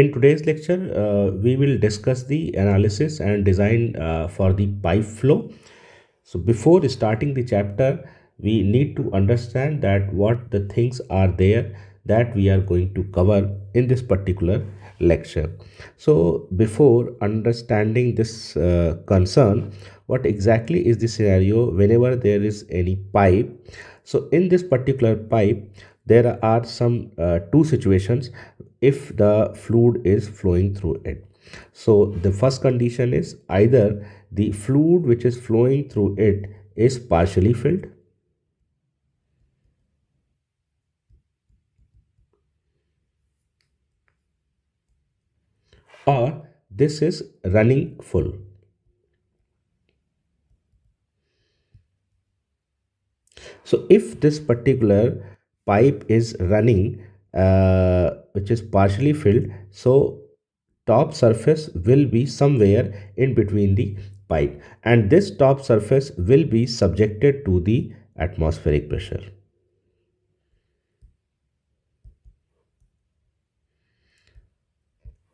In today's lecture, uh, we will discuss the analysis and design uh, for the pipe flow. So before starting the chapter, we need to understand that what the things are there that we are going to cover in this particular lecture. So before understanding this uh, concern, what exactly is the scenario whenever there is any pipe? So in this particular pipe, there are some uh, two situations if the fluid is flowing through it so the first condition is either the fluid which is flowing through it is partially filled or this is running full so if this particular pipe is running uh, which is partially filled so top surface will be somewhere in between the pipe and this top surface will be subjected to the atmospheric pressure.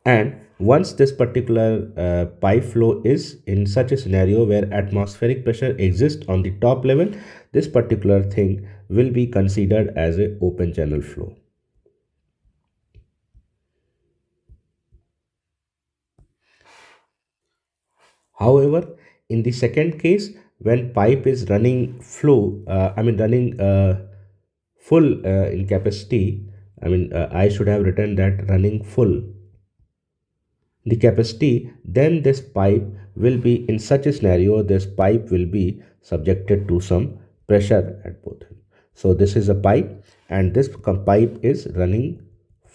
And once this particular uh, pipe flow is in such a scenario where atmospheric pressure exists on the top level, this particular thing will be considered as a open channel flow. However, in the second case, when pipe is running flow, uh, I mean running uh, full uh, in capacity, I mean uh, I should have written that running full the capacity, then this pipe will be in such a scenario, this pipe will be subjected to some pressure at both ends so this is a pipe and this pipe is running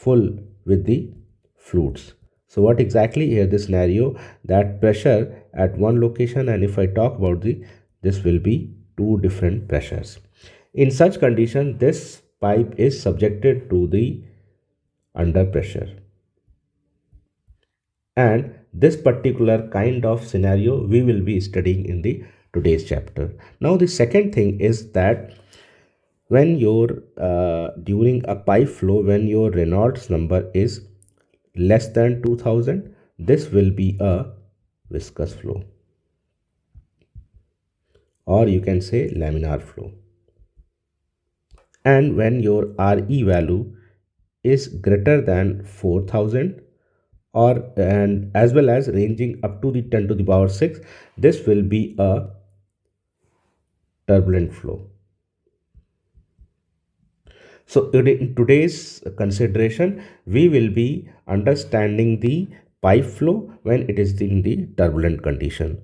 full with the fluids so what exactly here this scenario that pressure at one location and if i talk about the this will be two different pressures in such condition this pipe is subjected to the under pressure and this particular kind of scenario we will be studying in the today's chapter now the second thing is that when your uh, during a pipe flow when your Reynolds number is less than 2000 this will be a viscous flow or you can say laminar flow and when your RE value is greater than 4000 or and as well as ranging up to the 10 to the power 6 this will be a turbulent flow so in today's consideration, we will be understanding the pipe flow when it is in the turbulent condition.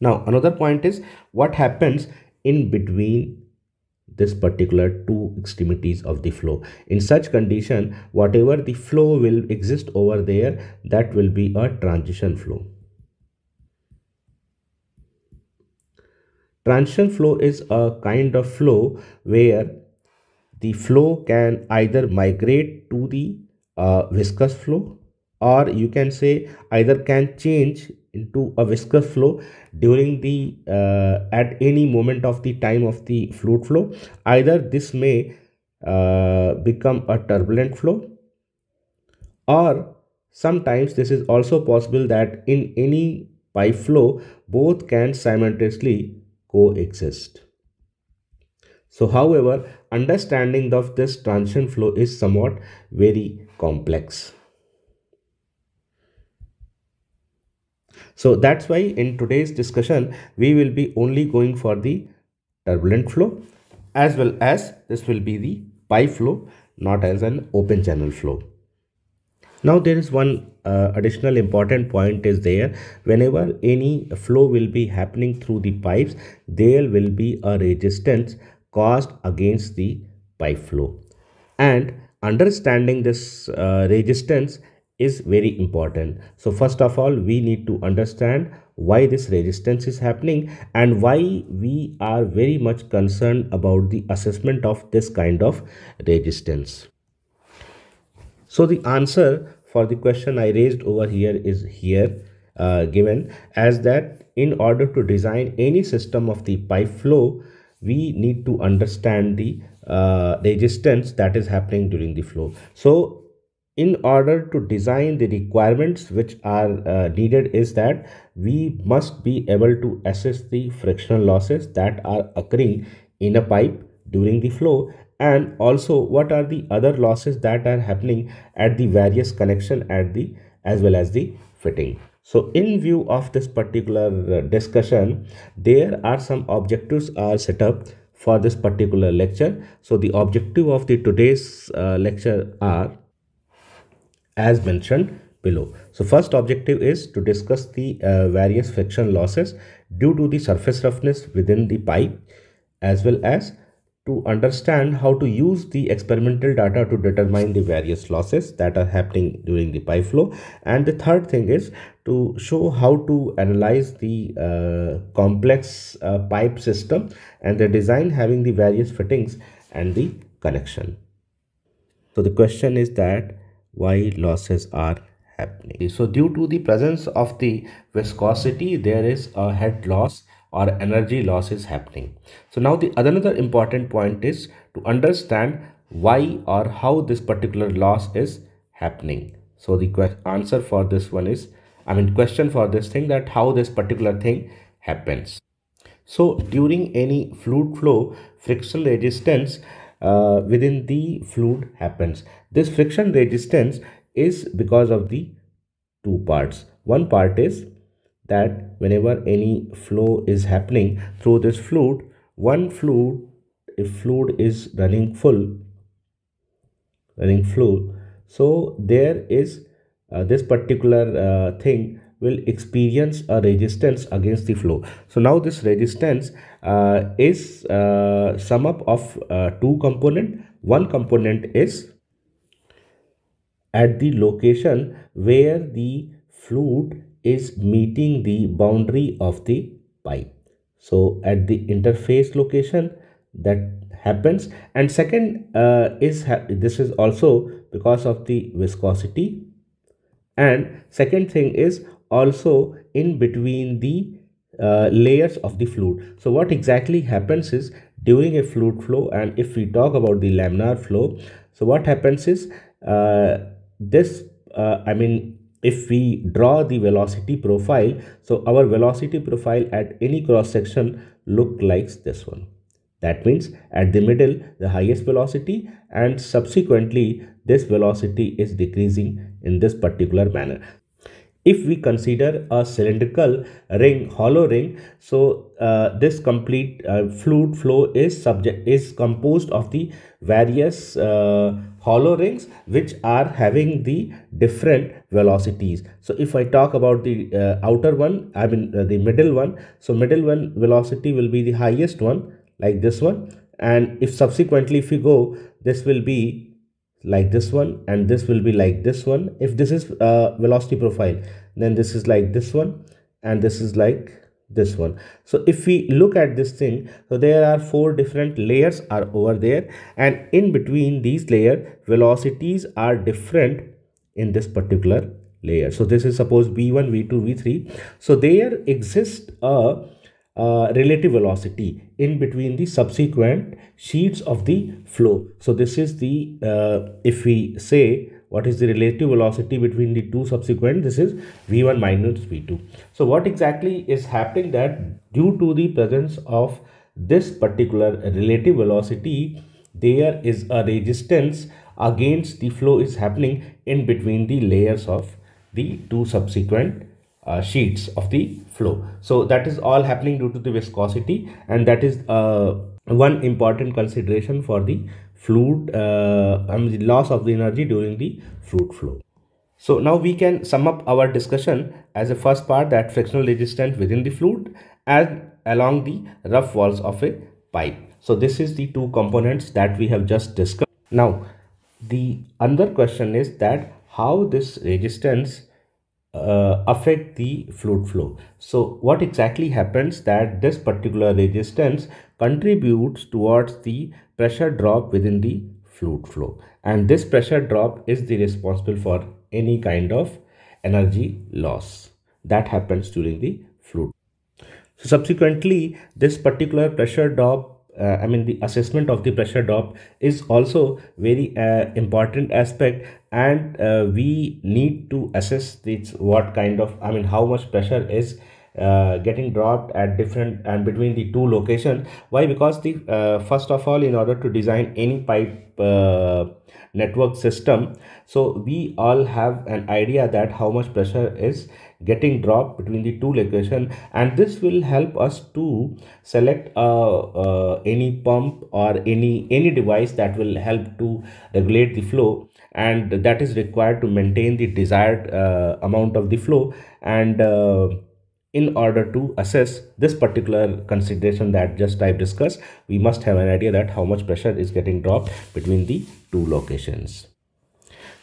Now another point is what happens in between this particular two extremities of the flow in such condition whatever the flow will exist over there that will be a transition flow transition flow is a kind of flow where the flow can either migrate to the uh, viscous flow or you can say either can change into a viscous flow during the uh, at any moment of the time of the fluid flow either this may uh, become a turbulent flow or sometimes this is also possible that in any pipe flow both can simultaneously coexist so however understanding of this transition flow is somewhat very complex So that's why in today's discussion, we will be only going for the turbulent flow as well as this will be the pipe flow, not as an open channel flow. Now there is one uh, additional important point is there whenever any flow will be happening through the pipes there will be a resistance caused against the pipe flow and understanding this uh, resistance is very important. So first of all, we need to understand why this resistance is happening and why we are very much concerned about the assessment of this kind of resistance. So the answer for the question I raised over here is here uh, given as that in order to design any system of the pipe flow, we need to understand the uh, resistance that is happening during the flow. So in order to design the requirements which are uh, needed is that we must be able to assess the frictional losses that are occurring in a pipe during the flow and also what are the other losses that are happening at the various connection at the as well as the fitting so in view of this particular uh, discussion there are some objectives are set up for this particular lecture so the objective of the today's uh, lecture are as mentioned below. So first objective is to discuss the uh, various friction losses due to the surface roughness within the pipe as well as to understand how to use the experimental data to determine the various losses that are happening during the pipe flow and the third thing is to show how to analyze the uh, complex uh, pipe system and the design having the various fittings and the connection. So the question is that why losses are happening. So due to the presence of the viscosity there is a head loss or energy loss is happening. So now the another important point is to understand why or how this particular loss is happening. So the answer for this one is I mean question for this thing that how this particular thing happens. So during any fluid flow friction resistance uh, within the fluid happens. This friction resistance is because of the two parts. One part is that whenever any flow is happening through this fluid, one fluid, if fluid is running full, running fluid, so there is uh, this particular uh, thing will experience a resistance against the flow. So now this resistance uh, is uh, sum up of uh, two component one component is at the location where the fluid is meeting the boundary of the pipe so at the interface location that happens and second uh, is this is also because of the viscosity and second thing is also in between the uh, layers of the fluid. So what exactly happens is during a fluid flow and if we talk about the laminar flow, so what happens is uh, this, uh, I mean, if we draw the velocity profile, so our velocity profile at any cross section look like this one. That means at the middle, the highest velocity and subsequently this velocity is decreasing in this particular manner if we consider a cylindrical ring hollow ring so uh, this complete uh, fluid flow is subject is composed of the various uh, hollow rings which are having the different velocities so if i talk about the uh, outer one i mean uh, the middle one so middle one velocity will be the highest one like this one and if subsequently if you go this will be like this one and this will be like this one if this is uh, velocity profile then this is like this one and this is like this one so if we look at this thing so there are four different layers are over there and in between these layer velocities are different in this particular layer so this is suppose v1 v2 v3 so there exists a uh, relative velocity in between the subsequent sheets of the flow. So this is the, uh, if we say what is the relative velocity between the two subsequent, this is V1 minus V2. So what exactly is happening that due to the presence of this particular relative velocity, there is a resistance against the flow is happening in between the layers of the two subsequent uh, sheets of the flow. So that is all happening due to the viscosity and that is uh, one important consideration for the fluid uh, um, the loss of the energy during the fluid flow. So now we can sum up our discussion as a first part that frictional resistance within the fluid and along the rough walls of a pipe. So this is the two components that we have just discussed. Now the other question is that how this resistance uh, affect the fluid flow. So what exactly happens that this particular resistance contributes towards the pressure drop within the fluid flow and this pressure drop is the responsible for any kind of energy loss that happens during the fluid. So subsequently this particular pressure drop uh, I mean the assessment of the pressure drop is also very uh, important aspect and uh, we need to assess this what kind of i mean how much pressure is uh, getting dropped at different and between the two locations why because the uh, first of all in order to design any pipe uh, network system so we all have an idea that how much pressure is getting dropped between the two location and this will help us to select uh, uh any pump or any any device that will help to regulate the flow and that is required to maintain the desired uh, amount of the flow and uh, in order to assess this particular consideration that just I've discussed, we must have an idea that how much pressure is getting dropped between the two locations.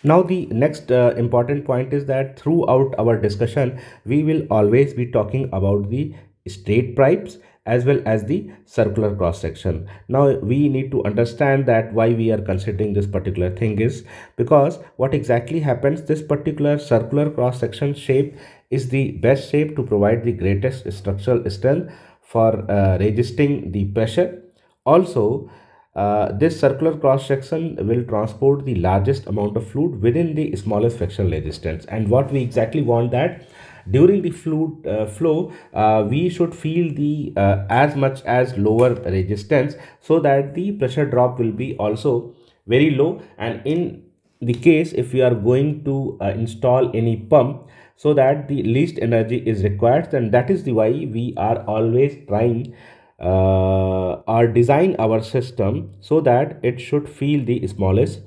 Now the next uh, important point is that throughout our discussion, we will always be talking about the straight pipes as well as the circular cross section. Now we need to understand that why we are considering this particular thing is because what exactly happens this particular circular cross section shape is the best shape to provide the greatest structural strength for uh, resisting the pressure. Also uh, this circular cross section will transport the largest amount of fluid within the smallest friction resistance and what we exactly want that during the fluid uh, flow uh, we should feel the uh, as much as lower resistance so that the pressure drop will be also very low and in the case if we are going to uh, install any pump so that the least energy is required and that is the why we are always trying uh, or design our system so that it should feel the smallest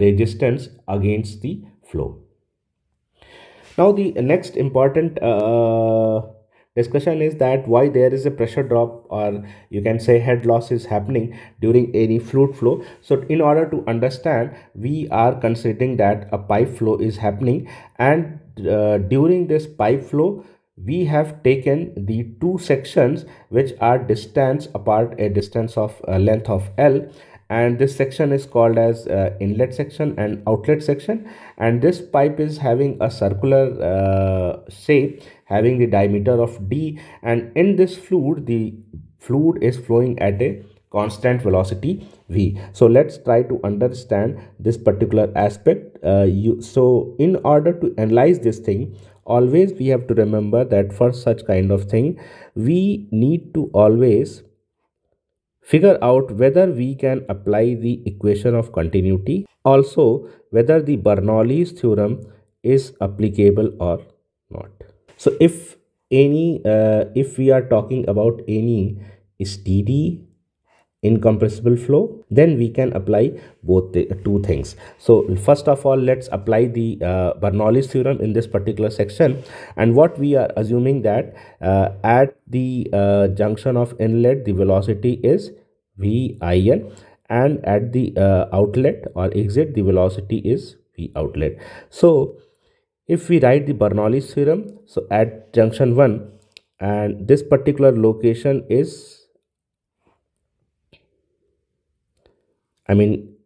resistance against the flow now the next important uh, discussion is that why there is a pressure drop or you can say head loss is happening during any fluid flow so in order to understand we are considering that a pipe flow is happening and uh, during this pipe flow we have taken the two sections which are distance apart a distance of uh, length of l and this section is called as uh, inlet section and outlet section and this pipe is having a circular uh, shape having the diameter of d and in this fluid the fluid is flowing at a constant velocity v so let's try to understand this particular aspect uh, you so in order to analyze this thing always we have to remember that for such kind of thing we need to always Figure out whether we can apply the equation of continuity. Also, whether the Bernoulli's theorem is applicable or not. So if any, uh, if we are talking about any steady incompressible flow then we can apply both the uh, two things so first of all let's apply the uh, bernoulli's theorem in this particular section and what we are assuming that uh, at the uh, junction of inlet the velocity is vin and at the uh, outlet or exit the velocity is v outlet so if we write the bernoulli's theorem so at junction 1 and this particular location is I mean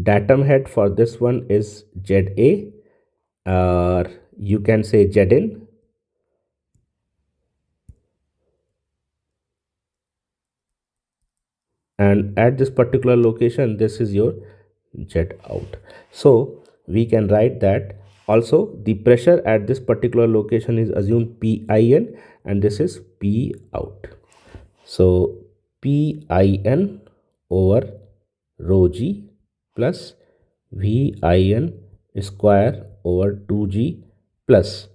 datum head for this one is ZA or uh, you can say Zn and at this particular location this is your jet out so we can write that also the pressure at this particular location is assumed pin and this is p out so pin over rho g plus VIN square over 2g plus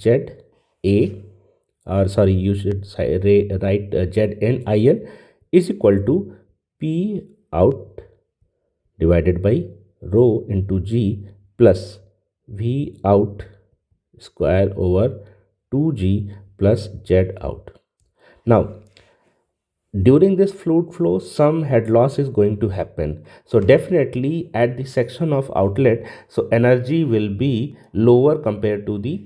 Z A or sorry you should write uh, Z N I N is equal to P out divided by rho into G plus V out square over 2G plus Z out. Now during this fluid flow some head loss is going to happen so definitely at the section of outlet so energy will be lower compared to the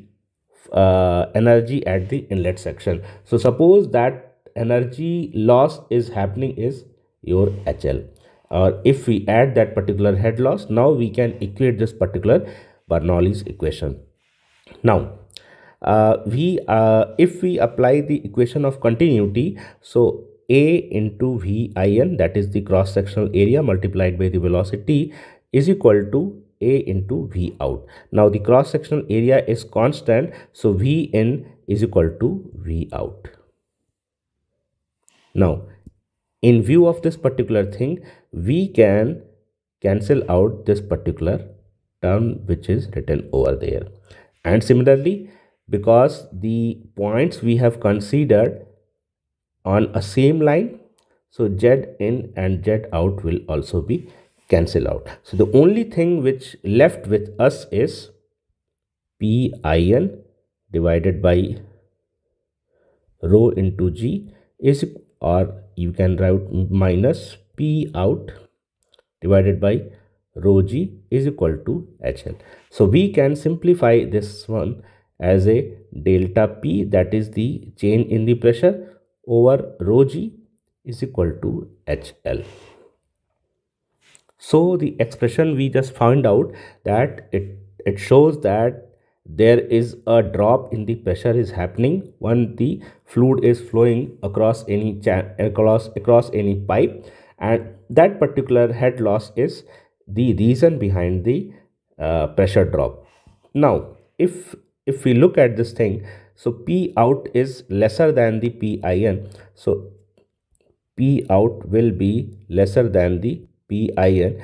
uh, energy at the inlet section so suppose that energy loss is happening is your hl or if we add that particular head loss now we can equate this particular bernoulli's equation now uh, we uh, if we apply the equation of continuity so a into VIN that is the cross sectional area multiplied by the velocity is equal to A into V out. Now the cross sectional area is constant so VN is equal to V out. Now in view of this particular thing we can cancel out this particular term which is written over there and similarly because the points we have considered on a same line so z in and z out will also be cancel out so the only thing which left with us is pin divided by rho into g is or you can write minus p out divided by rho g is equal to hl so we can simplify this one as a delta p that is the change in the pressure over rho g is equal to HL. So the expression we just found out that it, it shows that there is a drop in the pressure is happening when the fluid is flowing across any across across any pipe and that particular head loss is the reason behind the uh, pressure drop now if if we look at this thing so P out is lesser than the PIN. So P out will be lesser than the PIN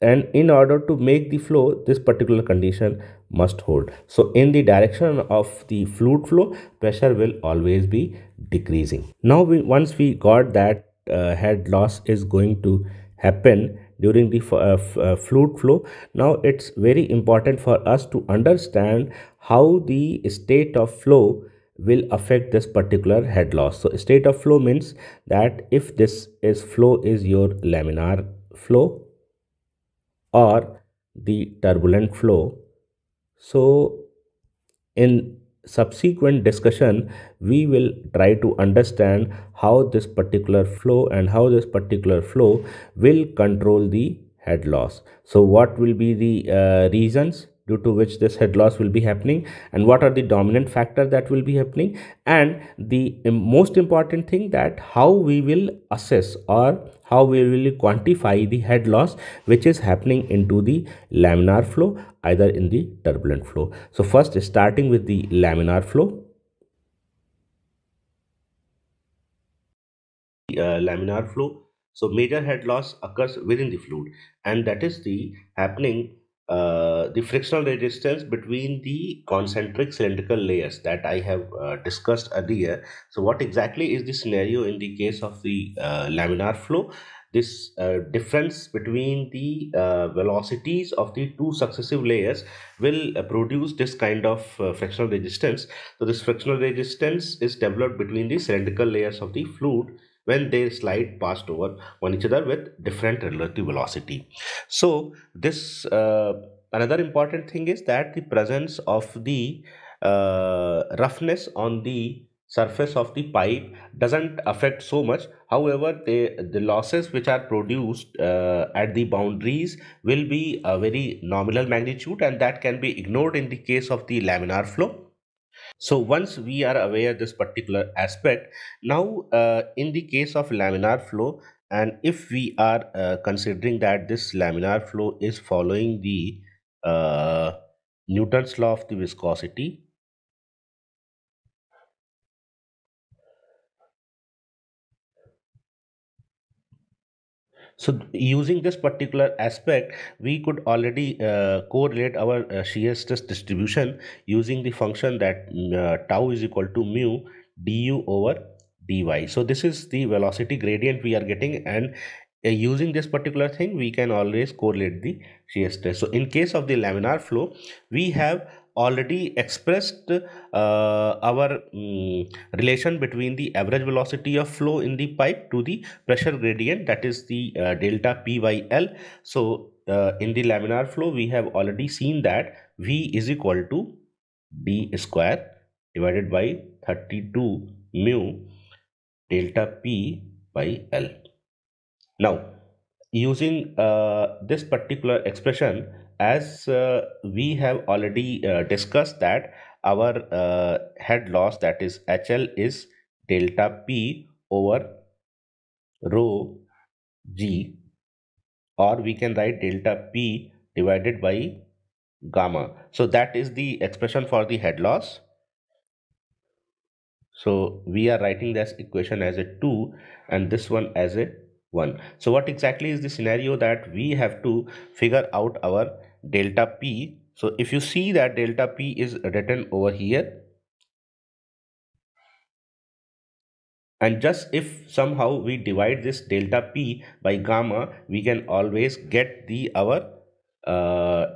and in order to make the flow this particular condition must hold. So in the direction of the fluid flow pressure will always be decreasing. Now we, once we got that uh, head loss is going to happen during the uh, uh, fluid flow. Now it's very important for us to understand how the state of flow will affect this particular head loss. So state of flow means that if this is flow is your laminar flow or the turbulent flow. So in subsequent discussion we will try to understand how this particular flow and how this particular flow will control the head loss so what will be the uh, reasons due to which this head loss will be happening and what are the dominant factor that will be happening and the most important thing that how we will assess or how we will quantify the head loss which is happening into the laminar flow either in the turbulent flow so first starting with the laminar flow uh, laminar flow so major head loss occurs within the fluid and that is the happening uh, the frictional resistance between the concentric cylindrical layers that I have uh, discussed earlier. So what exactly is the scenario in the case of the uh, laminar flow? This uh, difference between the uh, velocities of the two successive layers will produce this kind of frictional resistance. So this frictional resistance is developed between the cylindrical layers of the fluid when they slide past over one each other with different relative velocity. So this uh, another important thing is that the presence of the uh, roughness on the surface of the pipe doesn't affect so much however the the losses which are produced uh, at the boundaries will be a very nominal magnitude and that can be ignored in the case of the laminar flow so once we are aware this particular aspect, now uh, in the case of laminar flow, and if we are uh, considering that this laminar flow is following the uh, Newton's law of the viscosity So using this particular aspect, we could already uh, correlate our uh, shear stress distribution using the function that mm, uh, tau is equal to mu du over dy. So this is the velocity gradient we are getting and uh, using this particular thing, we can always correlate the shear stress. So in case of the laminar flow, we have already expressed uh, our um, relation between the average velocity of flow in the pipe to the pressure gradient that is the uh, delta P by L. So uh, in the laminar flow we have already seen that V is equal to D square divided by 32 mu delta P by L. Now using uh, this particular expression as uh, we have already uh, discussed that our uh, head loss that is HL is delta P over rho G or we can write delta P divided by gamma. So that is the expression for the head loss. So we are writing this equation as a 2 and this one as a 1. So what exactly is the scenario that we have to figure out our delta p so if you see that delta p is written over here and just if somehow we divide this delta p by gamma we can always get the our uh,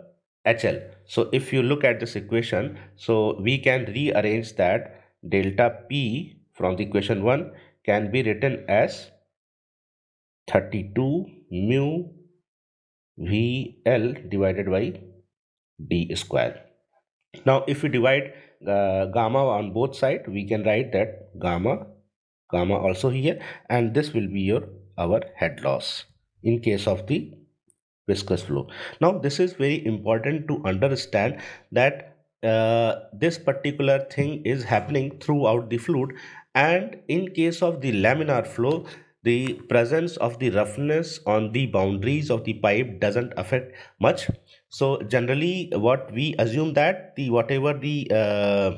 hl so if you look at this equation so we can rearrange that delta p from the equation 1 can be written as 32 mu VL divided by D square. Now if we divide uh, gamma on both sides, we can write that gamma, gamma also here and this will be your our head loss in case of the viscous flow. Now this is very important to understand that uh, this particular thing is happening throughout the fluid and in case of the laminar flow the presence of the roughness on the boundaries of the pipe doesn't affect much so generally what we assume that the whatever the uh,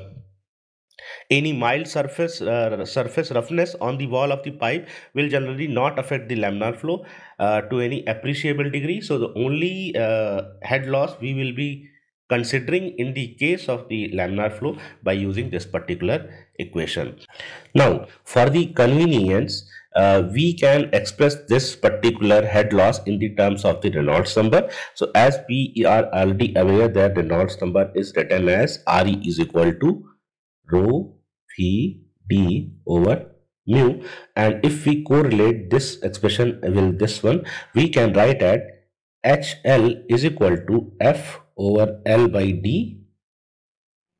any mild surface uh, surface roughness on the wall of the pipe will generally not affect the laminar flow uh, to any appreciable degree so the only uh, head loss we will be considering in the case of the laminar flow by using this particular equation. Now for the convenience uh, we can express this particular head loss in the terms of the Reynolds number. So as we are already aware that Reynolds number is written as Re is equal to rho V D over mu and if we correlate this expression with this one we can write at HL is equal to F over L by D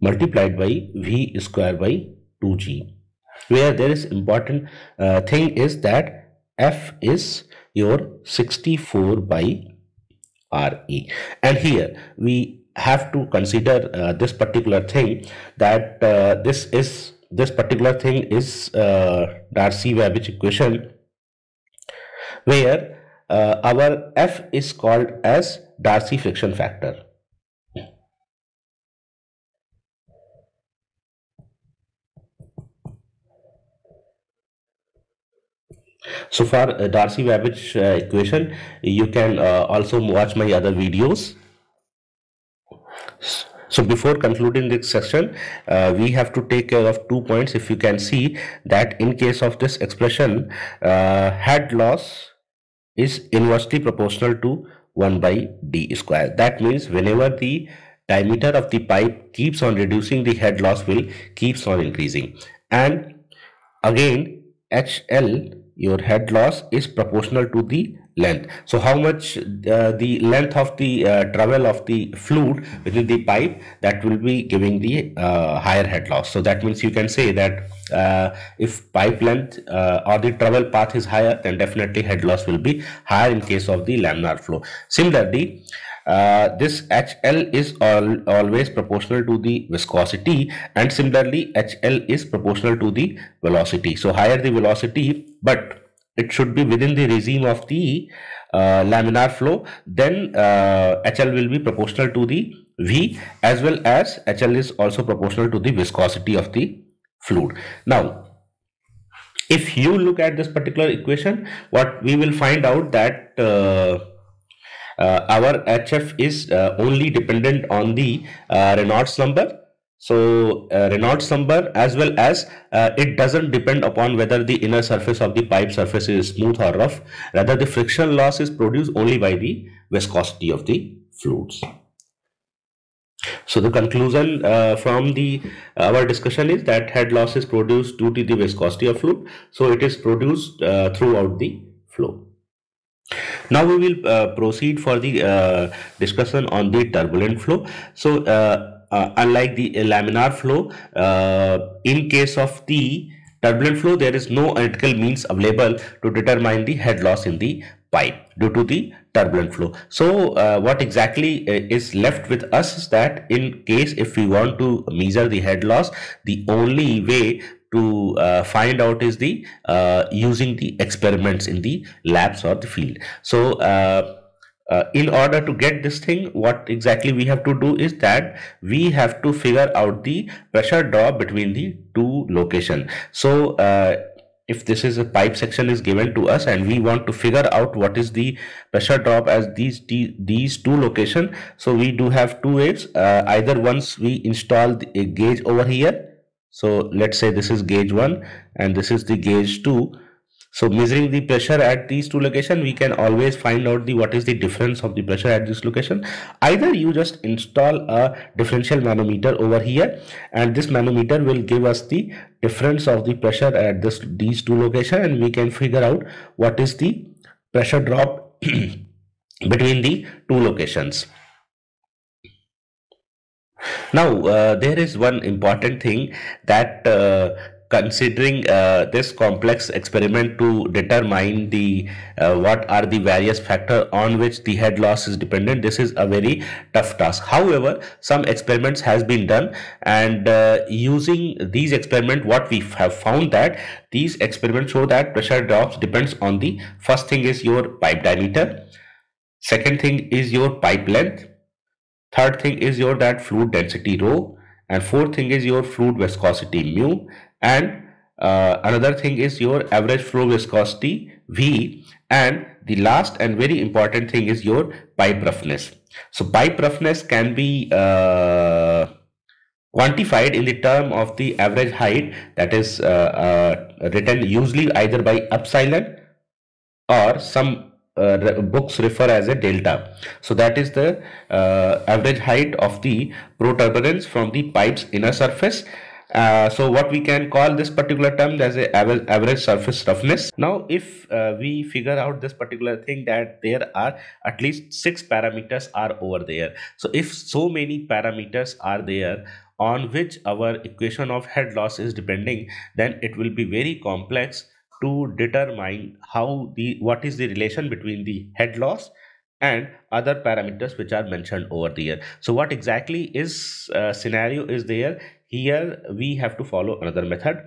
multiplied by V square by 2G where there is important uh, thing is that F is your 64 by RE and here we have to consider uh, this particular thing that uh, this is this particular thing is uh, Darcy-Webbage equation where uh, our F is called as Darcy friction factor So for uh, Darcy-Webbage uh, equation, you can uh, also watch my other videos. So before concluding this section, uh, we have to take care of two points. If you can see that in case of this expression, uh, head loss is inversely proportional to 1 by d square. That means whenever the diameter of the pipe keeps on reducing, the head loss will keeps on increasing. And again, HL your head loss is proportional to the length so how much uh, the length of the uh, travel of the fluid within the pipe that will be giving the uh, higher head loss so that means you can say that uh, if pipe length uh, or the travel path is higher then definitely head loss will be higher in case of the laminar flow similarly uh, this HL is al always proportional to the viscosity and similarly HL is proportional to the velocity. So higher the velocity but it should be within the regime of the uh, laminar flow then uh, HL will be proportional to the V as well as HL is also proportional to the viscosity of the fluid. Now if you look at this particular equation what we will find out that uh, uh, our HF is uh, only dependent on the uh, Reynolds number so uh, Reynolds number as well as uh, it doesn't depend upon whether the inner surface of the pipe surface is smooth or rough. Rather the friction loss is produced only by the viscosity of the fluids. So the conclusion uh, from the our discussion is that head loss is produced due to the viscosity of fluid. So it is produced throughout the flow. Now we will uh, proceed for the uh, discussion on the turbulent flow. So uh, uh unlike the laminar flow, uh, in case of the turbulent flow, there is no analytical means available to determine the head loss in the pipe due to the turbulent flow. So uh, what exactly uh, is left with us is that in case if we want to measure the head loss, the only way to uh, find out is the uh, using the experiments in the labs or the field so uh, uh, in order to get this thing what exactly we have to do is that we have to figure out the pressure drop between the two location so uh, if this is a pipe section is given to us and we want to figure out what is the pressure drop as these these two location so we do have two ways uh, either once we install a gauge over here so let's say this is gauge 1 and this is the gauge 2. So measuring the pressure at these two locations, we can always find out the what is the difference of the pressure at this location. Either you just install a differential manometer over here and this manometer will give us the difference of the pressure at this these two locations and we can figure out what is the pressure drop between the two locations. Now, uh, there is one important thing that uh, considering uh, this complex experiment to determine the uh, what are the various factor on which the head loss is dependent this is a very tough task however some experiments has been done and uh, using these experiment what we have found that these experiments show that pressure drops depends on the first thing is your pipe diameter second thing is your pipe length Third thing is your that fluid density rho. And fourth thing is your fluid viscosity mu. And uh, another thing is your average flow viscosity V. And the last and very important thing is your pipe roughness. So pipe roughness can be uh, quantified in the term of the average height that is uh, uh, written usually either by epsilon or some uh, books refer as a delta. So that is the uh, average height of the protuberance from the pipe's inner surface. Uh, so what we can call this particular term as a average, average surface roughness. Now if uh, we figure out this particular thing that there are at least six parameters are over there. So if so many parameters are there on which our equation of head loss is depending then it will be very complex to determine how the what is the relation between the head loss and other parameters which are mentioned over there so what exactly is uh, scenario is there here we have to follow another method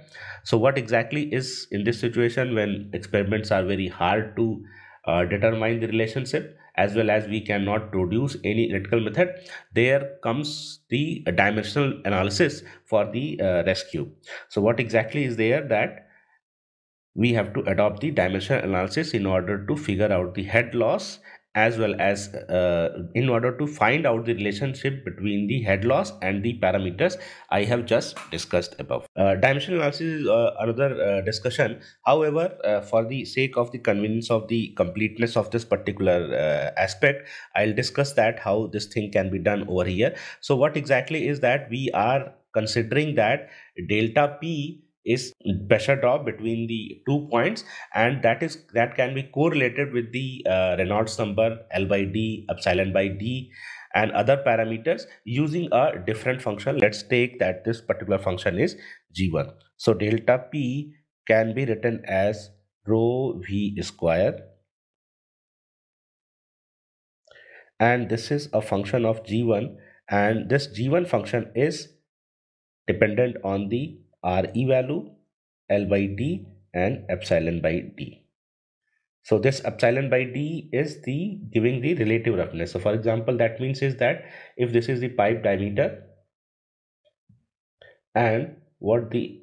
so what exactly is in this situation when experiments are very hard to uh, determine the relationship as well as we cannot produce any analytical method there comes the dimensional analysis for the uh, rescue so what exactly is there that we have to adopt the dimensional analysis in order to figure out the head loss as well as uh, in order to find out the relationship between the head loss and the parameters I have just discussed above. Uh, dimensional analysis is uh, another uh, discussion. However, uh, for the sake of the convenience of the completeness of this particular uh, aspect, I'll discuss that how this thing can be done over here. So what exactly is that we are considering that delta P is pressure drop between the two points and that is that can be correlated with the uh, Reynolds number L by D epsilon by D and other parameters using a different function let's take that this particular function is g1 so delta p can be written as rho v square and this is a function of g1 and this g1 function is dependent on the RE value, L by D and epsilon by D. So this epsilon by D is the giving the relative roughness. So for example, that means is that if this is the pipe diameter and what the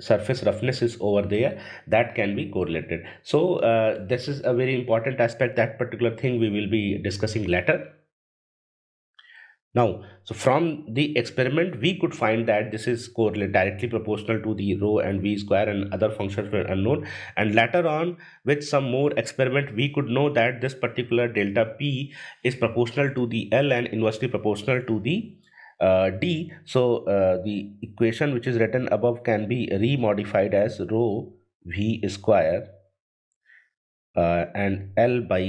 surface roughness is over there that can be correlated so uh, this is a very important aspect that particular thing we will be discussing later now so from the experiment we could find that this is correlated directly proportional to the rho and v square and other functions were unknown and later on with some more experiment we could know that this particular delta p is proportional to the l and inversely proportional to the uh, d so uh, the equation which is written above can be remodified as rho v square uh, and l by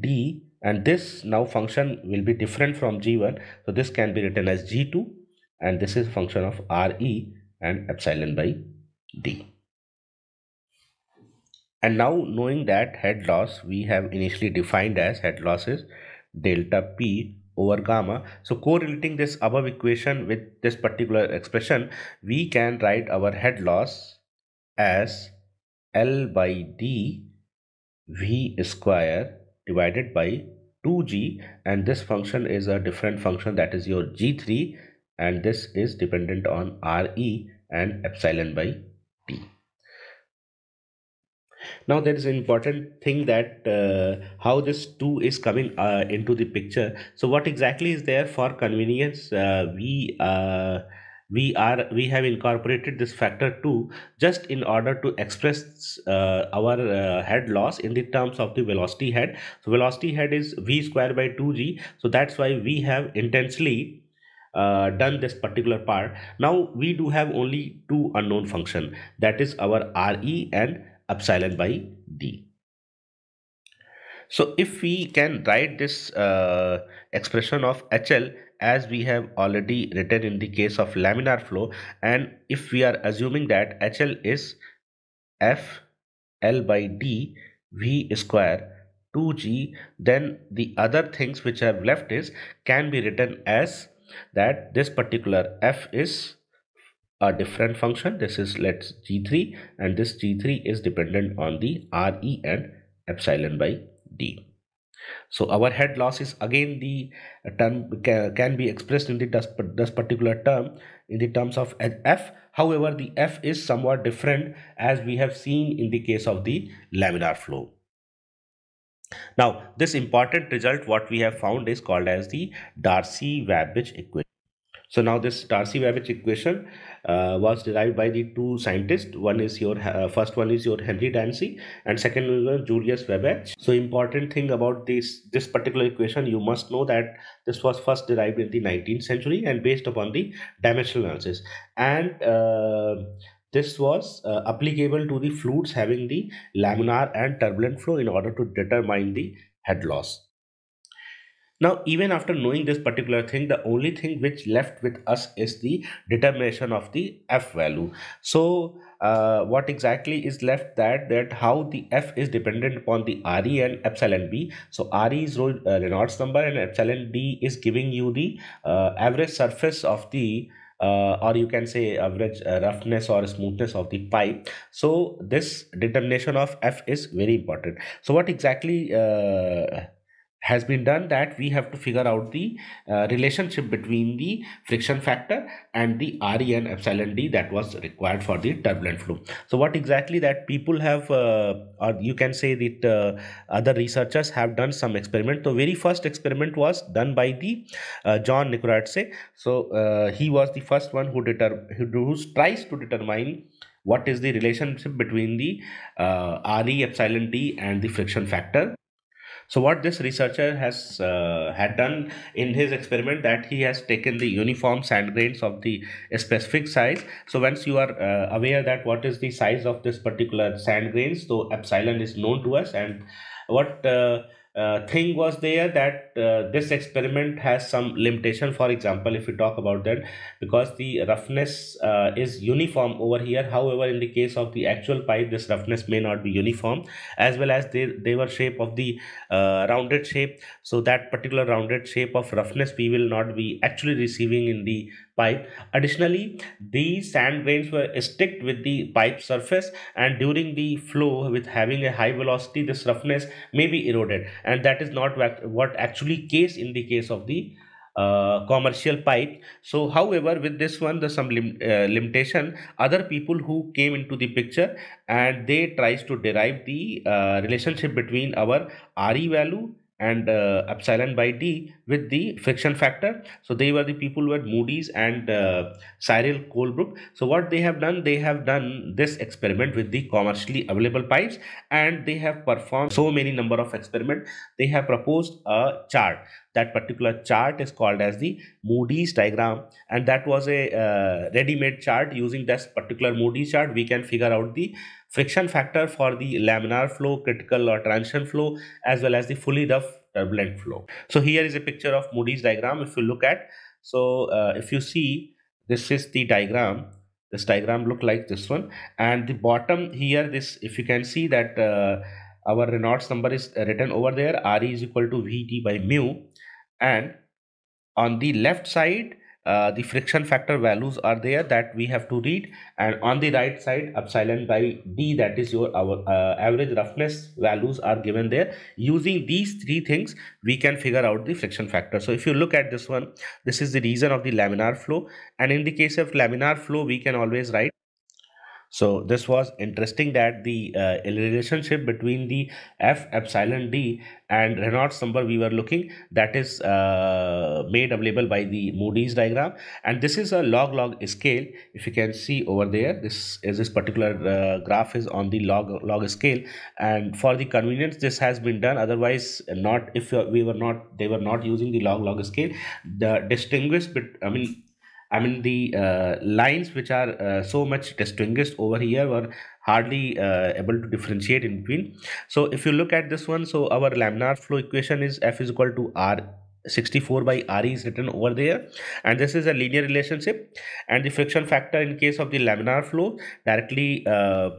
d and this now function will be different from g1 so this can be written as g2 and this is function of re and epsilon by d and now knowing that head loss we have initially defined as head loss is delta p over gamma so correlating this above equation with this particular expression we can write our head loss as l by d v square divided by 2g and this function is a different function that is your g3 and this is dependent on re and epsilon by t now there is an important thing that uh, how this 2 is coming uh, into the picture so what exactly is there for convenience uh, we uh, we are we have incorporated this factor 2 just in order to express uh, our uh, head loss in the terms of the velocity head so velocity head is v square by 2g so that's why we have intensely uh, done this particular part now we do have only two unknown function that is our re and epsilon by d so if we can write this uh, expression of hl as we have already written in the case of laminar flow and if we are assuming that HL is F L by D V square 2G then the other things which are left is can be written as that this particular F is a different function this is let's G3 and this G3 is dependent on the RE and epsilon by D. So our head loss is again the term can be expressed in the this particular term in the terms of F. However, the F is somewhat different as we have seen in the case of the laminar flow. Now, this important result what we have found is called as the Darcy-Wabbage equation. So now this Darcy-Wabbage equation uh, was derived by the two scientists one is your uh, first one is your henry dancy and second is julius weber so important thing about this this particular equation you must know that this was first derived in the 19th century and based upon the dimensional analysis and uh, this was uh, applicable to the fluids having the laminar and turbulent flow in order to determine the head loss now, even after knowing this particular thing, the only thing which left with us is the determination of the F value. So, uh, what exactly is left that that how the F is dependent upon the RE and epsilon B. So, RE is uh, Reynolds number and epsilon B is giving you the uh, average surface of the uh, or you can say average uh, roughness or smoothness of the pipe so this determination of f is very important so what exactly uh, has been done that we have to figure out the uh, relationship between the friction factor and the RE and epsilon D that was required for the turbulent flow. So what exactly that people have uh, or you can say that uh, other researchers have done some experiment. So very first experiment was done by the uh, John Nicoratse. So uh, he was the first one who, deter who tries to determine what is the relationship between the uh, RE epsilon D and the friction factor so what this researcher has uh, had done in his experiment that he has taken the uniform sand grains of the specific size. So once you are uh, aware that what is the size of this particular sand grains, so epsilon is known to us and what uh, uh, thing was there that uh, this experiment has some limitation for example if we talk about that because the roughness uh, is uniform over here however in the case of the actual pipe this roughness may not be uniform as well as they, they were shape of the uh, rounded shape so that particular rounded shape of roughness we will not be actually receiving in the pipe. Additionally, these sand grains were sticked with the pipe surface and during the flow with having a high velocity, this roughness may be eroded. And that is not what actually case in the case of the uh, commercial pipe so however with this one there's some lim uh, limitation other people who came into the picture and they tries to derive the uh, relationship between our re value and uh, epsilon by d with the friction factor so they were the people were moody's and uh, cyril colebrook so what they have done they have done this experiment with the commercially available pipes and they have performed so many number of experiment they have proposed a chart that particular chart is called as the moody's diagram and that was a uh, ready-made chart using this particular moody's chart we can figure out the friction factor for the laminar flow, critical or transition flow, as well as the fully rough turbulent flow. So here is a picture of Moody's diagram. If you look at, so uh, if you see, this is the diagram. This diagram look like this one, and the bottom here, this if you can see that uh, our Reynolds number is written over there. Re is equal to Vt by mu, and on the left side uh, the friction factor values are there that we have to read and on the right side epsilon by d that is your our uh, average roughness values are given there using these three things we can figure out the friction factor so if you look at this one this is the region of the laminar flow and in the case of laminar flow we can always write so this was interesting that the uh, relationship between the F epsilon D and Reynolds number we were looking that is uh, made available by the Moody's diagram and this is a log log scale if you can see over there this is uh, this particular uh, graph is on the log log scale and for the convenience this has been done otherwise not if we were not they were not using the log log scale the distinguish but I mean I mean, the uh, lines which are uh, so much distinguished over here were hardly uh, able to differentiate in between. So if you look at this one, so our laminar flow equation is F is equal to R 64 by RE is written over there and this is a linear relationship and the friction factor in case of the laminar flow directly uh,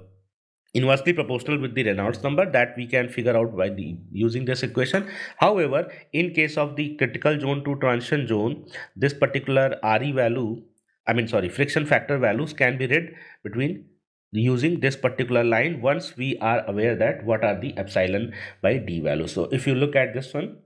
inversely proportional with the Reynolds number that we can figure out by the using this equation. However, in case of the critical zone to transition zone, this particular RE value, I mean sorry, friction factor values can be read between using this particular line once we are aware that what are the epsilon by d value. So if you look at this one,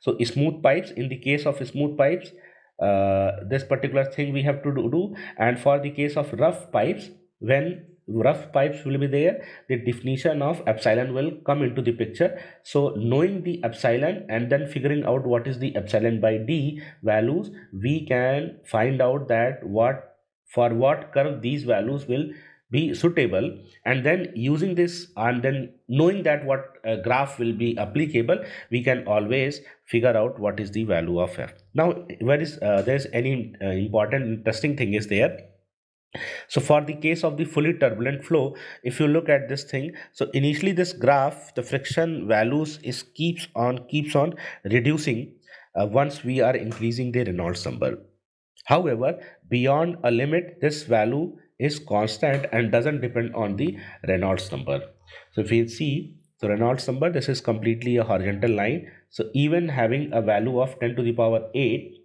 so smooth pipes, in the case of smooth pipes, uh, this particular thing we have to do, do and for the case of rough pipes, when rough pipes will be there the definition of epsilon will come into the picture so knowing the epsilon and then figuring out what is the epsilon by d values we can find out that what for what curve these values will be suitable and then using this and then knowing that what uh, graph will be applicable we can always figure out what is the value of f now where is uh, there's any uh, important interesting thing is there so for the case of the fully turbulent flow if you look at this thing so initially this graph the friction values is keeps on keeps on reducing uh, once we are increasing the Reynolds number however beyond a limit this value is constant and doesn't depend on the Reynolds number so if you see so Reynolds number this is completely a horizontal line so even having a value of 10 to the power 8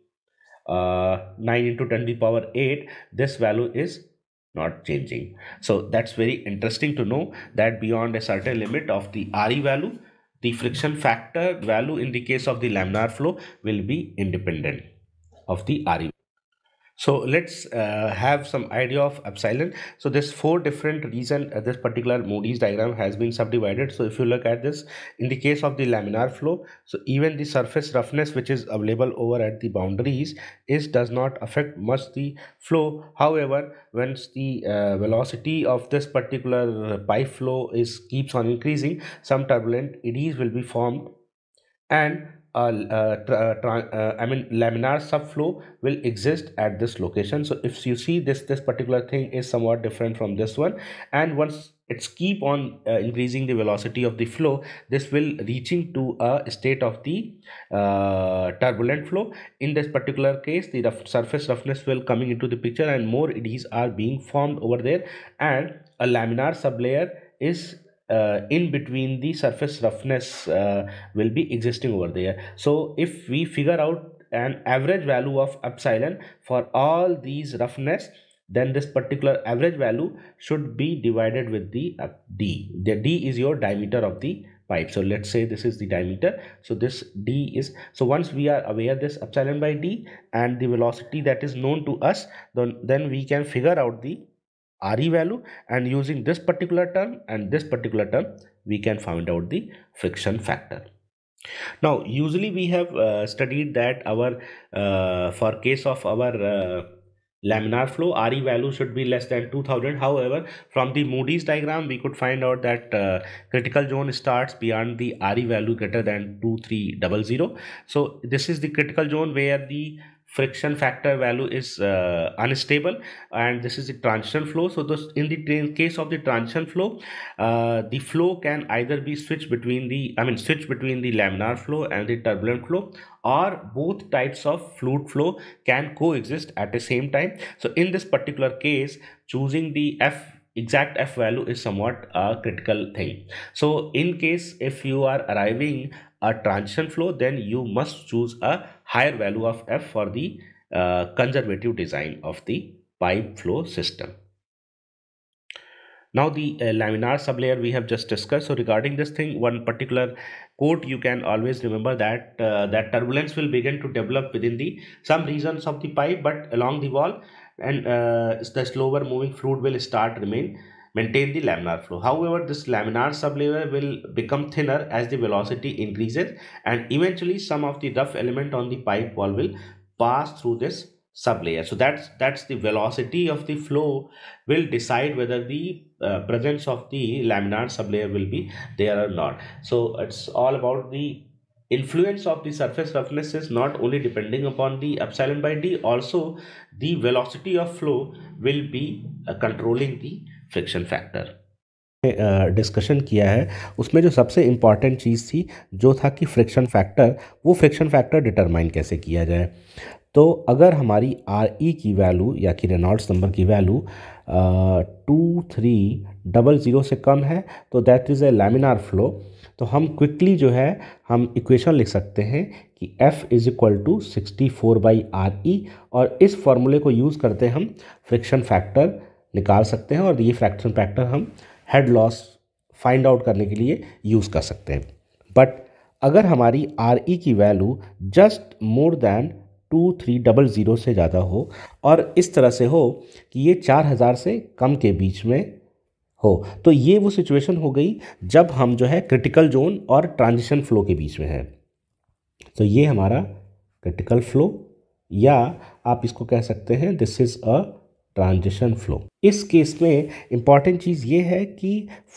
uh, 9 into 10 to the power 8 this value is not changing so that's very interesting to know that beyond a certain limit of the re value the friction factor value in the case of the laminar flow will be independent of the re so let's uh, have some idea of epsilon. So there's four different reason uh, this particular Moody's diagram has been subdivided. So if you look at this, in the case of the laminar flow, so even the surface roughness which is available over at the boundaries is does not affect much the flow. However, once the uh, velocity of this particular uh, pipe flow is keeps on increasing, some turbulent eddies will be formed and uh, uh, uh, I mean laminar subflow will exist at this location so if you see this this particular thing is somewhat different from this one and once it's keep on uh, increasing the velocity of the flow this will reaching to a state of the uh, turbulent flow in this particular case the rough surface roughness will coming into the picture and more eddies are being formed over there and a laminar sublayer is uh, in between the surface roughness uh, will be existing over there so if we figure out an average value of epsilon for all these roughness then this particular average value should be divided with the uh, d the d is your diameter of the pipe so let's say this is the diameter so this d is so once we are aware this epsilon by d and the velocity that is known to us then then we can figure out the RE value and using this particular term and this particular term we can find out the friction factor. Now usually we have uh, studied that our uh, for case of our uh, laminar flow RE value should be less than 2000 however from the Moody's diagram we could find out that uh, critical zone starts beyond the RE value greater than 2300 so this is the critical zone where the friction factor value is uh, unstable and this is the transition flow so in the case of the transition flow uh, the flow can either be switched between the i mean switch between the laminar flow and the turbulent flow or both types of fluid flow can coexist at the same time so in this particular case choosing the f exact f value is somewhat a critical thing so in case if you are arriving a transition flow then you must choose a higher value of F for the uh, conservative design of the pipe flow system. Now the uh, laminar sublayer we have just discussed. So regarding this thing, one particular quote you can always remember that uh, that turbulence will begin to develop within the some regions of the pipe, but along the wall and uh, the slower moving fluid will start remain maintain the laminar flow. However, this laminar sublayer will become thinner as the velocity increases and eventually some of the rough element on the pipe wall will pass through this sublayer. So that's that's the velocity of the flow will decide whether the uh, presence of the laminar sublayer will be there or not. So it's all about the influence of the surface roughness is not only depending upon the epsilon by d also the velocity of flow will be uh, controlling the friction factor discussion किया है उसमें जो सबसे important चीज़ थी जो था कि friction factor वो फ्रिक्शन फैक्टर डिटरमाइन कैसे किया जाए तो अगर हमारी आर ई e की वैल्यू या कि रेनॉल्ड्स नंबर की value two three double zero से कम है तो that is a laminar flow तो हम क्विकली जो है हम इक्वेशन लिख सकते हैं कि F is equal to sixty four by R E और इस फॉर्मूले को यूज़ करते हम फ्रिक्शन फैक्टर निकाल सकते हैं और ये फ्रैक्शन फैक्टर हम हेड लॉस फाइंड आउट करने के लिए यूज़ कर सकते हैं बट अगर हमारी आर ई e की value just more than two three double zero से ज़्यादा हो और इस तरह से हो कि ये चार हज़ार से कम के बीच में हो तो ये वो सिचुएशन हो गई जब हम जो है क्रिटिकल जोन और ट्रांजिशन फ्लो के बीच में हैं तो ये हमारा क्रिटिकल फ्लो या आप इसको कह सकते हैं this is a transition flow इस केस में इम्पॉर्टेंट चीज़ ये है कि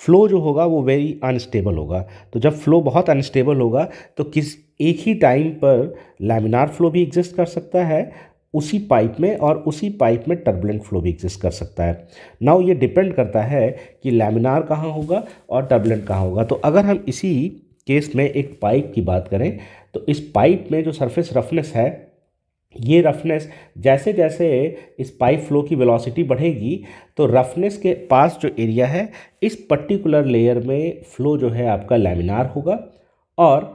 फ़्लो जो होगा वो वेरी अनस्टेबल होगा तो जब फ़्लो बहुत अनस्टेबल होगा तो किस एक ही टाइम पर लैमिनार फ्लो भी एग्जिस्ट कर सकता है उसी पाइप में और उसी पाइप में टर्बुलेंट फ्लो भी एग्जिस्ट कर सकता है नाउ ये डिपेंड करता है कि लैमिनार कहाँ होगा और टर्बुलेंट कहाँ होगा तो अगर हम इसी केस में एक पाइप की बात करें तो इस पाइप में जो सरफेस रफनेस है ये रफनेस जैसे जैसे इस पाइप फ्लो की वेलोसिटी बढ़ेगी तो रफनेस के पास जो एरिया है इस पर्टिकुलर लेयर में फ़्लो जो है आपका लैमिनार होगा और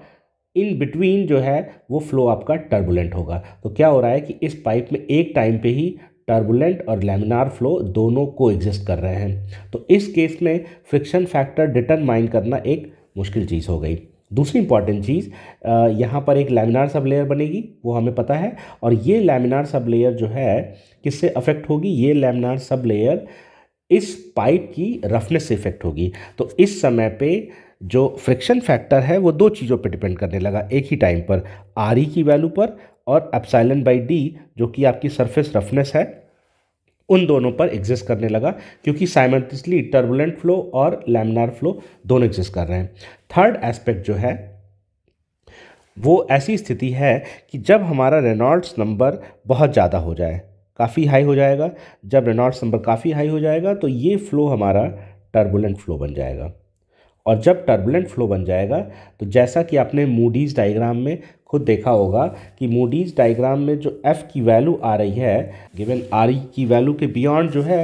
इन बिटवीन जो है वो फ्लो आपका टर्बुलेंट होगा तो क्या हो रहा है कि इस पाइप में एक टाइम पे ही टर्बुलेंट और लेमिनार फ्लो दोनों को एग्जिस्ट कर रहे हैं तो इस केस में फ्रिक्शन फैक्टर डिटरमाइन करना एक मुश्किल चीज़ हो गई दूसरी इंपॉर्टेंट चीज़ यहाँ पर एक लैमिनार सब लेयर बनेगी वो हमें पता है और ये लैमिनार सब लेयर जो है किससे अफेक्ट होगी ये लैमिनार सब लेयर इस पाइप की रफनेस से इफेक्ट होगी तो इस समय पे जो फ्रिक्शन फैक्टर है वो दो चीज़ों पे डिपेंड करने लगा एक ही टाइम पर आर की वैल्यू पर और एप्साइलन बाई डी जो कि आपकी सरफेस रफनेस है उन दोनों पर एग्जिस्ट करने लगा क्योंकि साइमल्टेनियसली टर्बुलेंट फ्लो और लैमिनार फ्लो दोनों एग्जिस्ट कर रहे हैं थर्ड एस्पेक्ट जो है वो ऐसी स्थिति है कि जब हमारा रेनॉल्ड्स नंबर बहुत ज़्यादा हो जाए काफ़ी हाई हो जाएगा जब रेनॉल्ड्स नंबर काफ़ी हाई हो जाएगा तो ये फ़्लो हमारा टर्बुलेंट फ्लो बन जाएगा और जब टर्बुलेंट फ्लो बन जाएगा तो जैसा कि आपने मूडीज़ डायग्राम में खुद देखा होगा कि मूडीज डायग्राम में जो एफ़ की वैल्यू आ रही है गिवन आर ई की वैल्यू के बियॉन्ड जो है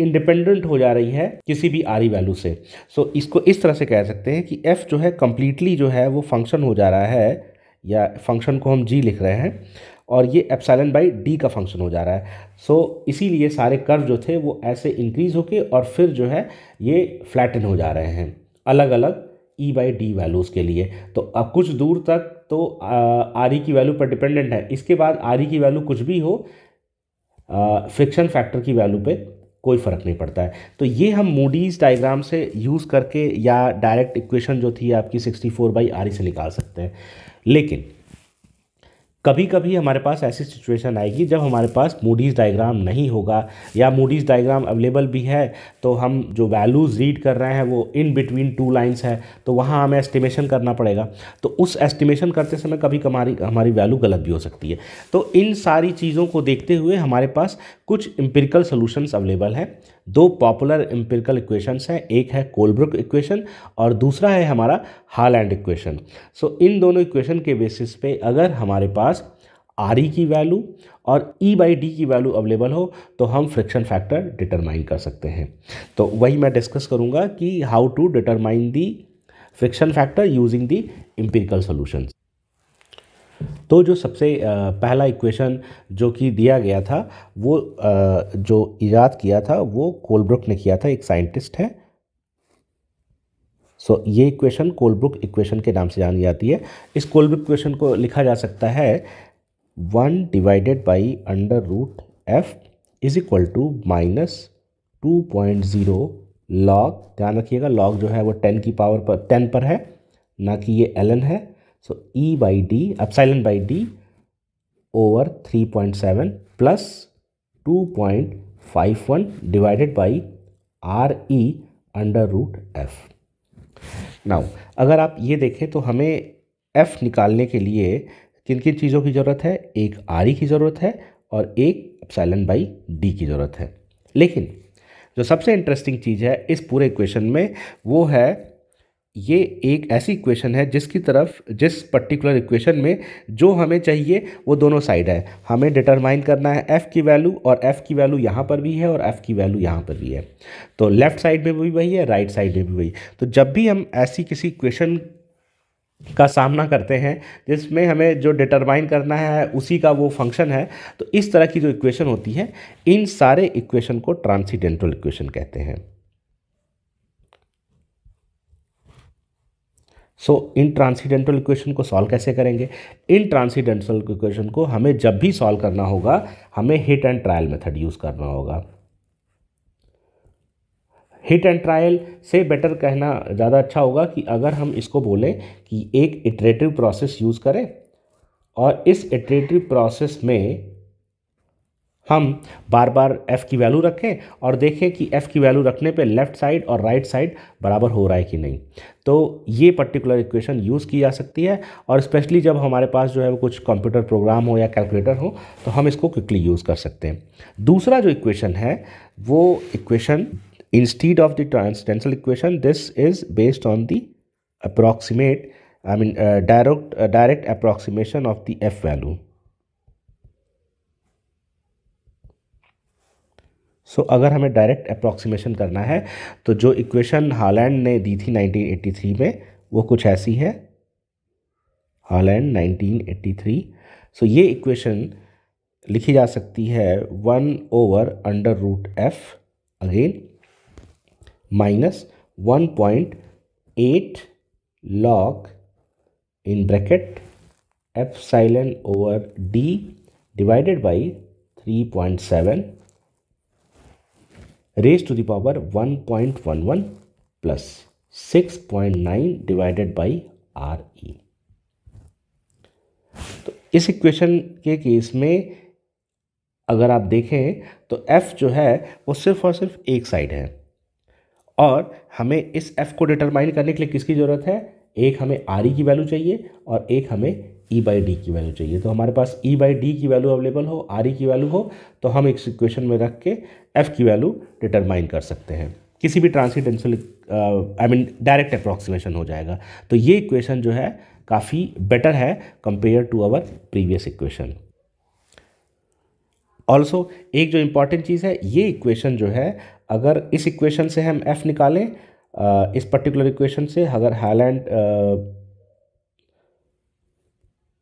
इंडिपेंडेंट हो जा रही है किसी भी आरी वैल्यू e से सो so, इसको इस तरह से कह सकते हैं कि एफ़ जो है कम्प्लीटली जो है वो फंक्शन हो जा रहा है या फंक्शन को हम जी लिख रहे हैं और ये एप्साइलन बाई डी का फंक्शन हो जा रहा है सो so, इसीलिए सारे कर्व जो थे वो ऐसे इंक्रीज़ होके और फिर जो है ये फ्लैटन हो जा रहे हैं अलग अलग ई बाई डी वैल्यूज़ के लिए तो अब कुछ दूर तक तो आर ई e की वैल्यू पर डिपेंडेंट है इसके बाद आर ई e की वैल्यू कुछ भी हो फ्रिक्शन फैक्टर की वैल्यू पे कोई फ़र्क नहीं पड़ता है तो ये हम मूडीज़ डायग्राम से यूज़ करके या डायरेक्ट इक्वेशन जो थी आपकी sixty four by R E से निकाल सकते हैं लेकिन कभी कभी हमारे पास ऐसी सिचुएशन आएगी जब हमारे पास मूडीज़ डायग्राम नहीं होगा या मूडीज़ डायग्राम अवेलेबल भी है तो हम जो वैल्यूज़ रीड कर रहे हैं वो इन बिटवीन टू लाइंस है तो वहाँ हमें एस्टिमेशन करना पड़ेगा तो उस एस्टिमेशन करते समय कभी हमारी हमारी वैल्यू गलत भी हो सकती है तो इन सारी चीज़ों को देखते हुए हमारे पास कुछ एम्पेरिकल सोलूशंस अवेलेबल हैं दो पॉपुलर इम्पेरिकल इक्वेशंस हैं एक है कोलब्रुक इक्वेशन और दूसरा है हमारा हालैंड इक्वेशन सो इन दोनों इक्वेशन के बेसिस पे अगर हमारे पास आर ई e की वैल्यू और ई बाई डी की वैल्यू अवेलेबल हो तो हम फ्रिक्शन फैक्टर डिटरमाइन कर सकते हैं तो वही मैं डिस्कस करूँगा कि how to determine the friction factor using the empirical solutions तो जो सबसे पहला इक्वेशन जो कि दिया गया था वो जो ईजाद किया था वो कोलब्रुक ने किया था एक साइंटिस्ट है सो so, ये इक्वेशन कोलब्रुक इक्वेशन के नाम से जानी जाती है इस कोलब्रुक इक्वेशन को लिखा जा सकता है one divided by under root F is equal to minus two point zero log ध्यान रखिएगा लॉग जो है वो टेन की पावर पर टेन पर है ना कि ये एल है by D over three point seven plus two 3.7 five one divided by R E under root F now अगर आप ये देखें तो हमें एफ निकालने के लिए किन किन चीज़ों की ज़रूरत है एक आर ई e की ज़रूरत है और एक एप्साइलन बाई डी की ज़रूरत है लेकिन जो सबसे इंटरेस्टिंग चीज़ है इस पूरे इक्वेशन में वो है ये एक ऐसी इक्वेशन है जिसकी तरफ जिस पर्टिकुलर इक्वेशन में जो हमें चाहिए वो दोनों साइड है हमें डिटरमाइन करना है एफ़ की वैल्यू और एफ़ की वैल्यू यहाँ पर भी है और एफ़ की वैल्यू यहाँ पर भी है तो लेफ़्ट साइड में भी वही है राइट साइड में भी वही तो जब भी हम ऐसी किसी इक्वेशन का सामना करते हैं जिसमें हमें जो डिटरमाइन करना है उसी का वो फंक्शन है तो इस तरह की जो इक्वेशन होती है इन सारे इक्वेशन को ट्रांसीडेंटल इक्वेशन कहते हैं सो इन ट्रांसीडेंटल इक्वेशन को सॉल्व कैसे करेंगे इन ट्रांसीडेंटल इक्वेशन को हमें जब भी सॉल्व करना होगा हमें hit and trial method use करना होगा हिट एंड ट्रायल से बेटर कहना ज़्यादा अच्छा होगा कि अगर हम इसको बोलें कि एक इटरेटिव प्रोसेस यूज़ करें और इस इटरेटिव प्रोसेस में हम बार बार f की वैल्यू रखें और देखें कि f की वैल्यू रखने पे लेफ़्ट साइड और राइट right साइड बराबर हो रहा है कि नहीं तो ये पर्टिकुलर इक्वेशन यूज़ की जा सकती है और स्पेशली जब हमारे पास जो है वो कुछ कंप्यूटर प्रोग्राम हो या कैलकुलेटर हो तो हम इसको क्विकली यूज़ कर सकते हैं दूसरा जो इक्वेशन है वो equation instead of the transcendental equation this is based on the approximate I mean direct direct approximation of the F value so so, अगर हमें डायरेक्ट अप्रॉक्सीमेशन करना है तो जो इक्वेशन हालैंड ने दी थी 1983 में वो कुछ ऐसी है हालैंड 1983 सो so, ये इक्वेशन लिखी जा सकती है one over under root F again minus one point eight log in bracket F epsilon over D divided by three point seven raise to the power one point one one plus six point nine divided by R E तो इस equation के case में अगर आप देखें तो F जो है वो सिर्फ और सिर्फ एक साइड है और हमें इस एफ़ को डिटरमाइन करने के लिए किसकी ज़रूरत है एक हमें आर ई e की वैल्यू चाहिए और एक हमें ई बाई डी की वैल्यू चाहिए तो हमारे पास ई बाई डी की वैल्यू अवेलेबल हो आर ई e की वैल्यू हो तो हम इस इक्वेशन में रख के एफ़ की वैल्यू डिटरमाइन कर सकते हैं किसी भी transcendental I mean direct approximation हो जाएगा तो ये इक्वेशन जो है काफ़ी बेटर है compare to our previous equation also एक जो इम्पॉर्टेंट चीज़ है ये इक्वेशन जो है अगर इस इक्वेशन से हम एफ़ निकालें Uh, इस पर्टिकुलर इक्वेशन से अगर हाईलैंड uh,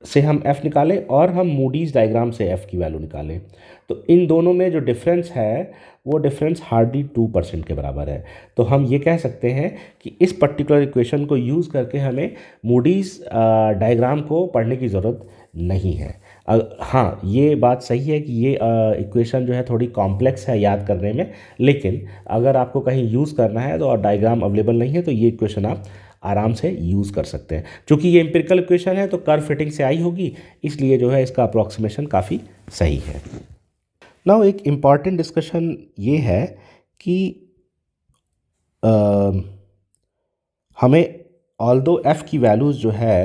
से हम f निकालें और हम मूडीज डायग्राम से f की वैल्यू निकालें तो इन दोनों में जो डिफरेंस है वो डिफरेंस हार्डली टू परसेंट के बराबर है तो हम ये कह सकते हैं कि इस पर्टिकुलर इक्वेशन को यूज़ करके हमें मूडीज डायग्राम uh, को पढ़ने की ज़रूरत नहीं है हाँ ये बात सही है कि ये इक्वेशन जो है थोड़ी कॉम्प्लेक्स है याद करने में लेकिन अगर आपको कहीं यूज़ करना है तो और डायग्राम अवेलेबल नहीं है तो ये इक्वेशन आप आराम से यूज़ कर सकते हैं क्योंकि ये एम्पेरिकल इक्वेशन है तो कर फिटिंग से आई होगी इसलिए जो है इसका अप्रॉक्सीमेशन काफ़ी सही है ना एक इम्पॉर्टेंट डिस्कशन ये है कि आ, हमें ऑल दो एफ़ की वैल्यूज़ जो है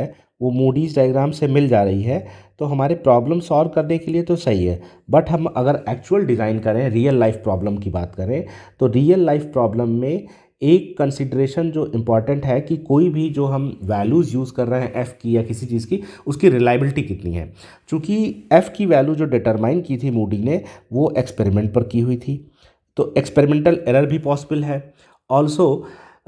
वो मूडीज़ डायग्राम से मिल जा रही है तो हमारे प्रॉब्लम सॉल्व करने के लिए तो सही है बट हम अगर एक्चुअल डिज़ाइन करें रियल लाइफ प्रॉब्लम की बात करें तो रियल लाइफ प्रॉब्लम में एक कंसिड्रेशन जो इम्पॉर्टेंट है कि कोई भी जो हम वैल्यूज़ यूज़ कर रहे हैं एफ़ की या किसी चीज़ की उसकी रिलायबिलिटी कितनी है चूँकि एफ़ की वैल्यू जो डिटरमाइन की थी मूडी ने वो एक्सपेरिमेंट पर की हुई थी तो एक्सपेरिमेंटल एरर भी पॉसिबल है ऑल्सो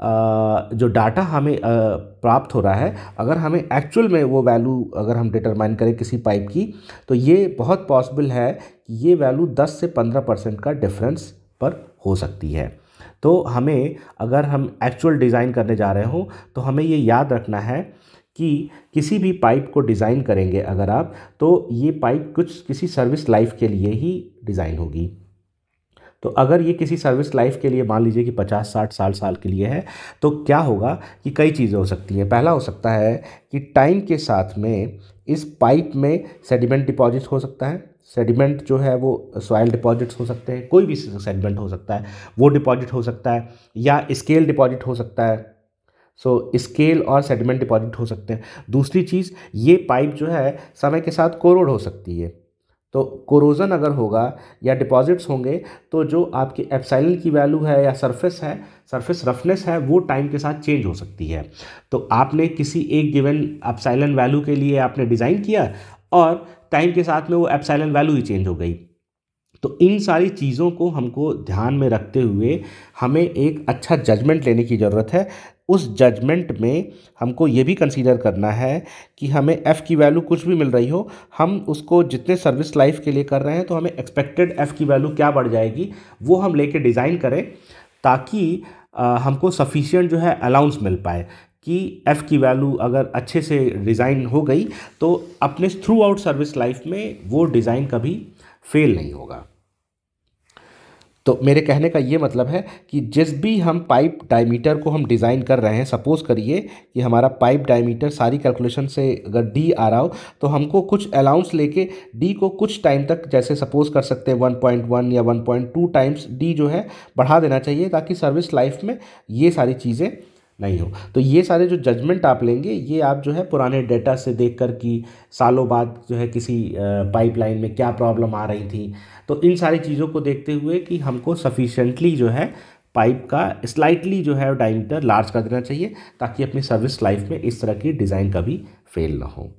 जो डाटा हमें प्राप्त हो रहा है अगर हमें एक्चुअल में वो वैल्यू अगर हम डिटरमाइन करें किसी पाइप की तो ये बहुत पॉसिबल है कि ये वैल्यू 10 से 15 परसेंट का डिफरेंस पर हो सकती है तो हमें अगर हम एक्चुअल डिज़ाइन करने जा रहे हों तो हमें ये याद रखना है कि किसी भी पाइप को डिज़ाइन करेंगे अगर आप तो ये पाइप कुछ किसी सर्विस लाइफ के लिए ही डिज़ाइन होगी तो अगर ये किसी सर्विस लाइफ के लिए मान लीजिए कि पचास साठ साल साल के लिए है तो क्या होगा कि कई चीज़ें हो सकती हैं पहला हो सकता है कि टाइम के साथ में इस पाइप में सेडिमेंट डिपॉजिट हो सकता है सेडिमेंट जो है वो सॉयल डिपॉजिट्स हो सकते हैं कोई भी सेडिमेंट हो सकता है वो डिपॉजिट हो सकता है या स्केल डिपॉजिट हो सकता है सो so, स्केल और सेडिमेंट डिपॉजिट हो सकते हैं दूसरी चीज़ ये पाइप जो है समय के साथ कोरोड हो सकती है तो कोरोज़न अगर होगा या डिपॉजिट्स होंगे तो जो आपके एप्साइलन की वैल्यू है या सरफेस है सरफेस रफनेस है वो टाइम के साथ चेंज हो सकती है तो आपने किसी एक गिवन एप्साइलन वैल्यू के लिए आपने डिज़ाइन किया और टाइम के साथ में वो एप्साइलन वैल्यू ही चेंज हो गई तो इन सारी चीज़ों को हमको ध्यान में रखते हुए हमें एक अच्छा जजमेंट लेने की ज़रूरत है उस जजमेंट में हमको ये भी कंसीडर करना है कि हमें एफ़ की वैल्यू कुछ भी मिल रही हो हम उसको जितने सर्विस लाइफ के लिए कर रहे हैं तो हमें एक्सपेक्टेड एफ़ की वैल्यू क्या बढ़ जाएगी वो हम लेके डिज़ाइन करें ताकि हमको सफिशियंट जो है अलाउंस मिल पाए कि एफ़ की वैल्यू अगर अच्छे से डिज़ाइन हो गई तो अपने थ्रू आउट सर्विस लाइफ में वो डिज़ाइन कभी फेल नहीं होगा तो मेरे कहने का ये मतलब है कि जिस भी हम पाइप डायमीटर को हम डिज़ाइन कर रहे हैं सपोज़ करिए कि हमारा पाइप डायमीटर सारी कैलकुलेशन से अगर डी आ रहा हो तो हमको कुछ अलाउंस लेके डी को कुछ टाइम तक जैसे सपोज़ कर सकते हैं वन पॉइंट वन या one point two times D जो है बढ़ा देना चाहिए ताकि सर्विस लाइफ में ये सारी चीज़ें नहीं हो तो ये सारे जो जजमेंट आप लेंगे ये आप जो है पुराने डेटा से देख कर कि सालों बाद जो है किसी पाइपलाइन में क्या प्रॉब्लम आ रही थी तो इन सारी चीज़ों को देखते हुए कि हमको सफिशेंटली जो है पाइप का स्लाइटली जो है डायमीटर लार्ज कर देना चाहिए ताकि अपनी सर्विस लाइफ में इस तरह की डिज़ाइन कभी फेल ना हो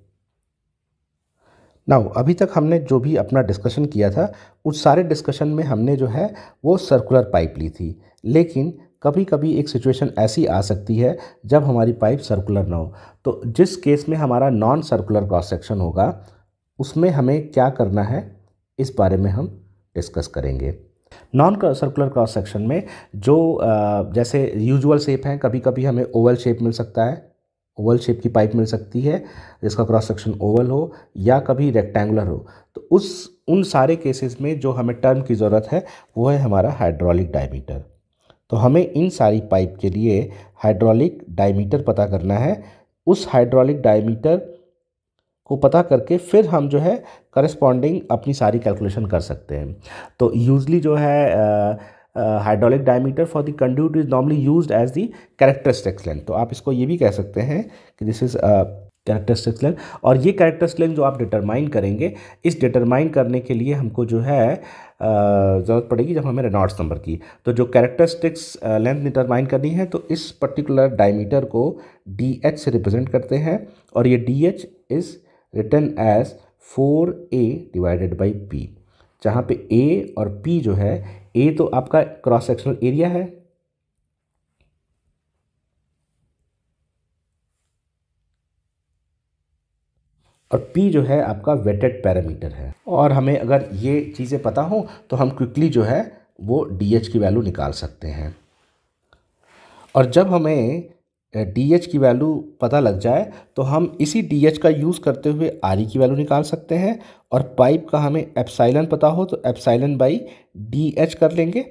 नाउ अभी तक हमने जो भी अपना डिस्कशन किया था उस सारे डिस्कशन में हमने जो है वो सर्कुलर पाइप ली थी लेकिन कभी कभी एक सिचुएशन ऐसी आ सकती है जब हमारी पाइप सर्कुलर ना हो तो जिस केस में हमारा नॉन सर्कुलर क्रॉस सेक्शन होगा उसमें हमें क्या करना है इस बारे में हम डिस्कस करेंगे नॉन सर्कुलर क्रॉस सेक्शन में जो जैसे यूजुअल शेप हैं कभी कभी हमें ओवल शेप मिल सकता है ओवल शेप की पाइप मिल सकती है जिसका क्रॉस सेक्शन ओवल हो या कभी रेक्टेंगुलर हो तो उस उन सारे केसेस में जो हमें टर्म की ज़रूरत है वो है हमारा हाइड्रोलिक डायमीटर तो हमें इन सारी पाइप के लिए हाइड्रोलिक डायमीटर पता करना है उस हाइड्रोलिक डायमीटर को पता करके फिर हम जो है करस्पॉन्डिंग अपनी सारी कैलकुलेशन कर सकते हैं तो यूजली जो है hydraulic diameter for the conduit is normally use as the characteristics length तो आप इसको ये भी कह सकते हैं कि दिस इज़ कैरेक्टरिस्टिक्स लेंथ और ये कैरेक्टरिस्टिक्स लेंथ जो आप डिटरमाइन करेंगे इस डिटरमाइन करने के लिए हमको जो है ज़रूरत पड़ेगी जब हमें रेनॉल्ड्स नंबर की तो जो कैरेक्टरिस्टिक्स लेंथ डिटरमाइन करनी है तो इस पर्टिकुलर डायमीटर को डी एच से रिप्रेजेंट करते हैं और ये D H is written as four A divided by P जहाँ पे ए और पी जो है ए तो आपका क्रॉस सेक्शनल एरिया है और पी जो है आपका वेटेड पैरामीटर है और हमें अगर ये चीज़ें पता हों तो हम क्विकली जो है वो डी एच की वैल्यू निकाल सकते हैं और जब हमें डी एच की वैल्यू पता लग जाए तो हम इसी डी एच का यूज़ करते हुए आर e की वैल्यू निकाल सकते हैं और पाइप का हमें एप्साइलन पता हो तो एप्साइलन बाई डी एच कर लेंगे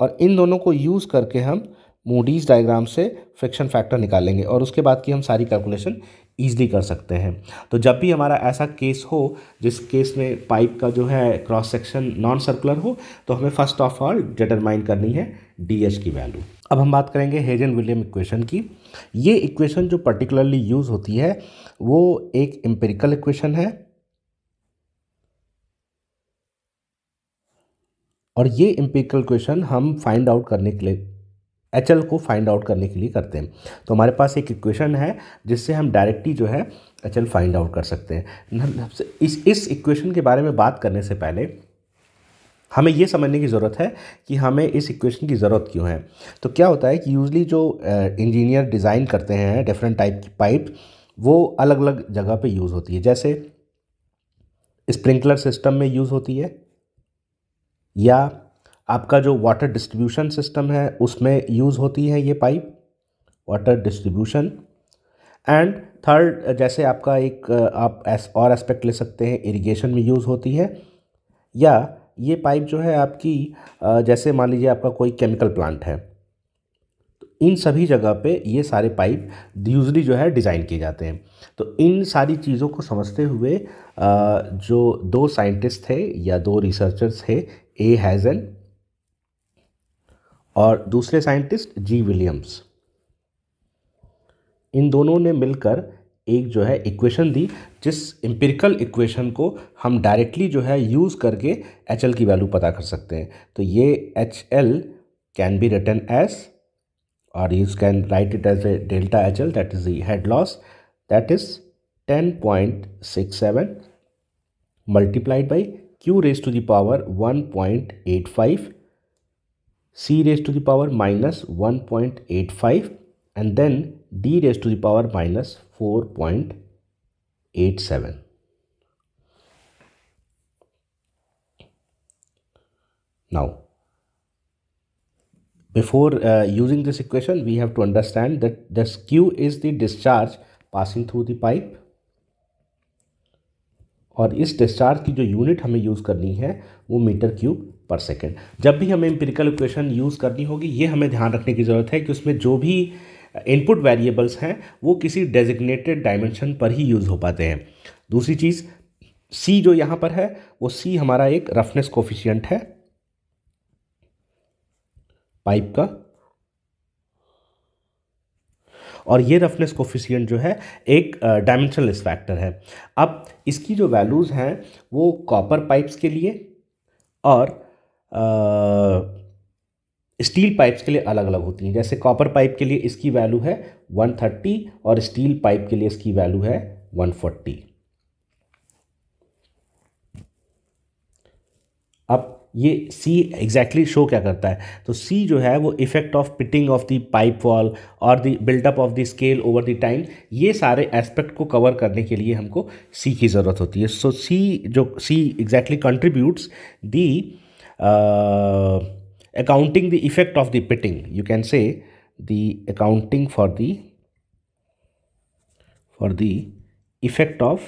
और इन दोनों को यूज़ करके हम मूडीज़ डायग्राम से फ्रिक्शन फैक्टर निकालेंगे और उसके बाद की हम सारी कैलकुलेशन ईजली कर सकते हैं तो जब भी हमारा ऐसा केस हो जिस केस में पाइप का जो है क्रॉस सेक्शन नॉन सर्कुलर हो तो हमें फर्स्ट ऑफ ऑल डिटरमाइन करनी है डी की वैल्यू अब हम बात करेंगे हेजन विलियम इक्वेशन की ये इक्वेशन जो पर्टिकुलरली यूज़ होती है वो एक एम्पेरिकल इक्वेशन है और ये एम्पेरिकल इक्वेशन हम फाइंड आउट करने के लिए एच को फाइंड आउट करने के लिए करते हैं तो हमारे पास एक इक्वेशन है जिससे हम डायरेक्टली जो है एच फाइंड आउट कर सकते हैं इस इस इक्वेशन के बारे में बात करने से पहले हमें ये समझने की ज़रूरत है कि हमें इस इक्वेशन की ज़रूरत क्यों है तो क्या होता है कि यूजली जो इंजीनियर डिज़ाइन करते हैं डिफरेंट टाइप की पाइप वो अलग अलग जगह पे यूज़ होती है जैसे स्प्रिंकलर सिस्टम में यूज़ होती है या आपका जो वाटर डिस्ट्रीब्यूशन सिस्टम है उसमें यूज़ होती है ये pipe water distribution and third जैसे आपका एक आप एस और एस्पेक्ट ले सकते हैं इरिगेशन में यूज़ होती है या ये पाइप जो है आपकी जैसे मान लीजिए आपका कोई केमिकल प्लांट है तो इन सभी जगह पे ये सारे पाइप यूजली जो है डिज़ाइन किए जाते हैं तो इन सारी चीज़ों को समझते हुए जो दो साइंटिस्ट थे या दो रिसर्चर्स थे ए हैज़न और दूसरे साइंटिस्ट जी विलियम्स इन दोनों ने मिलकर एक जो है इक्वेशन दी जिस एम्पिरिकल इक्वेशन को हम डायरेक्टली जो है यूज़ करके एच एल की वैल्यू पता कर सकते हैं तो ये H L can be written as और use can write it as a delta H L that is head loss that is ten point six seven multiplied by Q raise to the power one point eight five c raised to the power minus 1.85 and then d raised to the power minus 4.87. Now, before uh, using this equation, we have to understand that the Q is the discharge passing through the pipe और इस discharge की जो unit हमें use करनी है वो metre cube पर second जब भी हमें इम्पेरिकल इक्वेशन यूज़ करनी होगी ये हमें ध्यान रखने की ज़रूरत है कि उसमें जो भी इनपुट वेरिएबल्स हैं वो किसी डेजिग्नेटेड डायमेंशन पर ही यूज़ हो पाते हैं दूसरी चीज़ सी जो यहाँ पर है वो सी हमारा एक रफनेस कोफिशियंट है पाइप का और ये रफनेस कोफिशियंट जो है एक डायमेंशनलेस फैक्टर है अब इसकी जो वैल्यूज़ हैं वो कॉपर पाइप्स के लिए और स्टील पाइप्स के लिए अलग अलग होती हैं जैसे कॉपर पाइप के लिए इसकी वैल्यू है 130 और स्टील पाइप के लिए इसकी वैल्यू है 140 अब ये सी एग्जैक्टली शो क्या करता है तो सी जो है वो effect of pitting of the pipe wall और the buildup of the scale over the time ये सारे एस्पेक्ट को कवर करने के लिए हमको सी की ज़रूरत होती है सो so, सी जो see exactly contributes the uh, accounting the effect of the pitting you can say the accounting for the for the effect of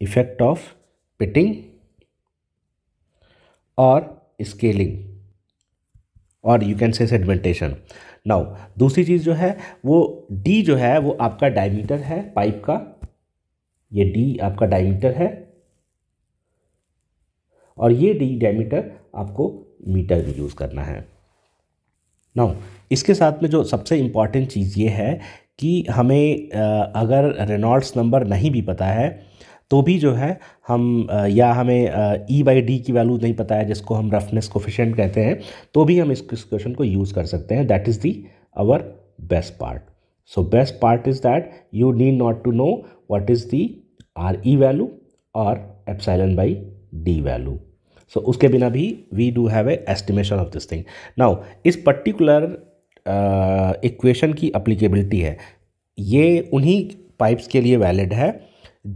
effect of pitting or scaling और you can say sedimentation now दूसरी चीज़ जो है वो D जो है वो आपका डायमीटर है पाइप का ये डी आपका डायमीटर है और ये डी डायमीटर आपको मीटर में यूज़ करना है नाउ इसके साथ में जो सबसे इम्पॉर्टेंट चीज़ ये है कि हमें अगर रेनॉल्ड्स नंबर नहीं भी पता है तो भी जो है हम या हमें ई बाई डी की वैल्यू नहीं पता है जिसको हम रफनेस कोफिशेंट कहते हैं तो भी हम इस क्वेश्चन को यूज़ कर सकते हैं that is the our best part so best part is that you need not to know what is the R E value और epsilon by D value so so, उसके बिना भी we do have a estimation of this thing now इस particular equation uh, की applicability है ये उन्हीं pipes के लिए वैलिड है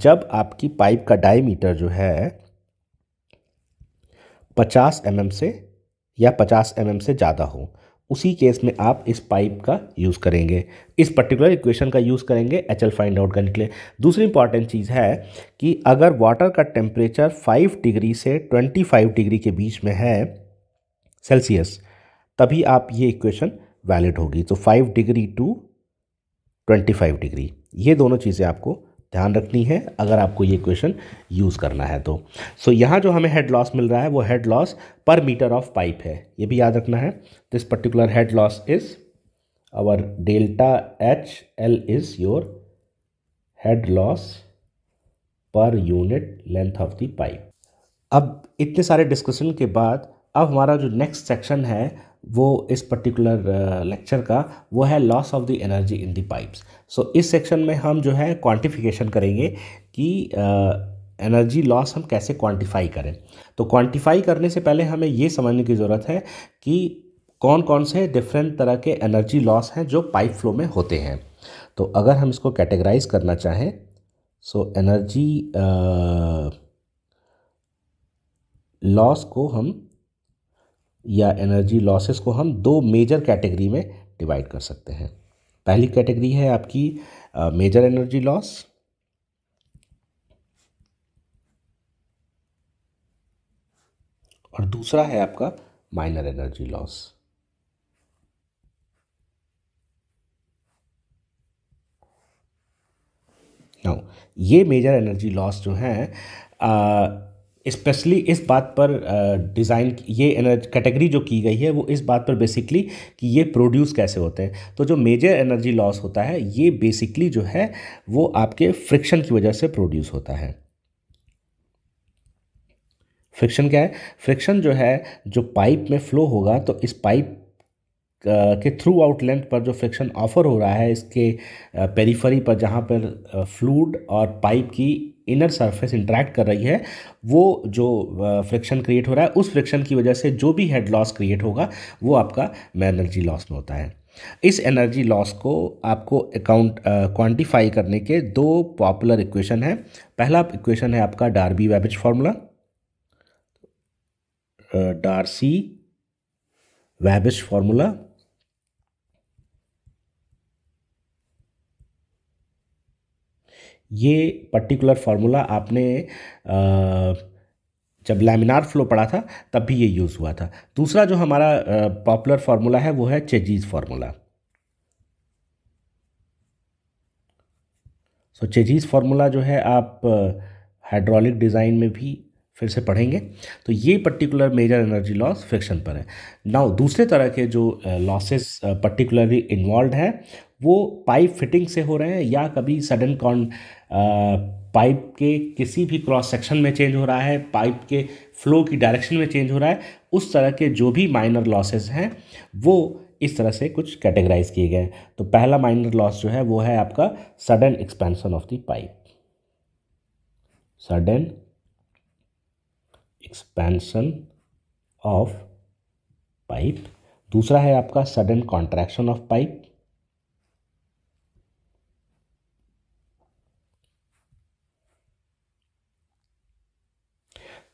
जब आपकी पाइप का डायमीटर जो है 50 एम mm से या 50 एम mm से ज़्यादा हो उसी केस में आप इस पाइप का यूज़ करेंगे इस पर्टिकुलर इक्वेशन का यूज़ करेंगे एच एल फाइंड आउट करने के लिए दूसरी इंपॉर्टेंट चीज़ है कि अगर वाटर का टेम्परेचर 5 डिग्री से 25 डिग्री के बीच में है सेल्सियस तभी आप ये इक्वेशन वैलिड होगी तो 5 डिग्री टू 25 डिग्री ये दोनों चीज़ें आपको ध्यान रखनी है अगर आपको ये क्वेश्चन यूज़ करना है तो सो so, यहाँ जो हमें हेड लॉस मिल रहा है वो head loss per metre of pipe है ये भी याद रखना है this particular head loss is our delta H L is your head loss per unit length of the pipe अब इतने सारे डिस्कशन के बाद अब हमारा जो नेक्स्ट सेक्शन है वो इस पर्टिकुलर लेक्चर uh, का वो है loss of the energy in the pipes so इस सेक्शन में हम जो है क्वांटिफिकेशन करेंगे कि एनर्जी uh, लॉस हम कैसे क्वांटिफाई करें तो क्वांटिफाई करने से पहले हमें ये समझने की ज़रूरत है कि कौन कौन से डिफरेंट तरह के एनर्जी लॉस हैं जो पाइप फ्लो में होते हैं तो अगर हम इसको कैटेगराइज करना चाहें सो एनर्जी लॉस को हम या एनर्जी लॉसेस को हम दो मेजर कैटेगरी में डिवाइड कर सकते हैं पहली कैटेगरी है आपकी मेजर एनर्जी लॉस और दूसरा है आपका माइनर एनर्जी लॉस नाउ ये मेजर एनर्जी लॉस जो हैं स्पेशली इस बात पर डिज़ाइन ये कैटेगरी जो की गई है वो इस बात पर बेसिकली कि ये प्रोड्यूस कैसे होते हैं तो जो मेजर एनर्जी लॉस होता है ये बेसिकली जो है वो आपके फ्रिक्शन की वजह से प्रोड्यूस होता है फ्रिक्शन क्या है फ्रिक्शन जो है जो पाइप में फ्लो होगा तो इस पाइप के थ्रू आउट लेंथ पर जो फ्रिक्शन ऑफर हो रहा है इसके पेरीफरी पर जहाँ पर फ्लूड और पाइप की इनर सरफेस इंटरेक्ट कर रही है वो जो फ्रिक्शन क्रिएट हो रहा है उस फ्रिक्शन की वजह से जो भी हेड लॉस क्रिएट होगा वो आपका एनर्जी लॉस में होता है इस एनर्जी लॉस को आपको अकाउंट क्वांटिफाई करने के दो पॉपुलर इक्वेशन हैं पहला इक्वेशन है आपका Darcy Weisbach formula Darcy Weisbach formula ये पर्टिकुलर फार्मूला आपने आ, जब लैमिनार फ्लो पड़ा था तब भी ये यूज़ हुआ था दूसरा जो हमारा पॉपुलर फार्मूला है वो है चेजीज फार्मूला सो चेजीज फार्मूला जो है आप हाइड्रोलिक डिज़ाइन में भी फिर से पढ़ेंगे तो ये particular major energy loss friction पर है नाउ दूसरे तरह के जो लॉसेस पर्टिकुलरली इन्वॉल्व हैं वो पाइप फिटिंग से हो रहे हैं या कभी सडन कॉन पाइप के किसी भी क्रॉस सेक्शन में चेंज हो रहा है पाइप के फ्लो की डायरेक्शन में चेंज हो रहा है उस तरह के जो भी माइनर लॉसेस हैं वो इस तरह से कुछ कैटेगराइज किए गए हैं तो पहला माइनर लॉस जो है वो है आपका sudden expansion of the pipe sudden expansion of pipe दूसरा है आपका सडन कॉन्ट्रैक्शन ऑफ पाइप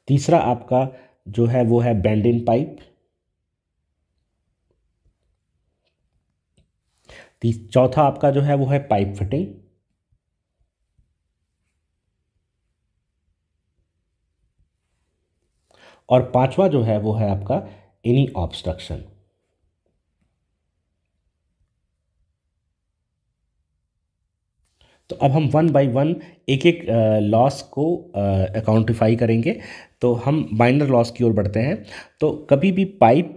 तीसरा आपका जो है वो है बैंडिन पाइप चौथा आपका जो है वो है पाइप फिटिंग और पांचवा जो है वो है आपका एनी ऑब्स्ट्रक्शन तो अब हम वन बाय वन एक एक लॉस को अकाउंटिफाई करेंगे तो हम माइनर लॉस की ओर बढ़ते हैं तो कभी भी पाइप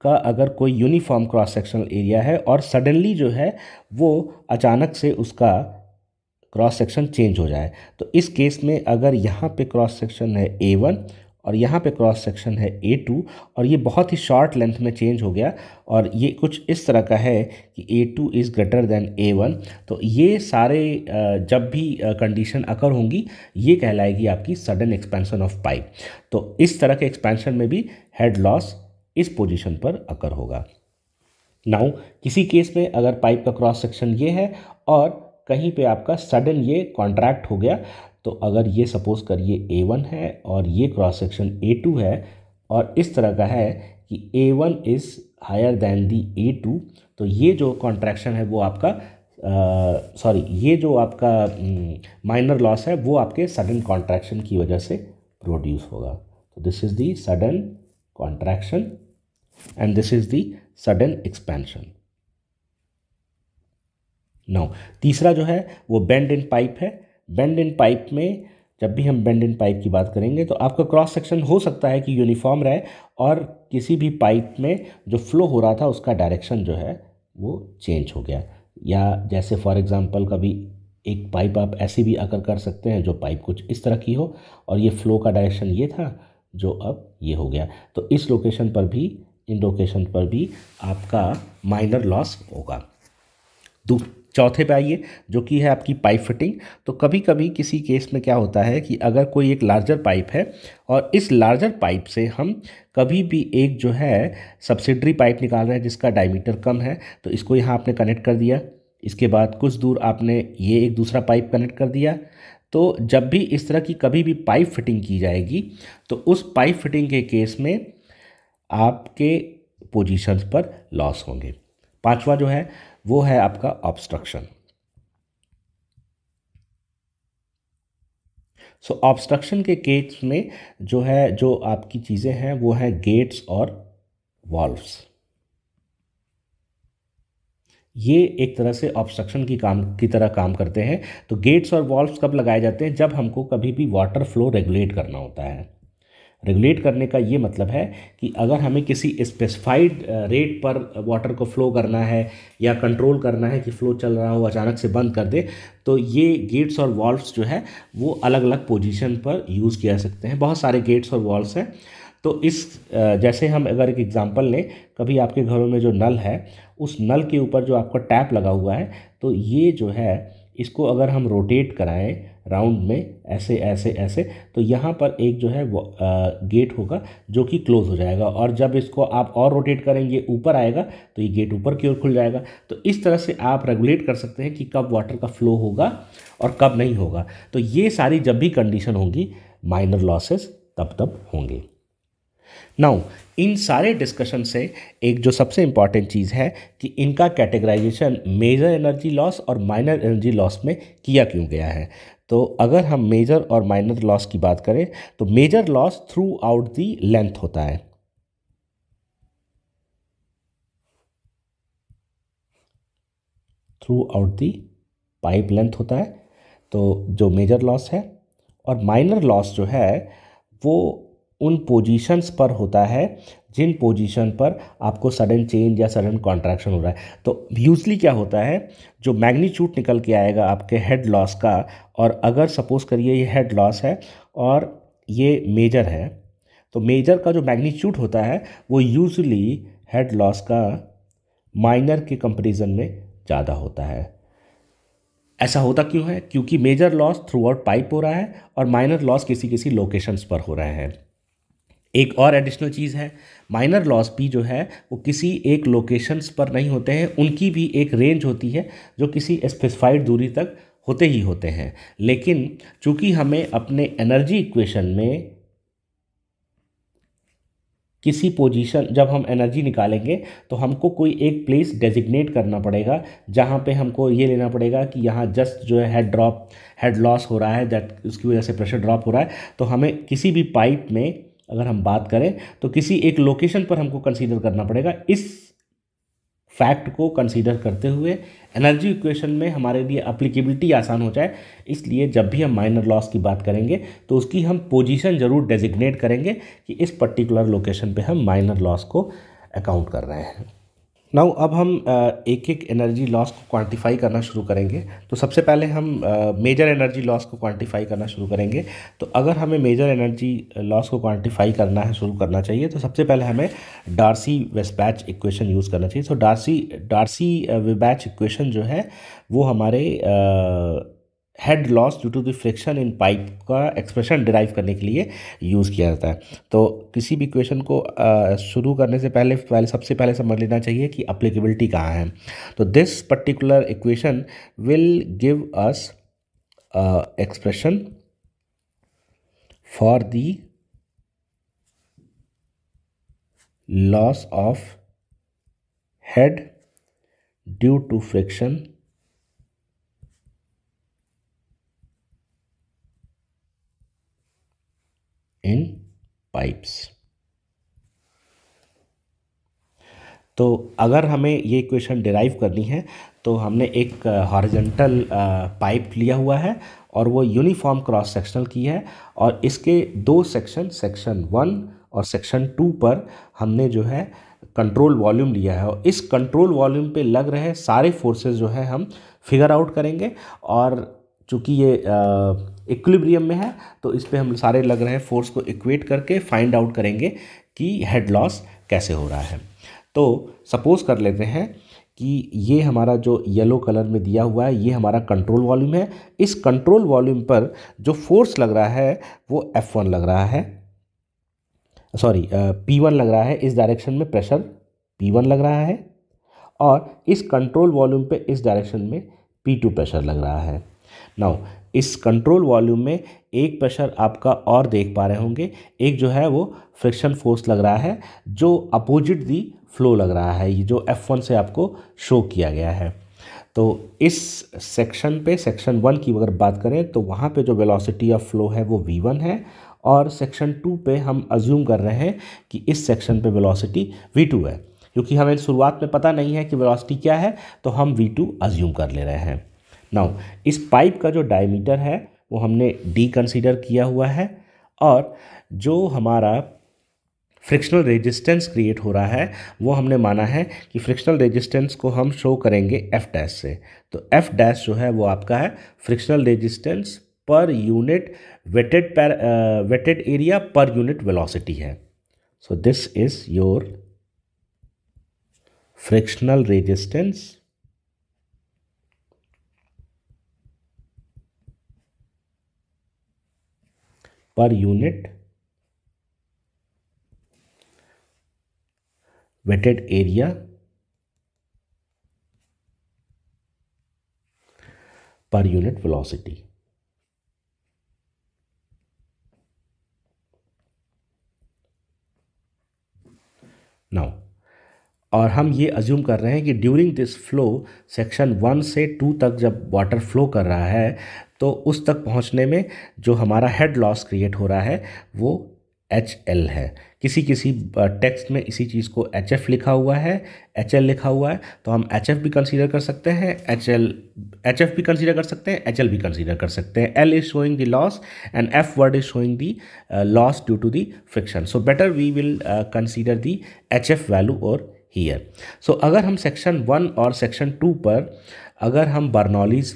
का अगर कोई यूनिफॉर्म क्रॉस सेक्शनल एरिया है और सडनली जो है वो अचानक से उसका क्रॉस सेक्शन चेंज हो जाए तो इस केस में अगर यहाँ पे क्रॉस सेक्शन है ए वन और यहाँ पे क्रॉस सेक्शन है ए टू और ये बहुत ही शॉर्ट लेंथ में चेंज हो गया और ये कुछ इस तरह का है कि A two is greater than A one तो ये सारे जब भी कंडीशन अकर होंगी ये कहलाएगी आपकी सडन एक्सपेंशन ऑफ पाइप तो इस तरह के एक्सपेंशन में भी हेड लॉस इस पोजीशन पर अकर होगा नाउ किसी केस में अगर पाइप का क्रॉस सेक्शन ये है और कहीं पे आपका सडन ये कॉन्ट्रैक्ट हो गया तो अगर ये सपोज़ करिए ए वन है और ये क्रॉस सेक्शन ए टू है और इस तरह का है कि A one is higher than the A two तो ये जो कॉन्ट्रैक्शन है वो आपका सॉरी ये जो आपका माइनर लॉस है वो आपके सडन कॉन्ट्रैक्शन की वजह से प्रोड्यूस होगा तो this is the sudden contraction and this is the sudden expansion now तीसरा जो है वो बेंड इन पाइप है बेंड इन पाइप में जब भी हम बेंड इन पाइप की बात करेंगे तो आपका क्रॉस सेक्शन हो सकता है कि यूनिफॉर्म रहे और किसी भी पाइप में जो फ्लो हो रहा था उसका डायरेक्शन जो है वो चेंज हो गया या जैसे फॉर एग्ज़ाम्पल कभी एक पाइप आप ऐसी भी आकर कर सकते हैं जो पाइप कुछ इस तरह की हो और ये फ्लो का डायरेक्शन ये था जो अब ये हो गया तो इस लोकेशन पर भी इन लोकेशन पर भी आपका माइनर लॉस होगा दू चौथे पे आइए जो कि है आपकी पाइप फिटिंग तो कभी कभी किसी केस में क्या होता है कि अगर कोई एक लार्जर पाइप है और इस लार्जर पाइप से हम कभी भी एक जो है सब्सिडरी पाइप निकाल रहे हैं जिसका डायमीटर कम है तो इसको यहाँ आपने कनेक्ट कर दिया इसके बाद कुछ दूर आपने ये एक दूसरा पाइप कनेक्ट कर दिया तो जब भी इस तरह की कभी भी पाइप फिटिंग की जाएगी तो उस पाइप फिटिंग के केस में आपके पोजीशंस पर लॉस होंगे पांचवा जो है वो है आपका ऑब्स्ट्रक्शन सो ऑब्स्ट्रक्शन के केस में जो है जो आपकी चीज़ें हैं वो है गेट्स और वॉल्व्स ये एक तरह से ऑब्स्ट्रक्शन की काम की तरह काम करते हैं तो गेट्स और वॉल्व्स कब लगाए जाते हैं जब हमको कभी भी वाटर फ्लो रेगुलेट करना होता है रेगुलेट करने का ये मतलब है कि अगर हमें किसी स्पेसिफाइड रेट uh, पर वाटर को फ्लो करना है या कंट्रोल करना है कि फ़्लो चल रहा हो अचानक से बंद कर दे तो ये गेट्स और वॉल्व्स जो है वो अलग अलग पोजीशन पर यूज़ किया सकते हैं बहुत सारे गेट्स और वॉल्व्स हैं तो इस uh, जैसे हम अगर एक एग्ज़ाम्पल लें कभी आपके घरों में जो नल है उस नल के ऊपर जो आपका टैप लगा हुआ है तो ये जो है इसको अगर हम रोटेट कराएँ राउंड में ऐसे ऐसे ऐसे तो यहाँ पर एक जो है वो आ, गेट होगा जो कि क्लोज हो जाएगा और जब इसको आप और रोटेट करेंगे ऊपर आएगा तो ये गेट ऊपर की ओर खुल जाएगा तो इस तरह से आप रेगुलेट कर सकते हैं कि कब वाटर का फ्लो होगा और कब नहीं होगा तो ये सारी जब भी कंडीशन होंगी माइनर लॉसेस तब तब होंगे नाउ इन सारे डिस्कशन से एक जो सबसे इम्पॉर्टेंट चीज़ है कि इनका कैटेगराइजेशन मेजर एनर्जी लॉस और माइनर एनर्जी लॉस में किया क्यों गया है तो अगर हम मेजर और माइनर लॉस की बात करें तो major loss throughout the length होता है throughout the pipe length होता है तो जो मेजर लॉस है और माइनर लॉस जो है वो उन पोजीशंस पर होता है जिन पोजीशन पर आपको सडन चेंज या सडन कॉन्ट्रैक्शन हो रहा है तो यूजली क्या होता है जो मैग्नीट्यूड निकल के आएगा आपके हेड लॉस का और अगर सपोज़ करिए ये हेड लॉस है और ये मेजर है तो मेजर का जो मैग्नीच्यूट होता है वो यूजली हेड लॉस का माइनर के कंपेरिजन में ज़्यादा होता है ऐसा होता क्यों है क्योंकि major loss throughout pipe हो रहा है और माइनर लॉस किसी किसी लोकेशंस पर हो रहे हैं एक और एडिशनल चीज़ है माइनर लॉस भी जो है वो किसी एक लोकेशंस पर नहीं होते हैं उनकी भी एक रेंज होती है जो किसी स्पेसिफाइड दूरी तक होते ही होते हैं लेकिन चूंकि हमें अपने एनर्जी इक्वेशन में किसी पोजीशन जब हम एनर्जी निकालेंगे तो हमको कोई एक प्लेस डेजिग्नेट करना पड़ेगा जहाँ पे हमको ये लेना पड़ेगा कि यहाँ जस्ट जो है हेड ड्रॉप हेड लॉस हो रहा है दैट उसकी वजह से प्रेशर ड्रॉप हो रहा है तो हमें किसी भी पाइप में अगर हम बात करें तो किसी एक लोकेशन पर हमको कंसीडर करना पड़ेगा इस फैक्ट को कंसीडर करते हुए एनर्जी इक्वेशन में हमारे लिए अप्लीकेबिलिटी आसान हो जाए इसलिए जब भी हम माइनर लॉस की बात करेंगे तो उसकी हम पोजीशन ज़रूर डेजिग्नेट करेंगे कि इस पर्टिकुलर लोकेशन पे हम माइनर लॉस को अकाउंट कर रहे हैं नाउ अब हम एक एक एनर्जी लॉस को क्वांटिफाई करना शुरू करेंगे तो सबसे पहले हम मेजर एनर्जी लॉस को क्वांटिफाई करना शुरू करेंगे तो अगर हमें मेजर एनर्जी लॉस को क्वांटिफाई करना है शुरू करना चाहिए तो सबसे पहले हमें डार्सी वेस्पैच इक्वेशन यूज़ करना चाहिए तो डार्सी डार्सी वेबैच इक्वेशन जो है वो हमारे head loss due to the friction in pipe का एक्सप्रेशन डिराइव करने के लिए यूज़ किया जाता है तो किसी भी क्वेश्चन को शुरू करने से पहले पहले सबसे पहले समझ लेना चाहिए कि अप्लीकेबिलिटी कहाँ है तो this particular equation will give us expression for the loss of head due to friction in pipes तो अगर हमें ये इक्वेशन डिराइव करनी है तो हमने एक हॉरिजेंटल पाइप लिया हुआ है और वो यूनिफॉर्म क्रॉस सेक्शनल की है और इसके दो सेक्शन सेक्शन वन और सेक्शन टू पर हमने जो है कंट्रोल वॉल्यूम लिया है और इस कंट्रोल वॉल्यूम पे लग रहे सारे फोर्सेस जो है हम फिगर आउट करेंगे और चूँकि ये आ, इक्विब्रियम में है तो इस पर हम सारे लग रहे हैं फोर्स को इक्वेट करके फाइंड आउट करेंगे कि हेड लॉस कैसे हो रहा है तो सपोज कर लेते हैं कि ये हमारा जो येलो कलर में दिया हुआ है ये हमारा कंट्रोल वॉल्यूम है इस कंट्रोल वॉल्यूम पर जो फोर्स लग रहा है वो F1 लग रहा है सॉरी P1 लग रहा है इस डायरेक्शन में प्रेशर P1 लग रहा है और इस कंट्रोल वॉल्यूम पे इस डायरेक्शन में P2 प्रेशर लग रहा है नाउ इस कंट्रोल वॉल्यूम में एक प्रेशर आपका और देख पा रहे होंगे एक जो है वो फ्रिक्शन फोर्स लग रहा है जो अपोजिट दी फ्लो लग रहा है ये जो F1 से आपको शो किया गया है तो इस सेक्शन पे सेक्शन वन की अगर बात करें तो वहाँ पे जो वेलोसिटी ऑफ फ्लो है वो वी वन है और सेक्शन टू पे हम अज्यूम कर रहे हैं कि इस सेक्शन पे वेलोसिटी टू है क्योंकि हमें शुरुआत में पता नहीं है कि वेलोसिटी क्या है तो हम वी टू अज्यूम कर ले रहे हैं नाउ इस पाइप का जो डायमीटर है वो हमने डी कंसीडर किया हुआ है और जो हमारा फ्रिक्शनल रेजिस्टेंस क्रिएट हो रहा है वो हमने माना है कि फ्रिक्शनल रेजिस्टेंस को हम शो करेंगे एफ डैश से तो एफ डैश जो है वो आपका है frictional resistance per unit wetted per wetted area per unit velocity है so this is your frictional resistance per unit wetted area per unit velocity now और हम ये अज्यूम कर रहे हैं कि during this flow section one से two तक जब वाटर फ्लो कर रहा है तो उस तक पहुंचने में जो हमारा हेड लॉस क्रिएट हो रहा है वो एच एल है किसी किसी टेक्स्ट में इसी चीज़ को एच एफ लिखा हुआ है एच एल लिखा हुआ है तो हम एच एफ भी कंसीडर कर सकते हैं एच एल एच एफ भी कंसीडर कर सकते हैं एच एल भी कंसीडर कर सकते हैं L is showing the loss and F word is showing the loss due to the friction so better we will consider the H F value और here so अगर हम सेक्शन वन और section two पर अगर हम Bernoulli's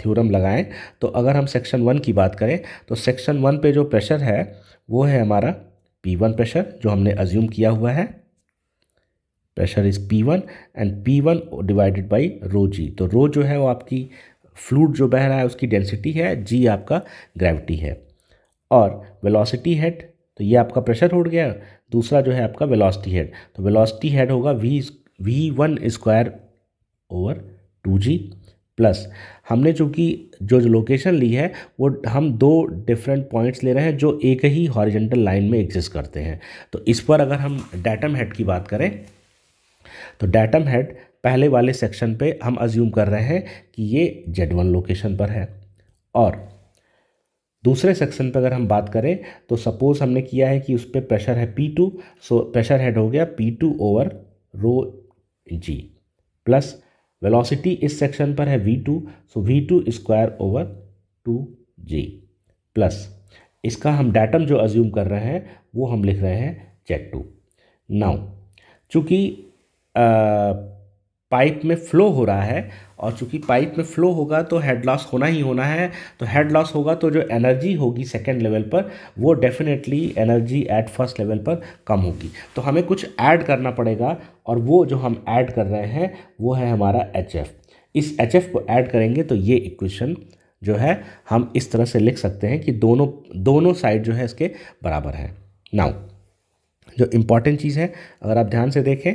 theorem लगाएं तो अगर हम सेक्शन वन की बात करें तो सेक्शन वन पे जो प्रेशर है वो है हमारा पी वन प्रेशर जो हमने अज्यूम किया हुआ है pressure is P one and P one divided by rho G तो रो जो है वो आपकी फ्लूड जो बह रहा है उसकी डेंसिटी है जी आपका ग्रेविटी है और वेलोसिटी हेड तो ये आपका प्रेशर हो गया दूसरा जो है आपका वेलोसिटी हेड तो वेलोसिटी हेड होगा V V one square over two G plus हमने चूँकि जो जो लोकेशन ली है वो हम दो डिफरेंट पॉइंट्स ले रहे हैं जो एक ही हॉरिजेंटल लाइन में एग्जिस्ट करते हैं तो इस पर अगर हम डैटम हेड की बात करें तो डैटम हेड पहले वाले सेक्शन पे हम अज्यूम कर रहे हैं कि ये जेड वन लोकेशन पर है और दूसरे सेक्शन पर अगर हम बात करें तो सपोज़ हमने किया है कि उस पर प्रेशर है P two so pressure head हो गया P two over rho G plus velocity इस सेक्शन पर है V two so V two square over two G plus इसका हम डाटम जो अज्यूम कर रहे हैं वो हम लिख रहे हैं जेड टू नाउ चूँकि पाइप में फ्लो हो रहा है और चूंकि पाइप में फ्लो होगा तो हेड लॉस होना ही होना है तो हेड लॉस होगा तो जो एनर्जी होगी सेकेंड लेवल पर वो definitely energy at first level पर कम होगी तो हमें कुछ ऐड करना पड़ेगा और वो जो हम ऐड कर रहे हैं वो है हमारा एच इस एच को ऐड करेंगे तो ये इक्वेशन जो है हम इस तरह से लिख सकते हैं कि दोनों दोनों साइड जो है इसके बराबर है नाउ जो इम्पॉर्टेंट चीज़ है अगर आप ध्यान से देखें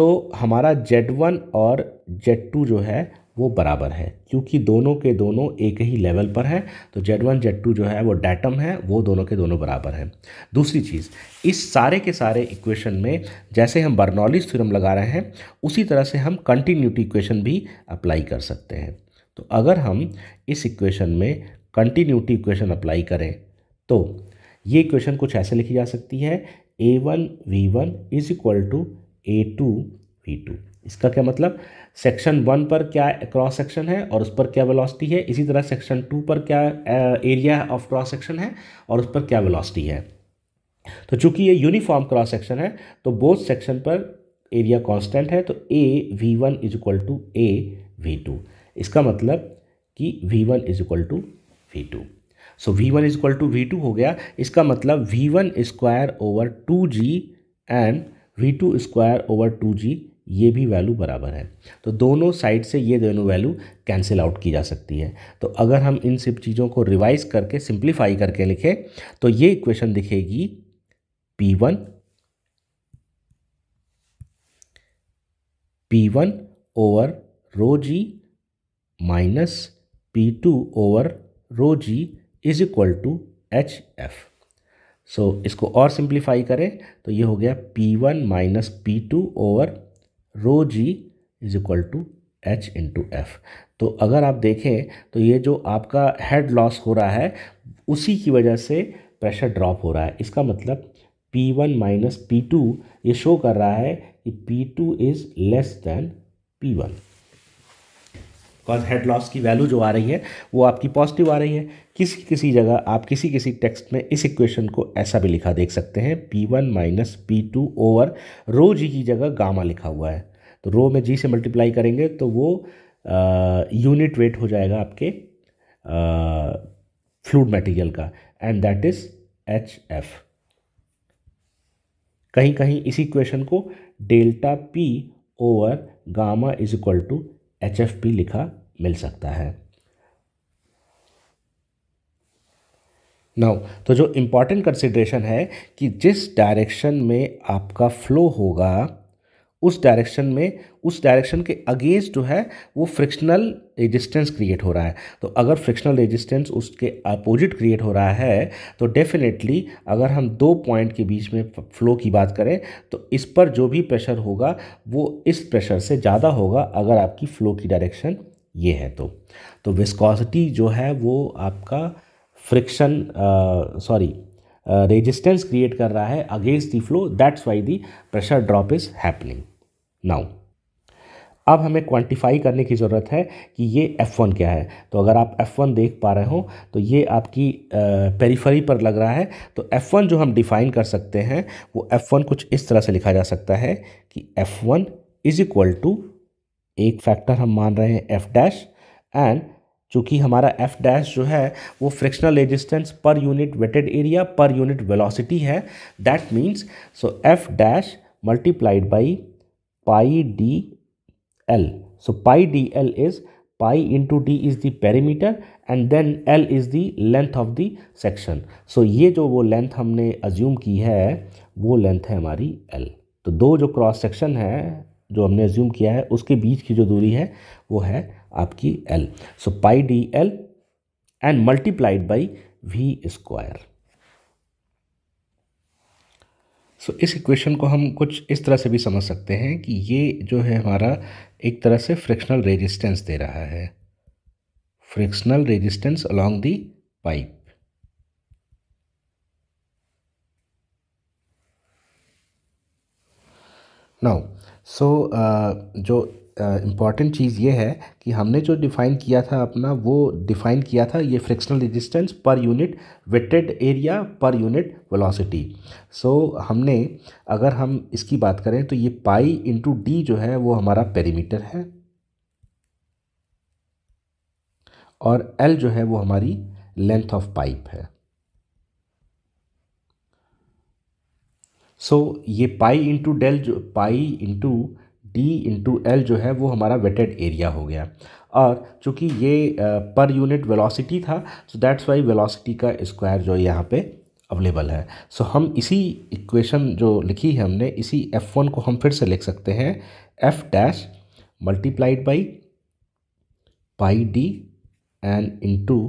तो हमारा जेड वन और जेड टू जो है वो बराबर है क्योंकि दोनों के दोनों एक ही लेवल पर है तो जेड वन जेड टू जो है वो डैटम है वो दोनों के दोनों बराबर हैं दूसरी चीज़ इस सारे के सारे इक्वेशन में जैसे हम बर्नॉलिज थ्योरम लगा रहे हैं उसी तरह से हम कंटिन्यूटी इक्वेशन भी अप्लाई कर सकते हैं तो अगर हम इस इक्वेशन में कंटिन्यूटी इक्वेशन अप्लाई करें तो ये इक्वेशन कुछ ऐसे लिखी जा सकती है A one V one is equal to A two V two इसका क्या मतलब सेक्शन वन पर क्या क्रॉस सेक्शन है और उस पर क्या वेलोसिटी है इसी तरह सेक्शन टू पर क्या एरिया ऑफ क्रॉस सेक्शन है और उस पर क्या वेलोसिटी है तो चूंकि ये यूनिफॉर्म क्रॉस सेक्शन है तो बोथ सेक्शन पर एरिया कांस्टेंट है तो A V one is equal to A V two इसका मतलब कि V one is equal to V two so V one is equal to V two हो गया इसका मतलब V one square over two G and V two square over two G ये भी value बराबर है तो दोनों साइड से ये दोनों वैल्यू कैंसिल आउट की जा सकती है तो अगर हम इन सब चीज़ों को रिवाइज करके सिंप्लीफाई करके लिखें तो ये इक्वेशन दिखेगी P one P one over rho G minus P two over rho G is equal to H F so so, इसको और सिंप्लीफाई करें तो ये हो गया P1 one minus P two over rho G is equal to H into F तो अगर आप देखें तो ये जो आपका हेड लॉस हो रहा है उसी की वजह से प्रेशर ड्रॉप हो रहा है इसका मतलब P1 one minus P two ये शो कर रहा है कि P2 two is less than P because head loss की वैल्यू जो आ रही है वो आपकी पॉजिटिव आ रही है किसी किसी जगह आप किसी किसी टेक्स्ट में इस इक्वेशन को ऐसा भी लिखा देख सकते हैं P one minus P two over rho G की जगह गामा लिखा हुआ है तो रो में जी से मल्टीप्लाई करेंगे तो वो यूनिट वेट हो जाएगा आपके फ्लूड मटेरियल का and that is H F कहीं कहीं इसी इक्वेशन को delta P over gamma is equal to H F P लिखा मिल सकता है नाउ तो जो इम्पॉर्टेंट कंसिड्रेशन है कि जिस डायरेक्शन में आपका फ्लो होगा उस डायरेक्शन में उस डायरेक्शन के अगेंस्ट जो है वो फ्रिक्शनल रेजिस्टेंस क्रिएट हो रहा है तो अगर फ्रिक्शनल रेजिस्टेंस उसके अपोजिट क्रिएट हो रहा है तो डेफिनेटली अगर हम दो पॉइंट के बीच में फ्लो की बात करें तो इस पर जो भी प्रेशर होगा वो इस प्रेशर से ज़्यादा होगा अगर आपकी फ़्लो की डायरेक्शन ये है तो तो विस्कोसिटी जो है वो आपका फ्रिक्शन सॉरी रेजिस्टेंस क्रिएट कर रहा है against the flow that's why the pressure drop is happening now अब हमें क्वांटिफाई करने की ज़रूरत है कि ये एफ़ वन क्या है तो अगर आप एफ़ वन देख पा रहे हो तो ये आपकी पेरीफरी पर लग रहा है तो एफ़ वन जो हम डिफ़ाइन कर सकते हैं वो एफ़ वन कुछ इस तरह से लिखा जा सकता है कि F one is equal to एक फैक्टर हम मान रहे हैं एफ डैश एंड चूँकि हमारा एफ डैश जो है वो frictional resistance per unit wetted area per unit velocity है that means so F dash multiplied by pi D L so pi D L is pi into D is the perimeter and then L is the length of the section so ये जो वो length हमने assume की है वो length है हमारी L तो दो जो क्रॉस सेक्शन है जो हमने एज्यूम किया है उसके बीच की जो दूरी है वो है आपकी L so pi D L and multiplied by V square so इस इक्वेशन को हम कुछ इस तरह से भी समझ सकते हैं कि ये जो है हमारा एक तरह से फ्रिक्शनल रेजिस्टेंस दे रहा है frictional resistance along the pipe now so so, uh, जो इम्पॉर्टेंट uh, चीज़ ये है कि हमने जो डिफ़ाइन किया था अपना वो डिफ़ाइन किया था ये frictional resistance per unit wetted area per unit velocity so हमने अगर हम इसकी बात करें तो ये पाई इंटू डी जो है वो हमारा पेरीमीटर है और एल जो है वो हमारी लेंथ ऑफ पाइप है सो so, ये पाई इंटू डेल जो pi into D into L जो है वो हमारा वेटेड एरिया हो गया और चूँकि ये पर यूनिट वेलोसिटी था सो दैट्स वाई वेलोसिटी का स्क्वायर जो यहाँ पे अवेलेबल है सो so, हम इसी इक्वेशन जो लिखी है हमने इसी एफ वन को हम फिर से लिख सकते हैं F dash multiplied by pi D and into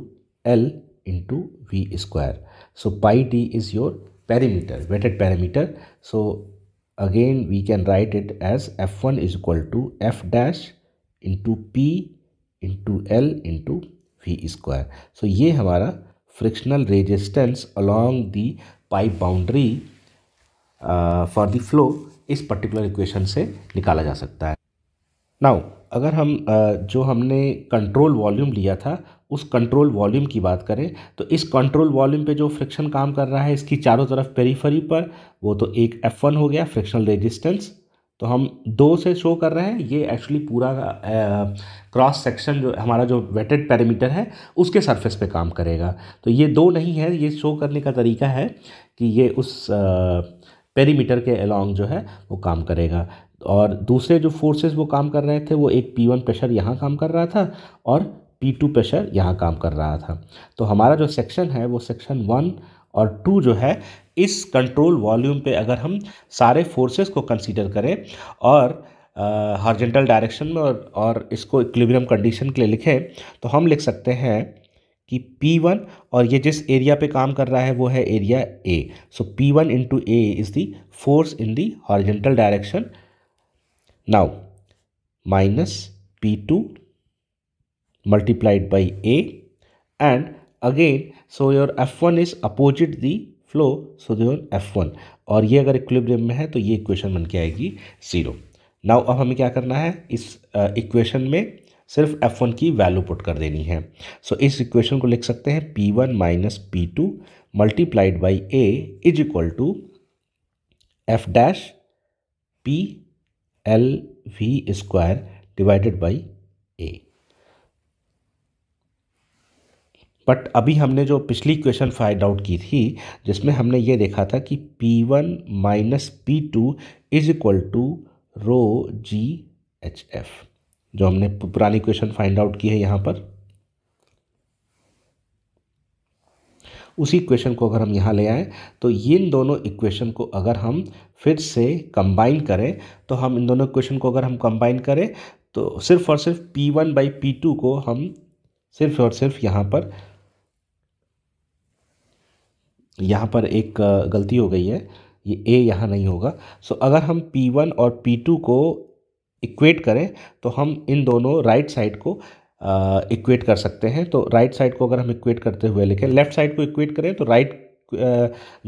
L into V square so pi D is your parameter weighted parameter so again we can write it as f1 is equal to f dash into p into l into v square so ye hamara frictional resistance along the pipe boundary uh, for the flow इस particular equation से निकाला जा सकता है now अगर हम uh, जो हमने कंट्रोल वॉल्यूम लिया था उस कंट्रोल वॉल्यूम की बात करें तो इस कंट्रोल वॉल्यूम पे जो फ्रिक्शन काम कर रहा है इसकी चारों तरफ पेरीफरी पर वो तो एक एफ वन हो गया फ्रिक्शनल रेजिस्टेंस तो हम दो से शो कर रहे हैं ये एक्चुअली पूरा क्रॉस सेक्शन जो हमारा जो वेटेड पैरामीटर है उसके सरफेस पे काम करेगा तो ये दो नहीं है ये शो करने का तरीका है कि ये उस पेरीमीटर के अलॉन्ग जो है वो काम करेगा और दूसरे जो फोर्सेस वो काम कर रहे थे वो एक पी वन प्रेशर यहाँ काम कर रहा था और पी टू प्रेशर यहाँ काम कर रहा था तो हमारा जो सेक्शन है वो सेक्शन वन और टू जो है इस कंट्रोल वॉल्यूम पे अगर हम सारे फोर्सेस को कंसीडर करें और हॉर्जेंटल डायरेक्शन में और, और इसको इक्विलिब्रियम कंडीशन के लिए लिखें तो हम लिख सकते हैं कि P1 और ये जिस एरिया पे काम कर रहा है वो है area A so P1 one into A is the force in the horizontal direction now minus P2 multiplied by A and again so your F1 is opposite the flow so the F one और ये अगर equilibrium में है तो ये equation बन के आएगी ज़ीरो नाउ अब हमें क्या करना है इस इक्वेशन में सिर्फ एफ वन की वैल्यू पुट कर देनी है सो so, इस इक्वेशन को लिख सकते हैं P one minus P two multiplied by A is equal to F dash P L V square divided by but अभी हमने जो पिछली क्वेश्चन फाइंड आउट की थी जिसमें हमने ये देखा था कि P1 one minus P two is equal to rho G H F जो हमने पुरानी क्वेश्चन फाइंड आउट की है यहाँ पर उसी क्वेश्चन को अगर हम यहाँ ले आएँ तो इन दोनों इक्वेशन को अगर हम फिर से कंबाइन करें तो हम इन दोनों इक्वेशन को अगर हम कंबाइन करें तो सिर्फ और सिर्फ P1 वन बाई पी को हम सिर्फ और सिर्फ यहाँ पर यहाँ पर एक गलती हो गई है ये ए यहाँ नहीं होगा सो अगर हम पी वन और पी टू को इक्वेट करें तो हम इन दोनों राइट साइड को इक्वेट कर सकते हैं तो राइट साइड को अगर हम इक्वेट करते हुए लिखें लेफ्ट साइड को इक्वेट करें तो राइट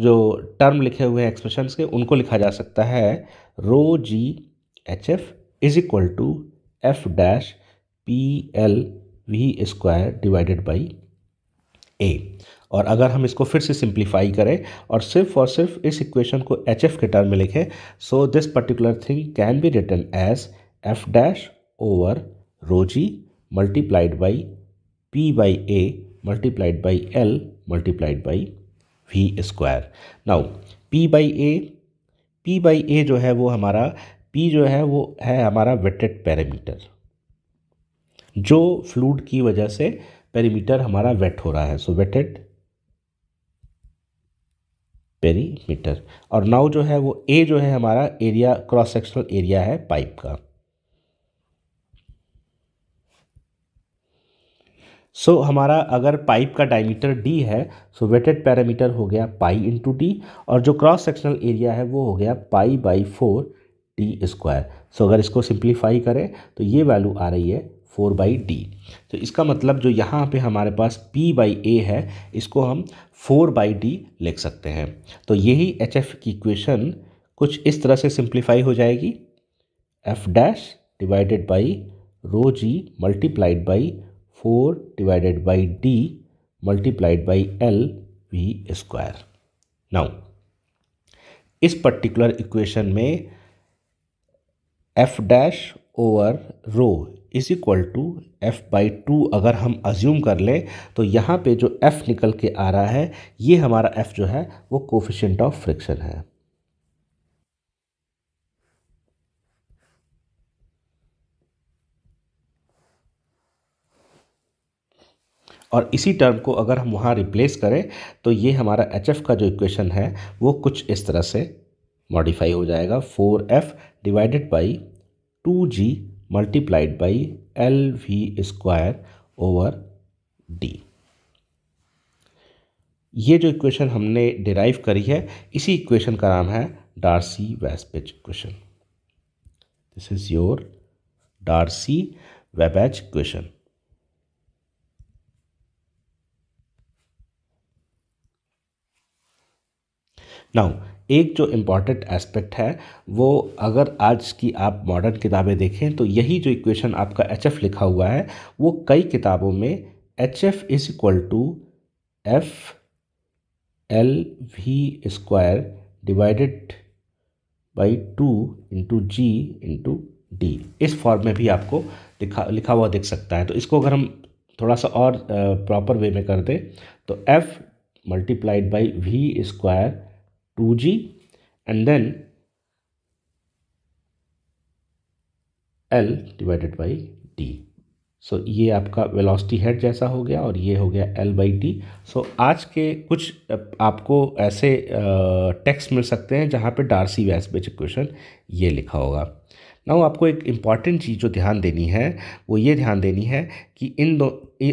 जो टर्म लिखे हुए हैं एक्सप्रेशंस के उनको लिखा जा सकता है rho G H F is equal to F dash P L V square divided by A और अगर हम इसको फिर से सिंप्लीफाई करें और सिर्फ और सिर्फ इस इक्वेशन को एच एफ के टर्म में लिखें so this particular thing can be written as F dash over rho G multiplied by P by A multiplied by L multiplied by V square now P by A P by A जो है वो हमारा P जो है वो है हमारा wetted parameter जो फ्लूड की वजह से पेरीमीटर हमारा वेट हो रहा है सो वेटेड पेरीमीटर और नाउ जो है वो ए जो है हमारा एरिया क्रॉस सेक्शनल एरिया है पाइप का सो so, हमारा अगर पाइप का डायमीटर डी है सो वेटेड पैरामीटर हो गया पाई इंटू डी और जो क्रॉस सेक्शनल एरिया है वो हो गया pi by four D square so अगर इसको सिंप्लीफाई करें तो ये वैल्यू आ रही है फोर बाई डी तो इसका मतलब जो यहाँ पे हमारे पास पी बाई ए है इसको हम फोर बाई डी लिख सकते हैं तो यही एच एफ की इक्वेशन कुछ इस तरह से सिंप्लीफाई हो जाएगी F dash divided by rho G multiplied by four divided by D multiplied by L V square now इस पर्टिकुलर इक्वेशन में F dash over rho is equal to F by two अगर हम assume कर लें तो यहाँ पे जो एफ़ निकल के आ रहा है ये हमारा एफ़ जो है वो कोफिशेंट ऑफ फ्रिक्शन है और इसी टर्म को अगर हम वहाँ रिप्लेस करें तो ये हमारा एच एफ़ का जो इक्वेशन है वो कुछ इस तरह से मॉडिफाई हो जाएगा four F divided by two G multiplied by L V square over D ये जो इक्वेशन हमने डिराइव करी है इसी इक्वेशन का नाम है Darcy Weisbach equation this is your Darcy Weisbach equation now एक जो इम्पॉर्टेंट एस्पेक्ट है वो अगर आज की आप मॉडर्न किताबें देखें तो यही जो इक्वेशन आपका एच एफ लिखा हुआ है वो कई किताबों में H F is equal to F L V square divided by two into G into D इस फॉर्म में भी आपको लिखा लिखा हुआ दिख सकता है तो इसको अगर हम थोड़ा सा और प्रॉपर वे में कर दें तो F multiplied by V square 2G and then L divided by D. So so, ये आपका वेलोसिटी हेड जैसा हो गया और ये हो गया एल बाई डी सो आज के कुछ आपको ऐसे टेक्स्ट मिल सकते हैं जहाँ पे डार्सी वैस बेच क्वेश्चन ये लिखा होगा ना आपको एक इम्पॉर्टेंट चीज़ जो ध्यान देनी है वो ये ध्यान देनी है कि इन दो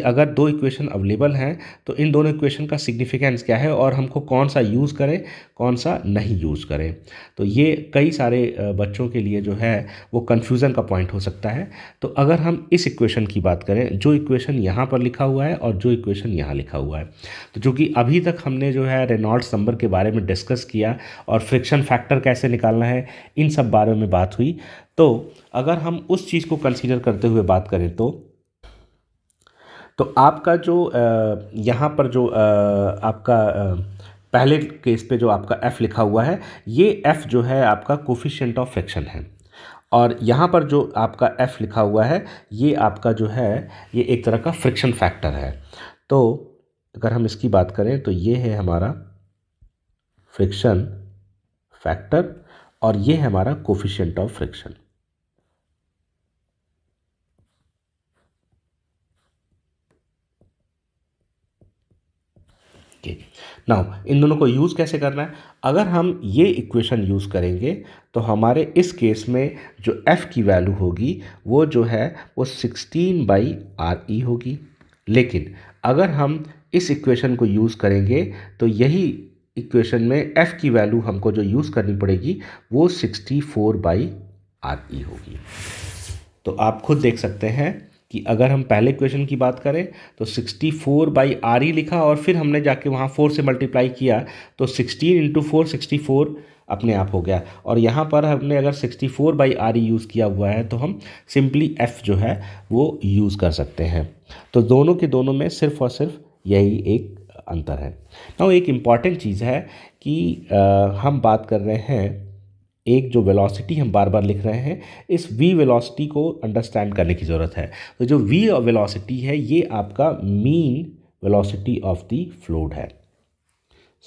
अगर दो इक्वेशन अवेलेबल हैं तो इन दोनों इक्वेशन का सिग्निफिकेंस क्या है और हमको कौन सा यूज़ करें कौन सा नहीं यूज़ करें तो ये कई सारे बच्चों के लिए जो है वो कन्फ्यूज़न का पॉइंट हो सकता है तो अगर हम इस इक्वेशन की बात करें जो इक्वेशन यहाँ पर लिखा हुआ है और जो इक्वेशन यहाँ लिखा हुआ है तो चूँकि अभी तक हमने जो है रेनॉल्ड्स नंबर के बारे में डिस्कस किया और फ्रिक्शन फैक्टर कैसे निकालना है इन सब बारे में बात हुई तो अगर हम उस चीज़ को कंसीडर करते हुए बात करें तो तो आपका जो यहाँ पर जो आपका पहले केस पे जो आपका एफ़ लिखा हुआ है ये एफ़ जो है आपका कोफिशेंट ऑफ फ्रैक्शन है और यहाँ पर जो आपका एफ़ लिखा हुआ है ये आपका जो है ये एक तरह का फ्रिक्शन फैक्टर है तो अगर हम इसकी बात करें तो ये है हमारा फ्रिक्शन फैक्टर और ये है हमारा कोफिशेंट ऑफ फ्रिक्शन नाउ इन दोनों को यूज़ कैसे करना है अगर हम ये इक्वेशन यूज़ करेंगे तो हमारे इस केस में जो एफ़ की वैल्यू होगी वो जो है वो सिक्सटीन बाई आर ई होगी लेकिन अगर हम इस इक्वेशन को यूज़ करेंगे तो यही इक्वेशन में एफ़ की वैल्यू हमको जो यूज़ करनी पड़ेगी वो sixty four by R E होगी तो आप खुद देख सकते हैं कि अगर हम पहले इक्वेशन की बात करें तो 64 फोर बाई आर ही लिखा और फिर हमने जाके वहाँ फोर से मल्टीप्लाई किया तो 16 इंटू फोर सिक्सटी अपने आप हो गया और यहाँ पर हमने अगर 64 फोर बाई आर यूज़ किया हुआ है तो हम सिंपली एफ़ जो है वो यूज़ कर सकते हैं तो दोनों के दोनों में सिर्फ और सिर्फ यही एक अंतर है ना एक इम्पॉर्टेंट चीज़ है कि आ, हम बात कर रहे हैं एक जो वेलोसिटी हम बार बार लिख रहे हैं इस वी वेलोसिटी को अंडरस्टैंड करने की ज़रूरत है तो जो वी वेलोसिटी है ये आपका mean velocity of the flow है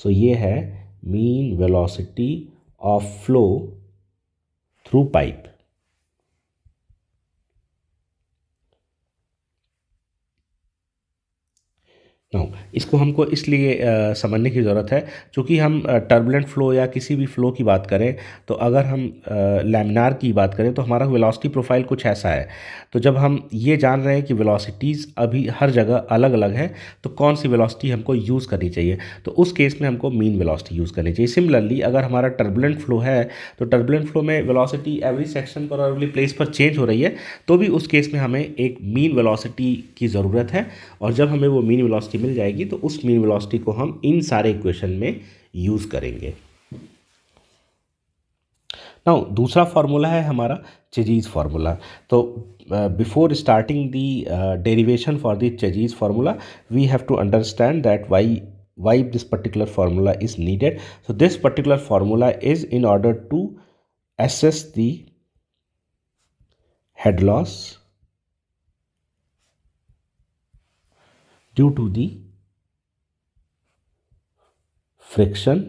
सो so, ये है mean velocity of flow through pipe इसको हमको इसलिए समझने की ज़रूरत है क्योंकि हम टर्बुलेंट फ़्लो या किसी भी फ़्लो की बात करें तो अगर हम लेमिनार की बात करें तो हमारा वेलोसिटी प्रोफाइल कुछ ऐसा है तो जब हम ये जान रहे हैं कि वेलोसिटीज़ अभी हर जगह अलग अलग है तो कौन सी वेलोसिटी हमको यूज़ करनी चाहिए तो उस केस में हमको मीन वेलोसिटी यूज़ करनी चाहिए सिमिलरली अगर हमारा टर्बुलेंट फ़्लो है तो टर्बुलेंट फ़्लो में वेलोसिटी एवरी सेक्शन पर और एवरी प्लेस पर चेंज हो रही है तो भी उस केस में हमें एक मीन वेलोसिटी की ज़रूरत है और जब हमें वो मीन वेलोसिटी मिल जाएगी तो उस मीन वेलोसिटी को हम इन सारे इक्वेशन में यूज़ करेंगे ना दूसरा फार्मूला है हमारा चजीज फार्मूला तो before starting the derivation for the Chezy's formula we have to understand that why why this particular formula is needed so this particular formula is in order to assess the head loss due to the friction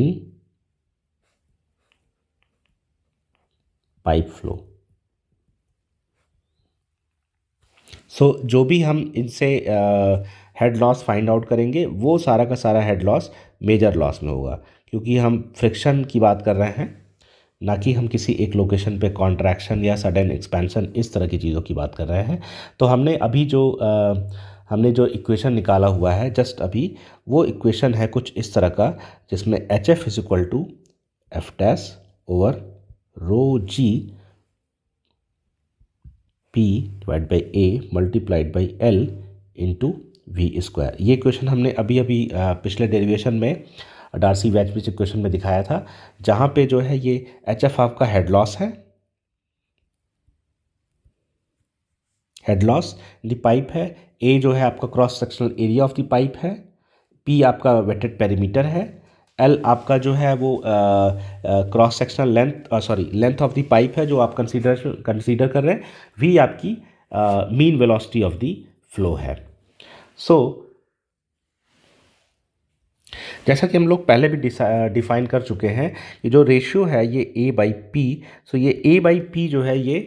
in pipe flow so जो भी हम इनसे head loss find out करेंगे वो सारा का सारा head loss major loss में होगा क्योंकि हम फ्रिक्शन की बात कर रहे हैं ना कि हम किसी एक लोकेशन पे कॉन्ट्रैक्शन या सडन एक्सपेंशन इस तरह की चीज़ों की बात कर रहे हैं तो हमने अभी जो आ, हमने जो इक्वेशन निकाला हुआ है जस्ट अभी वो इक्वेशन है कुछ इस तरह का जिसमें H F is equal to F dash over rho G P divide by A multiplied by L into V square ये क्वेश्चन हमने अभी अभी पिछले डेरिवेशन में डार्सी वैचबिच इक्वेशन में दिखाया था जहाँ पे जो है ये एच एफ आपका हेड लॉस है हेड लॉस दी पाइप है ए जो है आपका cross sectional area of the pipe है पी आपका वेटेड पेरीमीटर है एल आपका जो है वो cross sectional length sorry length of the pipe है जो आप कंसीडर कंसीडर कर रहे हैं वी आपकी mean velocity of the flow है सो so, जैसा कि हम लोग पहले भी डिफाइन कर चुके हैं ये जो रेशियो है ये ए बाई पी सो ये ए बाई पी जो है ये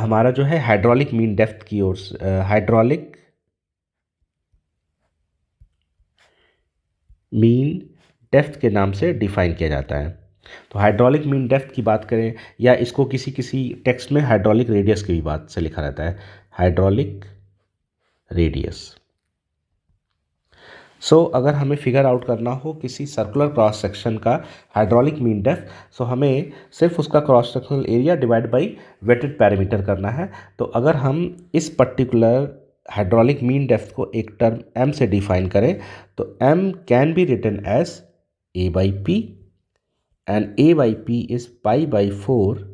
हमारा जो है हाइड्रोलिक मीन डेफ्थ की ओर हाइड्रोलिक मीन डेफ्थ के नाम से डिफाइन किया जाता है तो हाइड्रोलिक मीन डेफ्थ की बात करें या इसको किसी किसी टेक्स्ट में हाइड्रोलिक रेडियस की भी बात से लिखा रहता है हाइड्रोलिक रेडियस सो so, अगर हमें फिगर आउट करना हो किसी सर्कुलर क्रॉस सेक्शन का हाइड्रोलिक मीन डेफ सो हमें सिर्फ उसका cross sectional area divide by wetted parameter करना है तो अगर हम इस पर्टिकुलर हाइड्रोलिक मीन डेफ को एक टर्म एम से डिफाइन करें तो M can be written as A by P and A by P is pi by four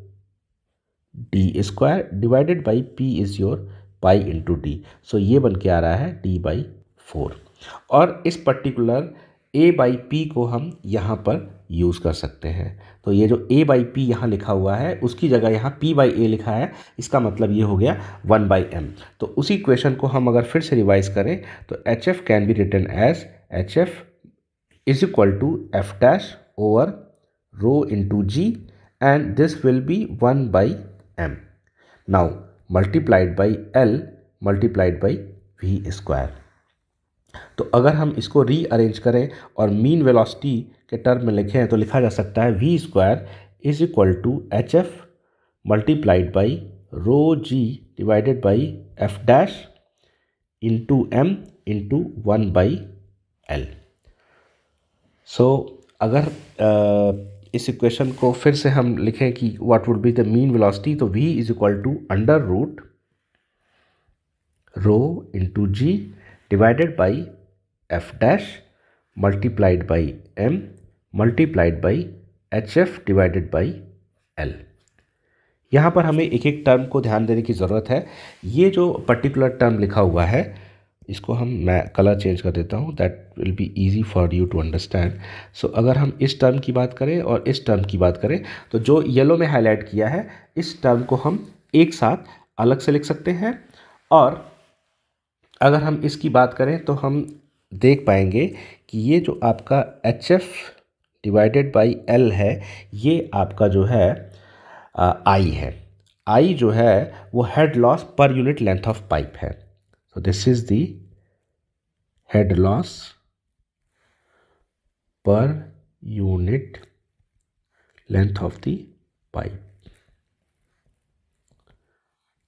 D square divided by P is your pi into D so ये बन के आ रहा है डी बाई फोर और इस particular A by P को हम यहाँ पर यूज़ कर सकते हैं तो ये जो ए बाई पी यहाँ लिखा हुआ है उसकी जगह यहाँ पी बाई ए लिखा है इसका मतलब ये हो गया वन बाई एम तो उसी क्वेश्चन को हम अगर फिर से रिवाइज करें तो H F can be written as H F is equal to F dash over rho into G and this will be one by M now multiplied by L multiplied by V square तो अगर हम इसको rearrange करें और mean velocity के term में लिखें तो लिखा जा सकता है V square is equal to H F multiplied by rho G divided by F dash into M into one by L so अगर uh, इस इक्वेशन को फिर से हम लिखें कि what would be the mean velocity तो V is equal to under root rho into G divided by F dash multiplied by M multiplied by H F divided by L यहाँ पर हमें एक एक टर्म को ध्यान देने की ज़रूरत है ये जो पर्टिकुलर टर्म लिखा हुआ है इसको हम मैं कलर चेंज कर देता हूँ that will be easy for you to understand so अगर हम इस टर्म की बात करें और इस टर्म की बात करें तो जो येलो में हाईलाइट किया है इस टर्म को हम एक साथ अलग से लिख सकते हैं और अगर हम इसकी बात करें तो हम देख पाएंगे कि ये जो आपका H F divided by L है ये आपका जो है आई है आई जो है वो head loss per unit length of pipe है so this is the head loss per unit length of the pipe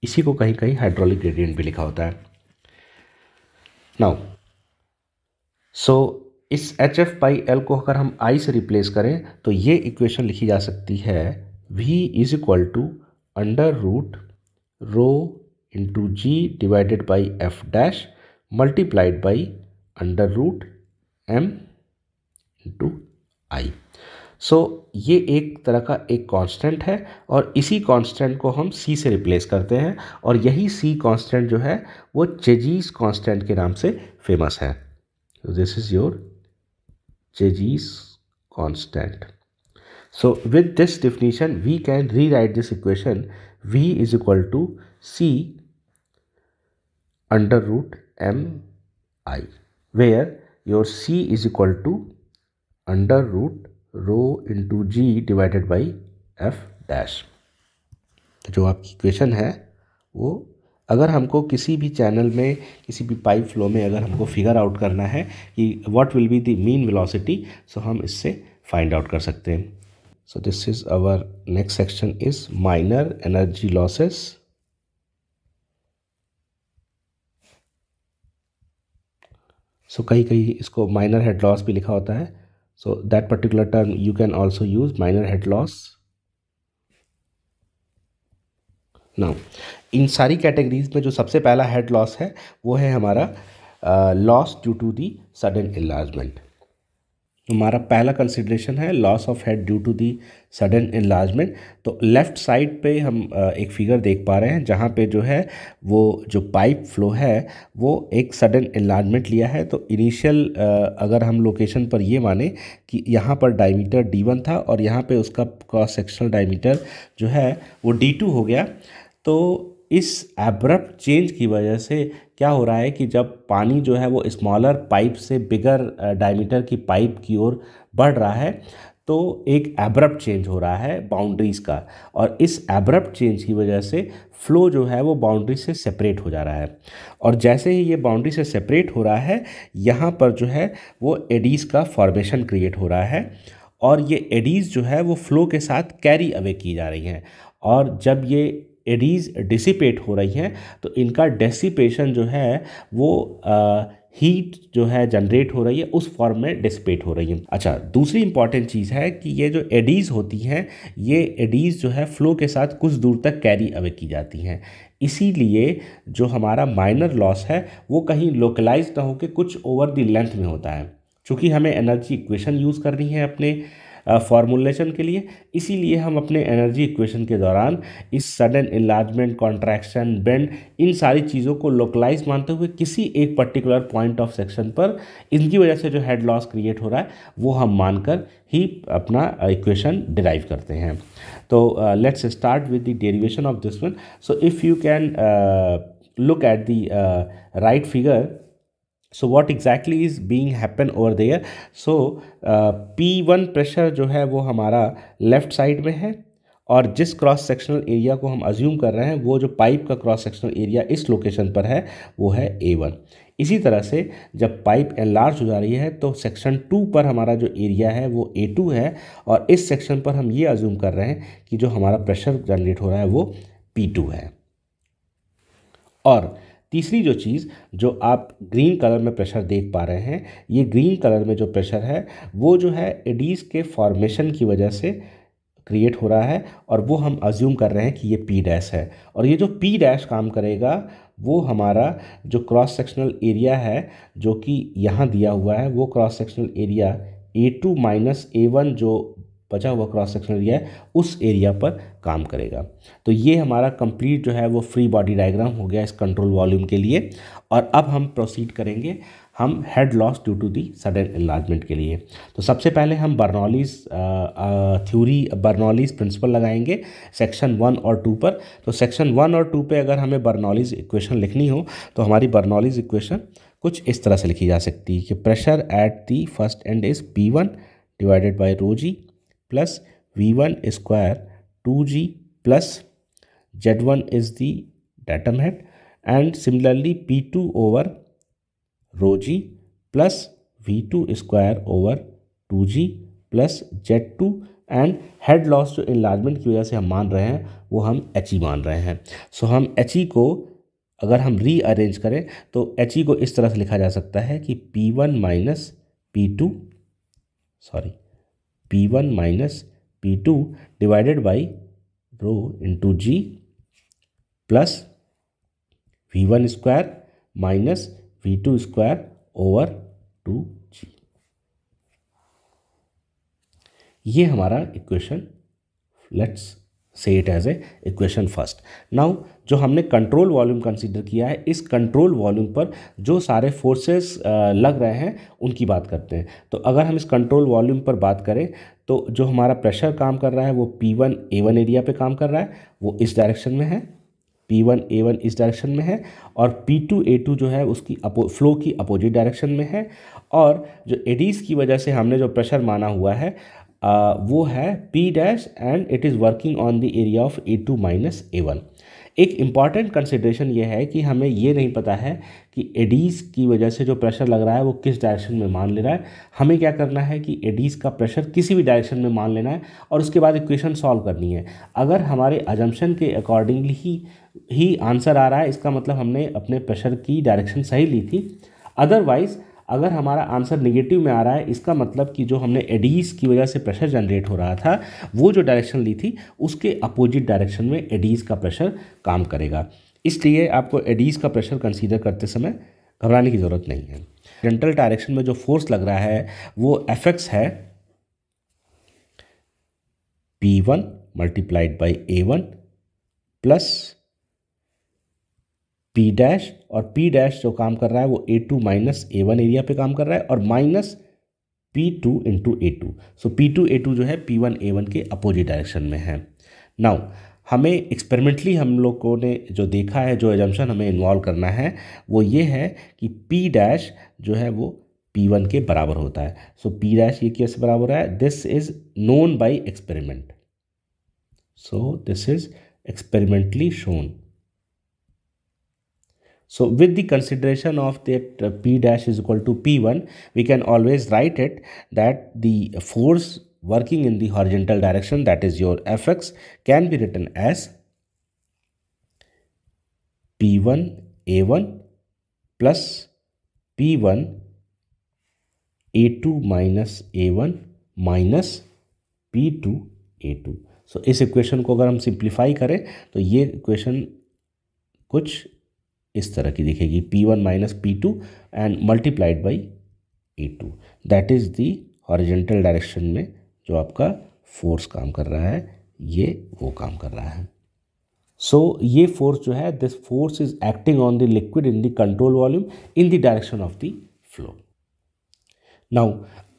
इसी को कहीं कहीं हाइड्रोलिक ग्रेडियंट भी लिखा होता है नाउ सो इस एच एफ बाई एल को अगर हम आई से रिप्लेस करें तो ये इक्वेशन लिखी जा सकती है V is equal to under root rho into G divided by F dash multiplied by under root M into I so so, ये एक तरह का एक कांस्टेंट है और इसी कांस्टेंट को हम सी से रिप्लेस करते हैं और यही सी कांस्टेंट जो है वो चेजीज कांस्टेंट के नाम से फेमस है this is your Chezy's constant so with this definition we can rewrite this equation V is equal to C under root M I where your C is equal to under root rho into G divided by F dash जो आपकी equation है वो अगर हमको किसी भी channel में किसी भी पाइप फ्लो में अगर हमको फिगर आउट करना है कि what will be the mean velocity so हम इससे फाइंड आउट कर सकते हैं so this is our next section is minor energy losses so कहीं कहीं इसको माइनर हेड लॉस भी लिखा होता है So that particular term you can also use minor head loss. Now इन सारी कैटेगरीज में जो सबसे पहला हेड लॉस है वो है हमारा loss due to the sudden enlargement हमारा पहला कंसिड्रेशन है loss of head due to the sudden enlargement तो लेफ़्ट साइड पे हम एक फिगर देख पा रहे हैं जहाँ पे जो है वो जो पाइप फ्लो है वो एक सडन इलाजमेंट लिया है तो इनिशियल अगर हम लोकेशन पर ये माने कि यहाँ पर डायमीटर डी वन था और यहाँ पे उसका क्रॉस सेक्शनल डायमीटर जो है वो डी टू हो गया तो इस एब्रप्ट चेंज की वजह से क्या हो रहा है कि जब पानी जो है वो स्मॉलर पाइप से बिगर डायमीटर uh, की पाइप की ओर बढ़ रहा है तो एक एब्रप्ट चेंज हो रहा है बाउंड्रीज़ का और इस एब्रप्ट चेंज की वजह से फ्लो जो है वो बाउंड्री से सेपरेट हो जा रहा है और जैसे ही ये बाउंड्री से सेपरेट हो रहा है यहाँ पर जो है वो एडीज़ का फॉर्मेशन क्रिएट हो रहा है और ये एडीज़ जो है वो फ्लो के साथ कैरी अवे की जा रही हैं और जब ये एडीज डिसिपेट हो रही हैं तो इनका डेसिपेशन जो है वो आ, हीट जो है जनरेट हो रही है उस फॉर्म में डिसिपेट हो रही है अच्छा दूसरी इंपॉर्टेंट चीज़ है कि ये जो एडीज़ होती हैं ये एडीज़ जो है फ्लो के साथ कुछ दूर तक कैरी अवे की जाती हैं इसीलिए जो हमारा माइनर लॉस है वो कहीं लोकलाइज ना होकर कुछ ओवर दी लेंथ में होता है चूँकि हमें एनर्जी इक्वेशन यूज़ करनी है अपने फॉर्मुलेशन के लिए इसीलिए हम अपने एनर्जी इक्वेशन के दौरान इस सडन इलाजमेंट कॉन्ट्रैक्शन बेंड इन सारी चीज़ों को लोकलाइज मानते हुए किसी एक पर्टिकुलर पॉइंट ऑफ सेक्शन पर इनकी वजह से जो हेड लॉस क्रिएट हो रहा है वो हम मानकर ही अपना इक्वेशन डिराइव करते हैं तो let's start with the derivation of this one so if you can look at the right figure so what exactly is being happen over there so P one pressure जो है वो हमारा left side में है और जिस cross sectional area को हम अज्यूम कर रहे हैं वो जो पाइप का क्रॉस सेक्शनल एरिया इस लोकेशन पर है वो है ए वन इसी तरह से जब पाइप लार्ज हो जा रही है तो सेक्शन टू पर हमारा जो एरिया है वो ए टू है और इस सेक्शन पर हम ये अज्यूम कर रहे हैं कि जो हमारा प्रेशर जनरेट हो रहा है वो पी टू है और तीसरी जो चीज़ जो आप ग्रीन कलर में प्रेशर देख पा रहे हैं ये ग्रीन कलर में जो प्रेशर है वो जो है एडीज़ के फॉर्मेशन की वजह से क्रिएट हो रहा है और वो हम अज्यूम कर रहे हैं कि ये पी डैश है और ये जो पी डैश काम करेगा वो हमारा जो क्रॉस सेक्शनल एरिया है जो कि यहाँ दिया हुआ है वो cross sectional area A two minus A one जो बचा हुआ क्रॉस सेक्शनल एरिया है उस एरिया पर काम करेगा तो ये हमारा कंप्लीट जो है वो फ्री बॉडी डायग्राम हो गया इस कंट्रोल वॉल्यूम के लिए और अब हम प्रोसीड करेंगे हम head loss due to the sudden enlargement के लिए तो सबसे पहले हम बर्नॉलीस थ्योरी बर्नॉलीस प्रिंसिपल लगाएंगे सेक्शन वन और टू पर तो सेक्शन वन और टू पे अगर हमें बर्नॉलीस इक्वेशन लिखनी हो तो हमारी बर्नॉलीस इक्वेशन कुछ इस तरह से लिखी जा सकती है कि pressure at the first end is P one divided by rho G plus V one square two G plus Z one is the datum head and similarly P two over rho G plus V two square over two G plus Z two and head loss जो enlargement की वजह से हम मान रहे हैं वो हम एच ई e मान रहे हैं सो so, हम एच ई e को अगर हम रीअरेंज करें तो एच ई e को इस तरह से लिखा जा सकता है कि P one minus P two sorry P one minus P two divided by rho into G plus V one square minus V two square over two G ये हमारा equation let's say it as a equation first now जो हमने control volume consider किया है इस control volume पर जो सारे फोर्सेस लग रहे हैं उनकी बात करते हैं तो अगर हम इस कंट्रोल वॉल्यूम पर बात करें तो जो हमारा प्रेशर काम कर रहा है वो P one A one area पे काम कर रहा है वो इस डायरेक्शन में है पी वन ए वन इस डायरेक्शन में है और पी टू ए टू जो है उसकी अपो फ्लो की अपोजिट डायरेक्शन में है और जो एडीज़ की वजह से हमने जो प्रेशर माना हुआ है वो है P dash and it is working on the area of A two minus A one एक इम्पॉर्टेंट कंसिड्रेशन ये है कि हमें ये नहीं पता है कि एडीज़ की वजह से जो प्रेशर लग रहा है वो किस डायरेक्शन में मान ले रहा है हमें क्या करना है कि एडीज़ का प्रेशर किसी भी डायरेक्शन में मान लेना है और उसके बाद इक्वेशन सॉल्व करनी है अगर हमारे अजम्पन के अकॉर्डिंगली ही ही आंसर आ रहा है इसका मतलब हमने अपने प्रेशर की डायरेक्शन सही ली थी अदरवाइज़ अगर हमारा आंसर निगेटिव में आ रहा है इसका मतलब कि जो हमने एडीज की वजह से प्रेशर जनरेट हो रहा था वो जो डायरेक्शन ली थी उसके अपोजिट डायरेक्शन में एडीज का प्रेशर काम करेगा इसलिए आपको एडीज का प्रेशर कंसीडर करते समय घबराने की ज़रूरत नहीं है डेंटल डायरेक्शन में जो फोर्स लग रहा है वो एफेक्ट्स है P one multiplied by A one plus P dash और पी डैश जो काम कर रहा है वो A two minus A one area पे काम कर रहा है और minus P two into A two so P two A two जो है पी वन ए वन के अपोजिट डायरेक्शन में है नाउ हमें एक्सपेरिमेंटली हम लोगों ने जो देखा है जो एजम्पन हमें इन्वॉल्व करना है वो ये है कि पी डैश जो है वो पी वन के बराबर होता है सो पी डैश ये कैसे बराबर है this is known by experiment so this is experimentally shown So with the consideration of that uh, P dash is equal to P1, we can always write it that the force working in the horizontal direction that is your Fx can be written as P1 A1 plus P1 A2 minus A1 minus P 2 so इस equation को अगर हम simplify करें तो ये equation, कुछ इस तरह की दिखेगी P one minus P two and multiplied by A two that is the horizontal direction में जो आपका फोर्स काम कर रहा है ये वो काम कर रहा है सो so, ये फोर्स जो है this force is acting on the liquid in the control volume in the direction of the flow now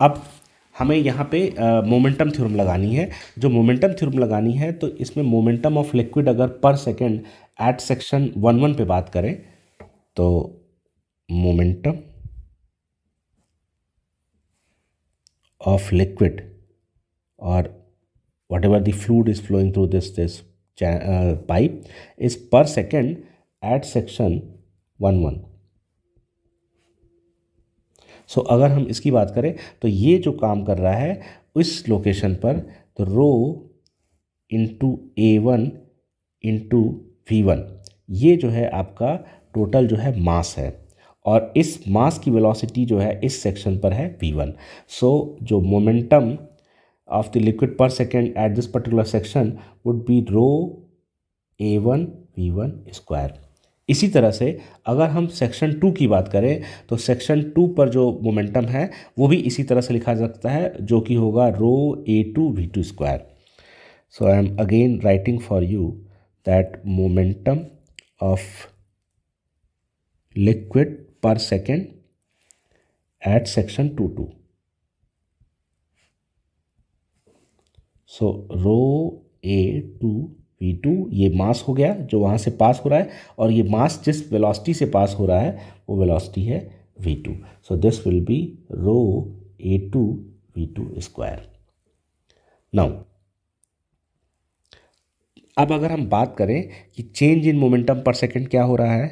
अब हमें यहाँ पे मोमेंटम थ्योरम लगानी है जो मोमेंटम थ्योरम लगानी है तो इसमें मोमेंटम ऑफ लिक्विड अगर per second at section one one पे बात करें तो मोमेंटम ऑफ लिक्विड और whatever the fluid is flowing through this this pipe is per second at section one one so अगर हम इसकी बात करें तो ये जो काम कर रहा है इस लोकेशन पर तो rho into A one into V one ये जो है आपका टोटल जो है मास है और इस मास की वेलोसिटी जो है इस सेक्शन पर है वी वन सो जो momentum of the liquid per second at this particular section would be rho A one V one square इसी तरह से अगर हम सेक्शन टू की बात करें तो सेक्शन टू पर जो मोमेंटम है वो भी इसी तरह से लिखा जा सकता है जो कि होगा rho A two V two square so I am again writing for you that momentum of liquid per second at section 22 so rho A two V two ये मास हो गया जो वहाँ से पास हो रहा है और ये मास जिस वेलोसिटी से पास हो रहा है वो वेलोसिटी है V two so this will be rho A two V two square now अब अगर हम बात करें कि change in momentum per second क्या हो रहा है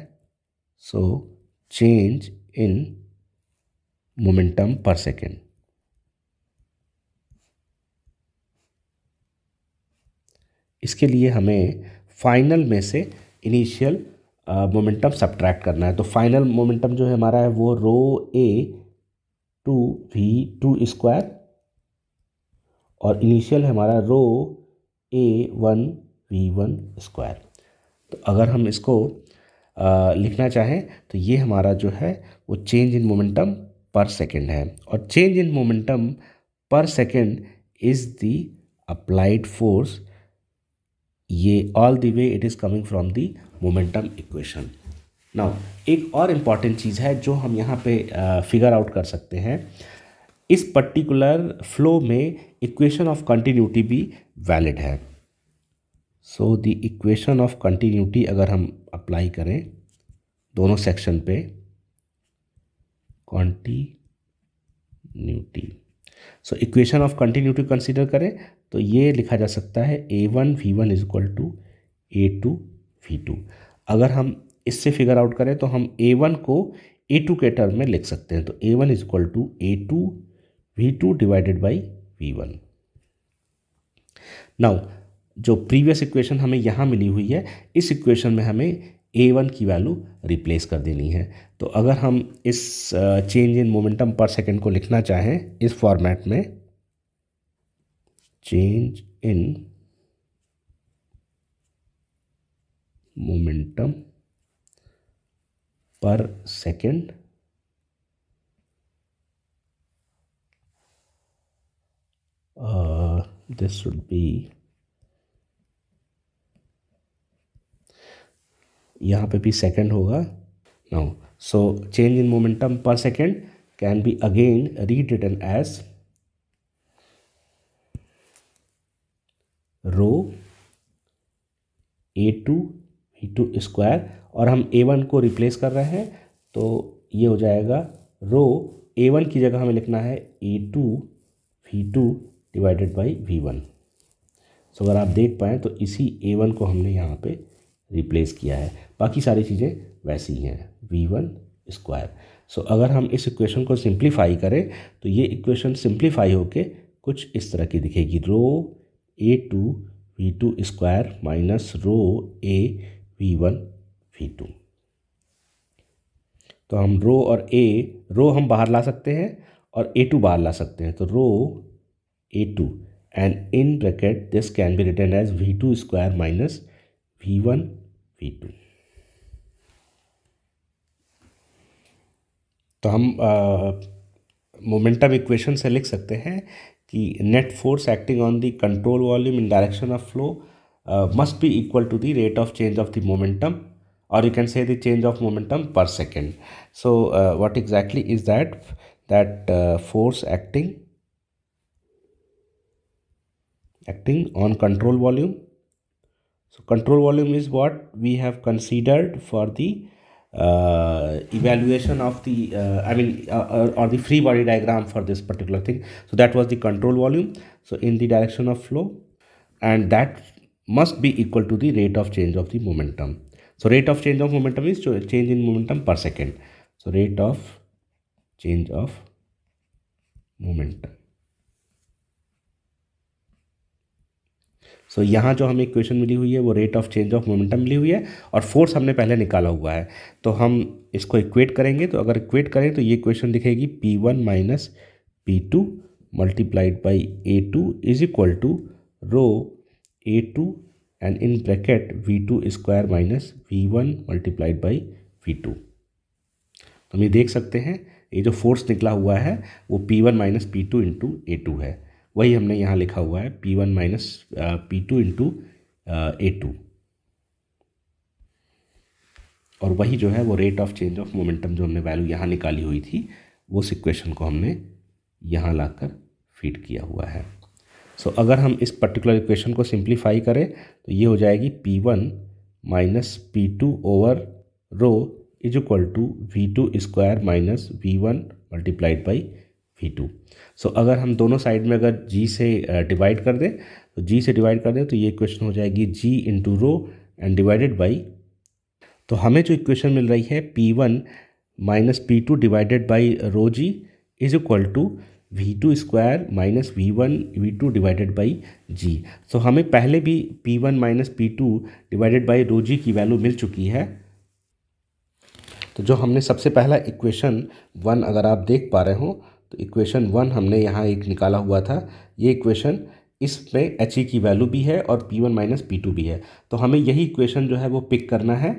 so change in momentum per second इसके लिए हमें फाइनल में से इनिशियल मोमेंटम सब्ट्रैक्ट करना है तो फाइनल मोमेंटम जो है हमारा है वो rho A two V two square और इनिशियल है हमारा rho A one V one square तो अगर हम इसको आ, लिखना चाहें तो ये हमारा जो है वो change in momentum per second है और change in momentum per second is the applied force ये all the way it is coming from the momentum equation now एक और इम्पॉर्टेंट चीज़ है जो हम यहाँ पे फिगर आउट कर सकते हैं इस पर्टिकुलर फ्लो में इक्वेशन ऑफ कंटिन्यूटी भी वैलिड है so the equation of continuity अगर हम अप्लाई करें दोनों सेक्शन पे continuity so equation of continuity consider करें तो ये लिखा जा सकता है A one V one is equal to A two V two अगर हम इससे फिगर आउट करें तो हम ए वन को ए टू के टर्म में लिख सकते हैं तो A one is equal to A two V two divided by V one now जो प्रीवियस इक्वेशन हमें यहाँ मिली हुई है इस इक्वेशन में हमें ए वन की वैल्यू रिप्लेस कर देनी है तो अगर हम इस change in momentum per second को लिखना चाहें इस फॉर्मेट में change in momentum per second this should be यहाँ पे भी सेकंड होगा now so change in momentum per second can be again rewritten as rho A two E two square और हम ए वन को रिप्लेस कर रहे हैं तो ये हो जाएगा रो ए वन की जगह हमें लिखना है A two V two divided by V one so अगर आप देख पाएँ तो इसी ए वन को हमने यहाँ पे रिप्लेस किया है बाकी सारी चीज़ें वैसी ही हैं वी वन स्क्वायर सो अगर हम इस इक्वेशन को सिंप्लीफाई करें तो ये इक्वेशन सिंप्लीफाई होके कुछ इस तरह की दिखेगी rho A two V two square minus rho A V one V two तो हम रो और ए रो हम बाहर ला सकते हैं और ए टू बाहर ला सकते हैं तो rho A two and in bracket this can be written as V two square minus V one V two तो हम मोमेंटम इक्वेशन से लिख सकते हैं कि net force acting on the control volume in direction of flow must be equal to the rate of change of the momentum और you can say the change of momentum per second so what exactly is that that force acting acting on control volume control volume is what we have considered for the uh, evaluation of the uh, I mean uh, or, uh, or, the free body diagram for this particular thing so that was the control volume so in the direction of flow and that must be equal to the rate of change of the momentum so rate of change of momentum is change in momentum per second so rate of change of momentum so so, यहाँ जो हमें equation मिली हुई है वो rate of change of momentum मिली हुई है और फोर्स हमने पहले निकाला हुआ है तो हम इसको इक्वेट करेंगे तो अगर इक्वेट करें तो ये इक्वेशन दिखेगी P one minus P two multiplied by A two is equal to rho A two and in bracket V two square minus V one multiplied by V two हम ये देख सकते हैं ये जो फोर्स निकला हुआ है वो P one minus P two into A two है वही हमने यहाँ लिखा हुआ है P one minus P two into A two और वही जो है वो rate of change of momentum जो हमने वैल्यू यहाँ निकाली हुई थी वो इक्वेशन को हमने यहाँ लाकर फीड किया हुआ है सो so, अगर हम इस पर्टिकुलर इक्वेशन को सिंप्लीफाई करें तो ये हो जाएगी P one minus P two over rho is equal to V two square minus V one multiplied by V two so so, अगर हम दोनों साइड में अगर जी से डिवाइड कर दें तो जी से डिवाइड कर दें तो ये इक्वेशन हो जाएगी G into rho and divided by तो हमें जो इक्वेशन मिल रही है P one minus P two divided by rho G is equal to V two square minus V one V two divided by G so हमें पहले भी P one minus P two divided by rho G की value मिल चुकी है तो जो हमने सबसे पहला इक्वेशन वन अगर आप देख पा रहे हो तो इक्वेशन वन हमने यहाँ एक निकाला हुआ था ये इक्वेशन इसमें एच ई e की वैल्यू भी है और P one minus P two भी है तो हमें यही इक्वेशन जो है वो पिक करना है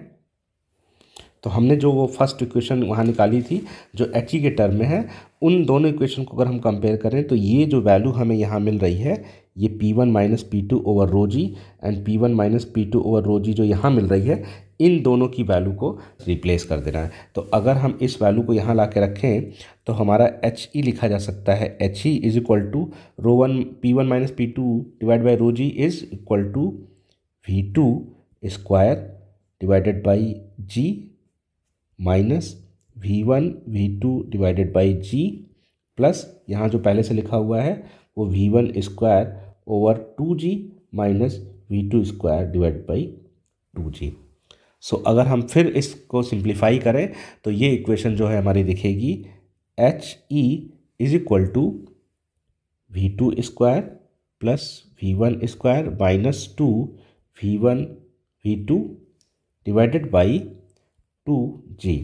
तो हमने जो वो फर्स्ट इक्वेशन वहाँ निकाली थी जो एच ई e के टर्म में है उन दोनों इक्वेशन को अगर हम कंपेयर करें तो ये जो वैल्यू हमें यहाँ मिल रही है ये P one minus P two over rho G and P one minus P two over rho G जो यहाँ मिल रही है इन दोनों की वैल्यू को रिप्लेस कर देना है तो अगर हम इस वैल्यू को यहाँ ला के रखें तो हमारा एच ई e लिखा जा सकता है H E is equal to rho one P one minus P two divide by rho G is equal to V two square divided by G minus V one V two divided by G plus यहाँ जो पहले से लिखा हुआ है वो V one square over two G minus V two square divide by two G so अगर हम फिर इसको सिंप्लीफाई करें तो ये इक्वेशन जो है हमारी दिखेगी H E is equal to V two square plus V one square minus two V one V two divided by two G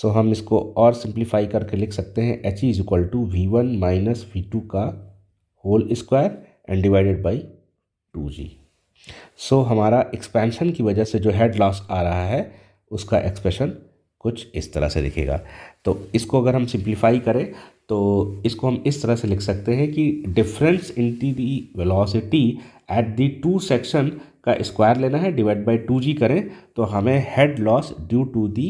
so हम इसको और सिंप्लीफाई करके लिख सकते हैं H E is equal to V one minus V two का whole square and divided by two G so हमारा expansion की वजह से जो हेड लॉस आ रहा है उसका एक्सप्रेशन कुछ इस तरह से दिखेगा तो इसको अगर हम सिंप्लीफाई करें तो इसको हम इस तरह से लिख सकते हैं कि difference in the the velocity at the two section का स्क्वायर लेना है डिवाइड बाई टू जी करें तो हमें head loss due to the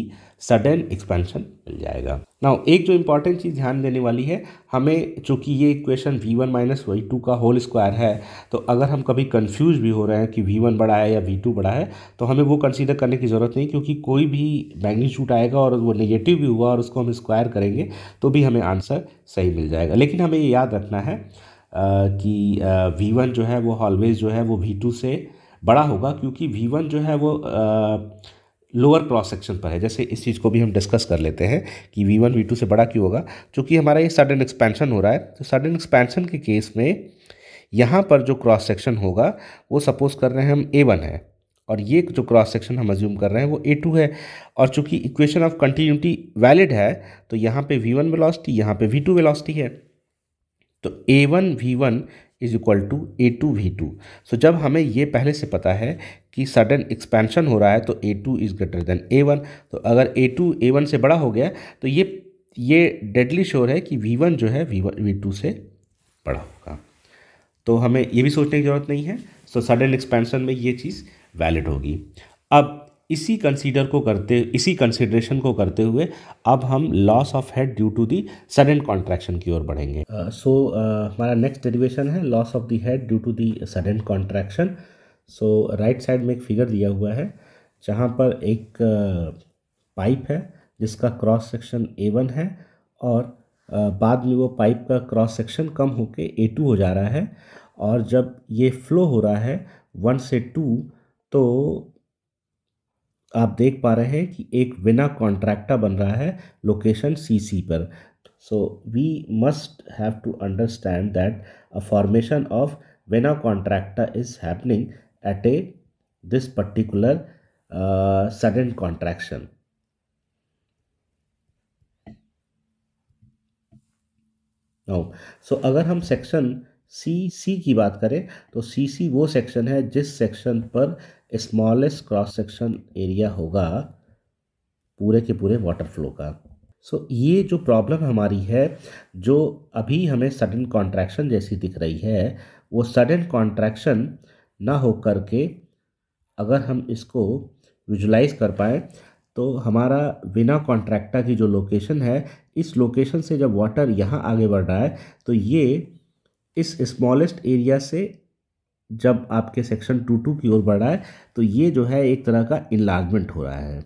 sudden expansion मिल जाएगा ना एक जो इंपॉर्टेंट चीज़ ध्यान देने वाली है हमें चूँकि ये equation V one minus Y two का होल स्क्वायर है तो अगर हम कभी कन्फ्यूज भी हो रहे हैं कि वी वन बड़ा है या वी टू बड़ा है तो हमें वो कंसीडर करने की ज़रूरत नहीं क्योंकि कोई भी शूट आएगा और वो नेगेटिव भी हुआ और उसको हम स्क्वायर करेंगे तो भी हमें आंसर सही मिल जाएगा लेकिन हमें ये याद रखना है कि वी वन जो है वो ऑलवेज़ जो है वो वी टू से बड़ा होगा क्योंकि वी वन जो है वो लोअर क्रॉस सेक्शन पर है जैसे इस चीज़ को भी हम डिस्कस कर लेते हैं कि वी वन वी टू से बड़ा क्यों होगा क्योंकि हमारा ये सडन एक्सपेंशन हो रहा है तो सडन एक्सपेंशन के केस में यहाँ पर जो क्रॉस सेक्शन होगा वो सपोज कर रहे हैं हम ए वन है और ये जो क्रॉस सेक्शन हम अज्यूम कर रहे हैं वो ए टू है और चूँकि इक्वेशन ऑफ कंटिन्यूटी वैलिड है तो यहाँ पे वी वन वेलासिटी यहाँ पे वी टू वेलासिटी है तो A one V one is equal to A two V two so जब हमें ये पहले से पता है कि सडन एक्सपेंशन हो रहा है तो A two is greater than A one तो अगर ए टू ए वन से बड़ा हो गया तो ये ये डेडली श्योर है कि वी वन जो है वी वन वी टू से बड़ा होगा तो हमें ये भी सोचने की ज़रूरत नहीं है सो सडन एक्सपेंशन में ये चीज़ वैलिड होगी अब इसी कंसीडर को करते इसी कंसिडरेशन को करते हुए अब हम loss of head due to the sudden contraction की ओर बढ़ेंगे सो uh, uh, हमारा नेक्स्ट डेरिवेशन है loss of the head due to the sudden contraction so right side में एक फिगर दिया हुआ है जहाँ पर एक पाइप uh, है जिसका क्रॉस सेक्शन ए वन है और uh, बाद में वो पाइप का क्रॉस सेक्शन कम होकर ए टू हो जा रहा है और जब ये फ्लो हो रहा है वन से टू तो आप देख पा रहे हैं कि एक बिना कॉन्ट्रैक्टा बन रहा है लोकेशन सी सी पर so we must have to understand that a formation of vena contracta is happening at a this particular sudden contraction now so अगर हम सेक्शन सी सी की बात करें तो सी सी वो सेक्शन है जिस सेक्शन पर स्मॉलेस्ट क्रॉस सेक्शन एरिया होगा पूरे के पूरे वाटर फ्लो का सो so, ये जो प्रॉब्लम हमारी है जो अभी हमें सडन कॉन्ट्रैक्शन जैसी दिख रही है वो सडन कॉन्ट्रैक्शन ना हो कर के अगर हम इसको विजुलाइज कर पाएँ तो हमारा बिना कॉन्ट्रैक्टा की जो लोकेशन है इस लोकेशन से जब वाटर यहाँ आगे बढ़ रहा है तो ये इस स्मॉलेस्ट एरिया से जब आपके सेक्शन टू टू की ओर बढ़ रहा है तो ये जो है एक तरह का इलार्जमेंट हो रहा है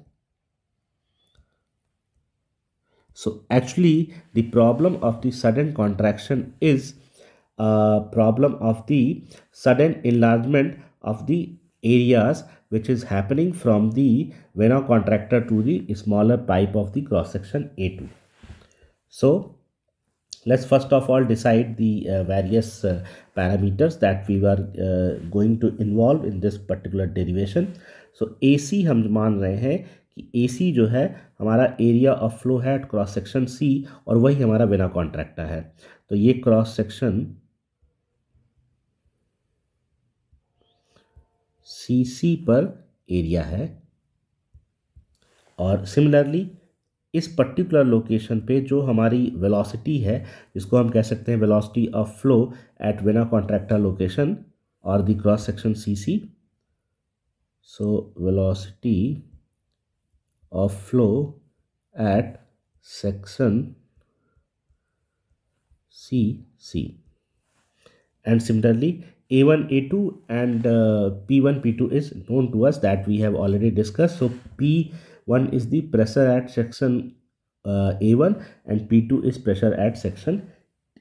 so actually the problem of the sudden contraction is problem of the sudden enlargement of the areas which is happening from the vena contractor to the smaller pipe of the cross section A two so let's first of all decide the uh, various uh, parameters that we were uh, going to involve in this particular derivation so ac hum maan rahe hain ki ac jo hai hamara area of flow hai at cross section c aur wahi hamara bina contractor hai to ye cross section cc par area hai aur similarly इस particular location पे जो हमारी velocity है जिसको हम कह सकते हैं velocity of flow at vena contractor location और the cross section C C so velocity of flow at section C C and similarly A one A two and P one P two is known to us that we have already discuss so P One is the pressure at section uh, A1 and P2 is pressure at section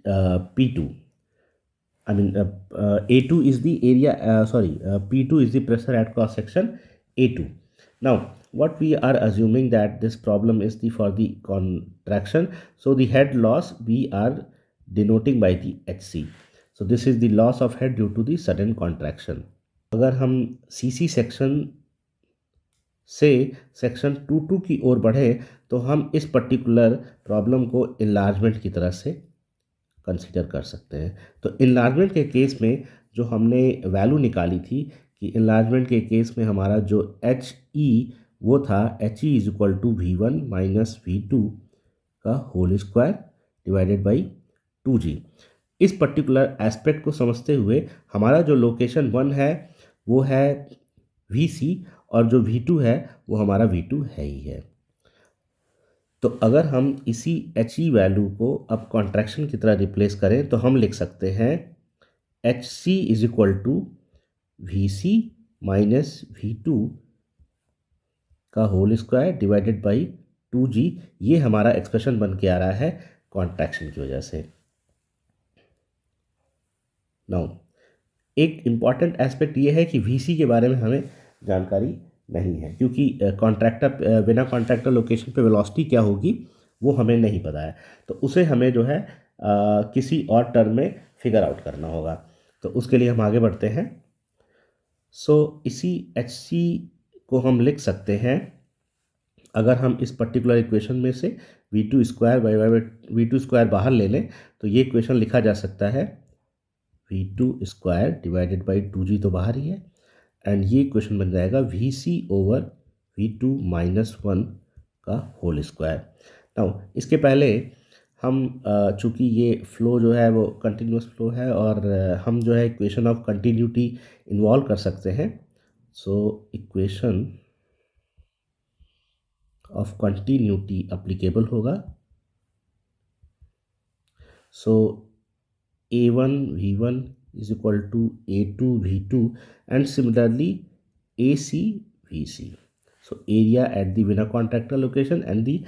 uh, P2. I mean uh, uh A2 is the area uh, sorry uh, P2 is the pressure at cross section A2. Now what we are assuming that this problem is the for the contraction. So the head loss we are denoting by the HC. So this is the loss of head due to the sudden contraction. अगर हम सी सी से section two to की ओर बढ़े तो हम इस particular problem को enlargement की तरह से कंसिडर कर सकते हैं तो इलार्जमेंट के केस में जो हमने वैल्यू निकाली थी कि इलार्जमेंट के केस में हमारा जो एच ई e वो था H E is equal to V one minus V two का whole square divided by two G इस पर्टिकुलर एस्पेक्ट को समझते हुए हमारा जो लोकेशन वन है वो है वी सी और जो वी टू है वो हमारा वी टू है ही है तो अगर हम इसी एच ई वैल्यू को अब कॉन्ट्रैक्शन की तरह रिप्लेस करें तो हम लिख सकते हैं H C is equal to V C minus V two का whole square divided by two G ये हमारा एक्सप्रेशन बन के आ रहा है कॉन्ट्रैक्शन की वजह से नाउ एक इम्पॉर्टेंट एस्पेक्ट ये है कि वी सी के बारे में हमें जानकारी नहीं है क्योंकि कॉन्ट्रैक्टर बिना कॉन्ट्रैक्टर लोकेशन पे वेलोसिटी क्या होगी वो हमें नहीं पता है तो उसे हमें जो है आ, किसी और टर्म में फिगर आउट करना होगा तो उसके लिए हम आगे बढ़ते हैं सो so, इसी एच सी को हम लिख सकते हैं अगर हम इस पर्टिकुलर इक्वेशन में से V two square Y Y V two square बाहर ले लें तो ये इक्वेशन लिखा जा सकता है V two square divided by two G तो बाहर ही है एंड ये क्वेश्चन बन जाएगा V C over V two minus one का होल स्क्वायर नाउ इसके पहले हम चूँकि ये फ्लो जो है वो कंटिन्यूस फ्लो है और हम जो है इक्वेशन ऑफ कंटिन्यूटी इन्वॉल्व कर सकते हैं so equation of continuity applicable होगा so A one V one is equal to A2V2 and similarly ACVC. So area at the winner contractor location and the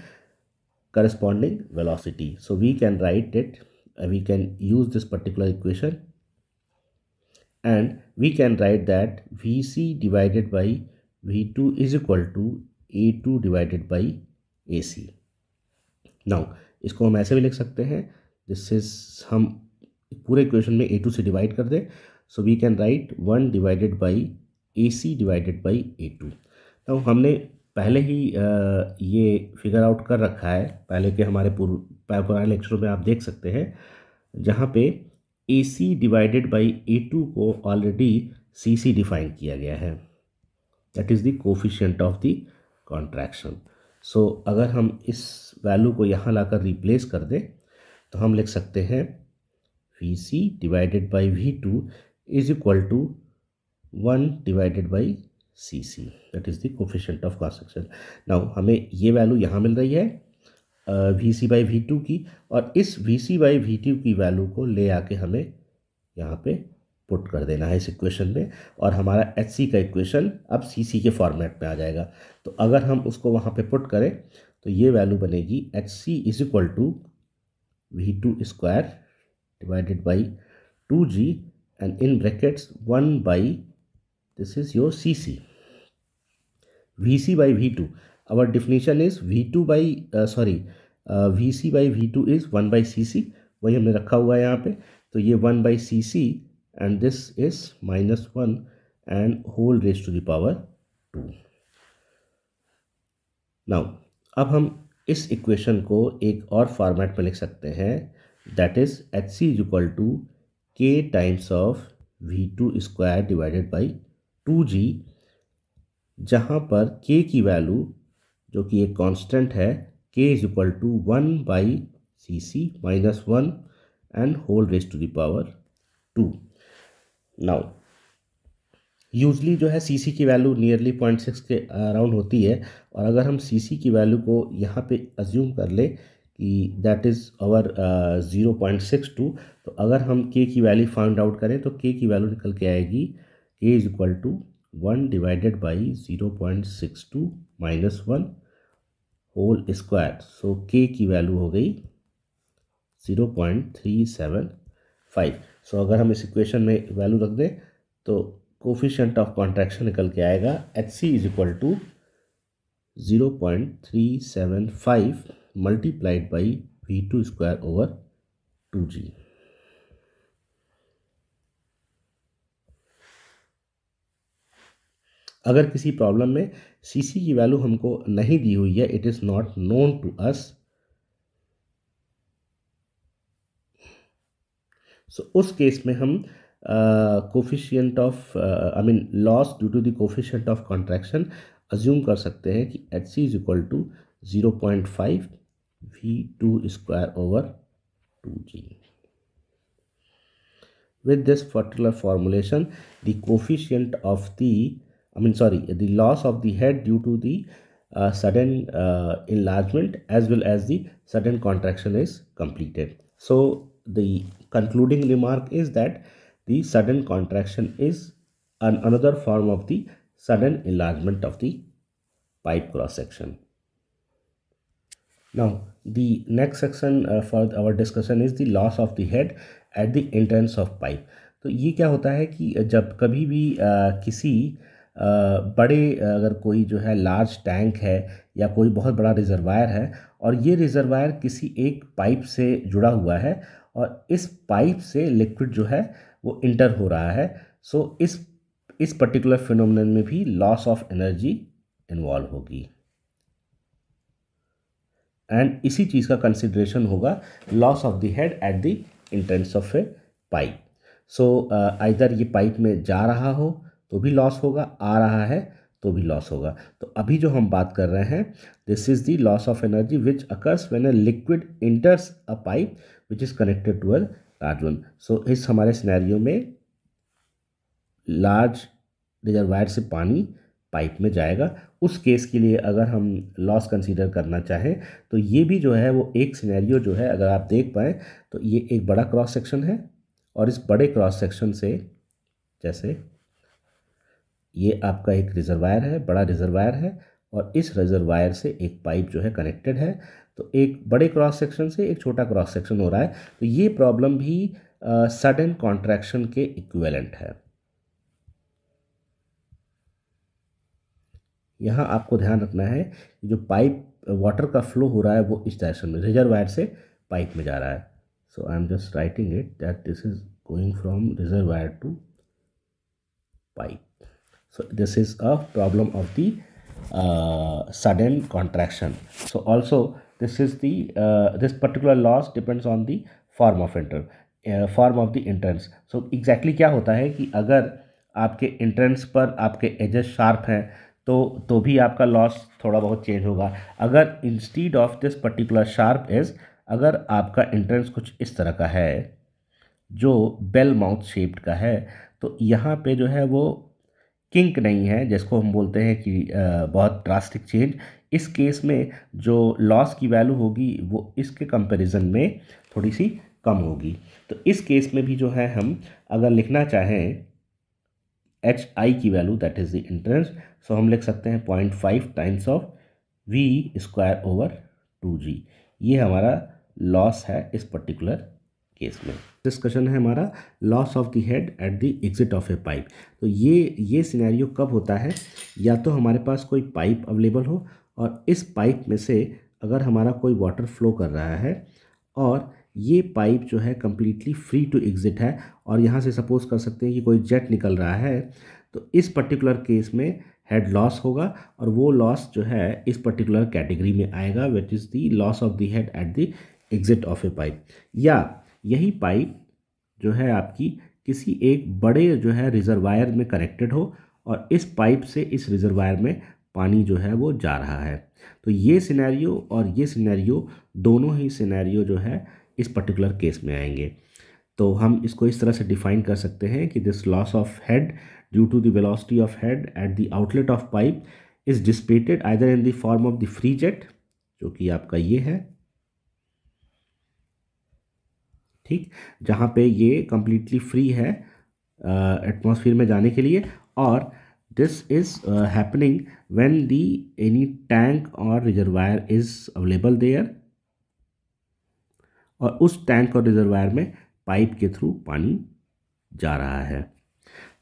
corresponding velocity. So we can write it, uh, we can use this particular equation and we can write that VC divided by V2 is equal to A2 divided by AC. Now इसको हम ऐसे भी लिख सकते हैं this हम पूरे equation में ए टू से डिवाइड कर दें so we can write one divided by A C divided by A two तो हमने पहले ही ये फिगर आउट कर रखा है पहले के हमारे पूर्व पुराने लेक्चरों में आप देख सकते हैं जहाँ पे A C divided by A two को ऑलरेडी सी सी डिफाइन किया गया है that is the coefficient of the contraction so अगर हम इस वैल्यू को यहाँ लाकर रिप्लेस कर दें तो हम लिख सकते हैं VC divided by V2 is equal to 1 divided by CC. That is the coefficient of cross section. Now हमें ये वैल्यू यहाँ मिल रही है V C by V two की और इस V C by V two की वैल्यू को ले आके हमें यहाँ पे पुट कर देना है इस इक्वेशन में और हमारा एच सी का इक्वेशन अब सी सी के फॉर्मेट में आ जाएगा तो अगर हम उसको वहाँ पे पुट करें तो ये वैल्यू बनेगी H C is equal to V two square divided by 2g and in brackets 1 by this is your cc vc by v2 our definition is v2 by uh, sorry uh, vc by v2 is 1 by cc वही हमने रखा हुआ है यहाँ पे तो ये one by C C and this is minus one and whole raise to the power two now अब हम इस इक्वेशन को एक और फॉर्मेट में लिख सकते हैं that is H C is equal to K times of V two square divided by two G जहाँ पर k की वैल्यू जो कि एक कांस्टेंट है k is equal to one by C C minus one and whole raise to the power two now usually जो है C C की वैल्यू नियरली पॉइंट सिक्स के अराउंड होती है और अगर हम सी सी की वैल्यू को यहाँ पे अज्यूम कर ले कि that is our zero point six two तो अगर हम के की वैल्यू फाइंड आउट करें तो के की वैल्यू निकल के आएगी K is equal to one divided by zero point six two minus one whole square so K की वैल्यू हो गई zero point three seven five so अगर हम इस इक्वेशन में वैल्यू रख दें तो कोफिशेंट ऑफ कॉन्ट्रैक्शन निकल के आएगा H C is equal to zero point three seven five multiplied V two square over two G अगर किसी प्रॉब्लम में सी सी की वैल्यू हमको नहीं दी हुई है it is not known to us so उस केस में हम coefficient of I mean loss due to the coefficient of contraction assume कर सकते हैं कि H C is equal to zero point five v2 square over 2g. With this particular formulation, the coefficient of the, I mean sorry, the loss of the head due to the uh, sudden uh, enlargement as well as the sudden contraction is completed. So the concluding remark is that the sudden contraction is an another form of the sudden enlargement of the pipe cross section. Now the next section uh, for our discussion is the loss of the head at the entrance of pipe तो ये क्या होता है कि जब कभी भी आ, किसी आ, बड़े अगर कोई जो है लार्ज टैंक है या कोई बहुत बड़ा रिजर्वायर है और ये रिजर्वायर किसी एक पाइप से जुड़ा हुआ है और इस पाइप से लिक्विड जो है वो इंटर हो रहा है सो so, इस इस पर्टिकुलर फिनोमिनन में भी लॉस ऑफ एनर्जी इन्वॉल्व होगी एंड इसी चीज़ का कंसिड्रेशन होगा loss of the head at the entrance of a pipe so इधर ये पाइप में जा रहा हो तो भी लॉस होगा आ रहा है तो भी लॉस होगा तो अभी जो हम बात कर रहे हैं this is the loss of energy which occurs when a liquid enters a pipe which is connected to a large one so इस हमारे सिनेरियो में लार्ज रिजर्वायर से पानी पाइप में जाएगा उस केस के लिए अगर हम लॉस कंसीडर करना चाहें तो ये भी जो है वो एक सिनेरियो जो है अगर आप देख पाएँ तो ये एक बड़ा क्रॉस सेक्शन है और इस बड़े क्रॉस सेक्शन से जैसे ये आपका एक रिजर्वायर है बड़ा रिजर्वायर है और इस रिजर्वायर से एक पाइप जो है कनेक्टेड है तो एक बड़े क्रॉस सेक्शन से एक छोटा क्रॉस सेक्शन हो रहा है तो ये प्रॉब्लम भी सडन कॉन्ट्रैक्शन के इक्वेलेंट है यहाँ आपको ध्यान रखना है कि जो पाइप वाटर का फ्लो हो रहा है वो इस डायरेक्शन में रिजर्वायर से पाइप में जा रहा है so I am just writing it that this is going from reservoir to pipe so this is a problem of the sudden contraction so also this is this particular loss depends on the form of inter form of the entrance so exactly क्या होता है कि अगर आपके entrance पर आपके edges sharp हैं तो तो भी आपका लॉस थोड़ा बहुत चेंज होगा अगर instead of this particular sharp edge अगर आपका एंट्रेंस कुछ इस तरह का है जो बेल माउथ शेप्ड का है तो यहाँ पे जो है वो किंक नहीं है जिसको हम बोलते हैं कि बहुत ड्रास्टिक चेंज इस केस में जो लॉस की वैल्यू होगी वो इसके कंपैरिजन में थोड़ी सी कम होगी तो इस केस में भी जो है हम अगर लिखना चाहें एच आई की value that is the entrance so हम लिख सकते हैं point five times of V square over two G ये हमारा लॉस है इस पर्टिकुलर केस में डिस्कशन है हमारा loss of the head at the exit of a pipe तो ये ये सिनेरियो कब होता है या तो हमारे पास कोई पाइप अवेलेबल हो और इस पाइप में से अगर हमारा कोई वाटर फ्लो कर रहा है और ये पाइप जो है कम्प्लीटली फ्री टू एग्ज़िट है और यहाँ से सपोज़ कर सकते हैं कि कोई जेट निकल रहा है तो इस पर्टिकुलर केस में हेड लॉस होगा और वो लॉस जो है इस पर्टिकुलर कैटेगरी में आएगा which is the loss of the head at the exit of a pipe या यही पाइप जो है आपकी किसी एक बड़े जो है रिजर्वायर में कनेक्टेड हो और इस पाइप से इस रिजर्वायर में पानी जो है वो जा रहा है तो ये सिनेरियो और ये सिनेरियो दोनों ही सिनेरियो जो है इस पर्टिकुलर केस में आएंगे तो हम इसको इस तरह से डिफाइन कर सकते हैं कि this loss of head due to the velocity of head at the outlet of pipe is dissipated either in the form of the free jet जो कि आपका ये है ठीक जहाँ पे ये कम्प्लीटली फ्री है एटमॉस्फेयर में जाने के लिए और this is happening when the any tank और रिजर्वायर इज़ अवेलेबल देयर और उस टैंक और रिजर्वायर में पाइप के थ्रू पानी जा रहा है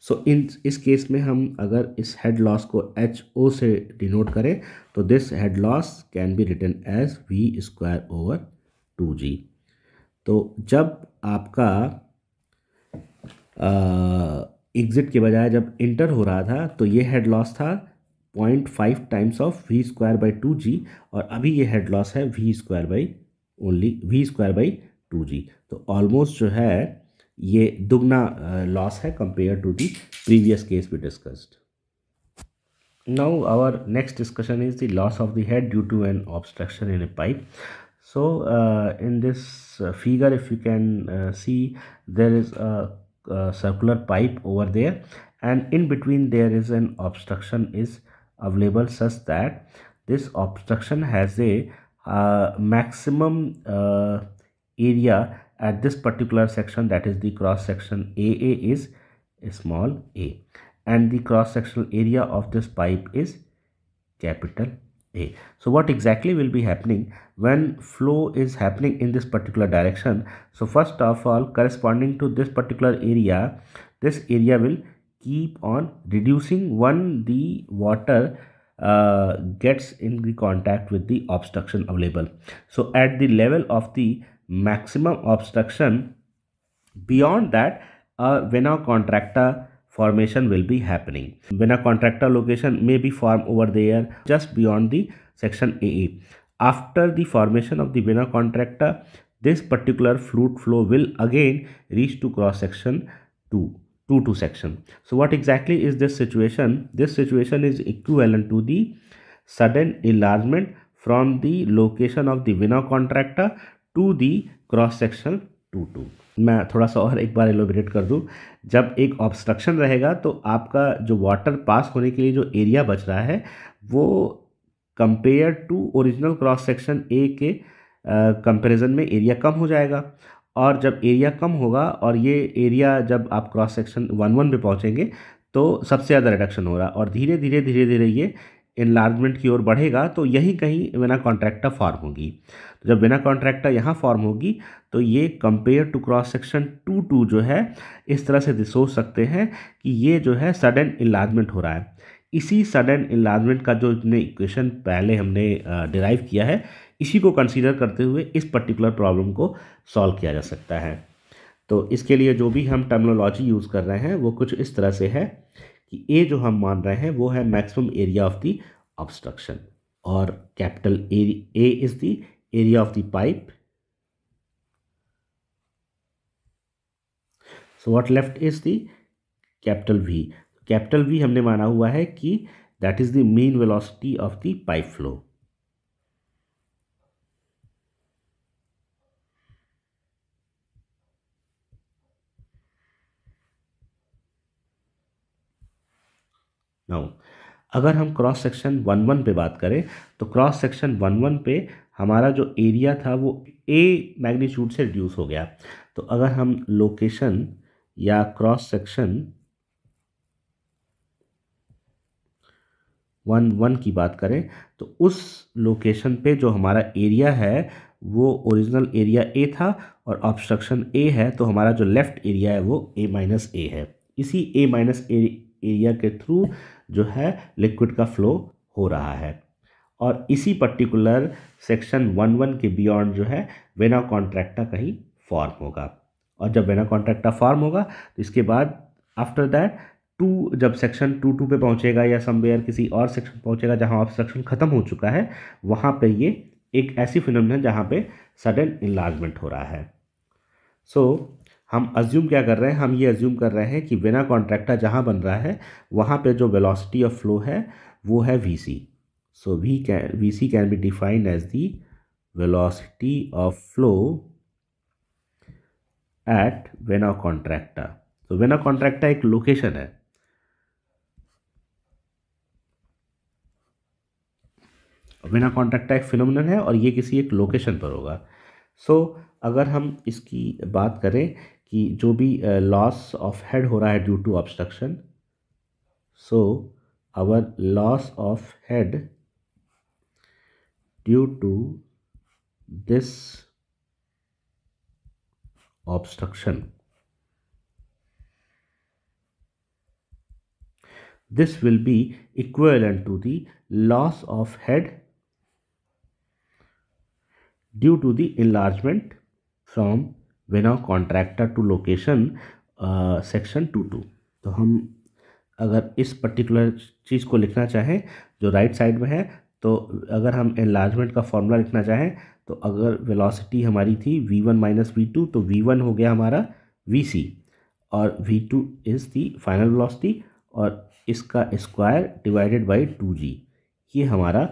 सो so, इन इस केस में हम अगर इस हेड लॉस को एच ओ से डिनोट करें तो this head loss can be written as V square over two G तो जब आपका एग्ज़िट के बजाय जब इंटर हो रहा था तो ये हेड लॉस था point five times of V square by two G और अभी ये हेड लॉस है V square by only V square by two G तो ऑलमोस्ट जो है ये दुगना लॉस uh, है compare to the previous case we discussed now our next discussion is the loss of the head due to an obstruction in a pipe so in this figure if you can see there is a circular pipe over there and in between there is an obstruction is available such that this obstruction has a uh, maximum uh, area at this particular section that is the cross section AA is small a and the cross sectional area of this pipe is capital A. So what exactly will be happening when flow is happening in this particular direction? So first of all corresponding to this particular area this area will keep on reducing one the water uh, gets in the contact with the obstruction available so at the level of the maximum obstruction beyond that a when contracta contractor formation will be happening when a contractor location may be formed over there just beyond the section AA after the formation of the vena contractor this particular fluid flow will again reach to cross section 2 two two section. So what exactly is this situation? This situation is equivalent to the sudden enlargement from the location of the winner contractor to the cross section two two मैं थोड़ा सा और एक बार elaborate कर दूं जब एक obstruction रहेगा तो आपका जो वाटर पास होने के लिए जो एरिया बच रहा है वो compare to original cross section A के कंपैरिजन में एरिया कम हो जाएगा और जब एरिया कम होगा और ये एरिया जब आप क्रॉस सेक्शन वन वन पे पहुँचेंगे तो सबसे ज़्यादा रिडक्शन हो रहा और धीरे धीरे धीरे धीरे ये इन्लार्जमेंट की ओर बढ़ेगा तो यही कहीं बिना कॉन्ट्रैक्टर फॉर्म होगी तो जब बिना कॉन्ट्रैक्टर यहाँ फॉर्म होगी तो ये compare to cross section two two जो है इस तरह से सोच सकते हैं कि ये जो है सडन इन्लार्जमेंट हो रहा है इसी सडन इन्लार्जमेंट का जो इतने इक्वेशन पहले हमने डिराइव किया है इसी को कंसीडर करते हुए इस पर्टिकुलर प्रॉब्लम को सॉल्व किया जा सकता है तो इसके लिए जो भी हम टर्मिनोलॉजी यूज़ कर रहे हैं वो कुछ इस तरह से है कि ए जो हम मान रहे हैं वो है maximum area of the obstruction और capital A A is the area of the pipe so what left is the capital V capital V हमने माना हुआ है कि that is the mean velocity of the pipe flow now अगर हम cross section one one पे बात करें तो क्रॉस सेक्शन वन वन पे हमारा जो एरिया था वो ए मैग्नीट्यूड से रिड्यूस हो गया तो अगर हम लोकेशन या क्रॉस सेक्शन वन वन की बात करें तो उस लोकेशन पे जो हमारा एरिया है वो ओरिजिनल एरिया ए था और ऑब्स्ट्रक्शन ए है तो हमारा जो लेफ़्ट एरिया है वो ए माइनस ए है इसी ए माइनस एरिया के थ्रू जो है लिक्विड का फ्लो हो रहा है और इसी पर्टिकुलर सेक्शन वन वन के बियॉन्ड जो है वेना कॉन्ट्रैक्टा कहीं फॉर्म होगा और जब वेना कॉन्ट्रैक्टा फॉर्म होगा तो इसके बाद आफ्टर दैट टू जब सेक्शन टू टू पे पहुंचेगा या समवेयर किसी और सेक्शन पहुंचेगा जहां ऑब्स्ट्रक्शन खत्म हो चुका है वहां पे ये एक ऐसी फिनम है जहाँ पे सडन इलाजमेंट हो रहा है सो so, हम अज्यूम क्या कर रहे हैं हम ये अज्यूम कर रहे हैं कि बिना कॉन्ट्रैक्टा जहाँ बन रहा है वहाँ पे जो वेलोसिटी ऑफ फ्लो है वो है V C so we can V C can be defined as the velocity of flow at vena contracta तो वेना कॉन्ट्रैक्टा एक लोकेशन है बिना कॉन्ट्रैक्टा एक फिनोमिनल है और ये किसी एक लोकेशन पर होगा सो so, अगर हम इसकी बात करें कि जो भी लॉस ऑफ हेड हो रहा है due to obstruction so our loss of head due to this obstruction this will be and to the loss of head due to the enlargement from vena contracta to location section two two तो हम अगर इस particular चीज़ को लिखना चाहें जो right right side में है तो अगर हम एनलार्जमेंट का फॉर्मूला लिखना चाहें तो अगर वेलोसिटी हमारी थी v1 one minus V two तो वी वन हो गया हमारा वी सी और V two is the final velocity और इसका square divided by two G ये हमारा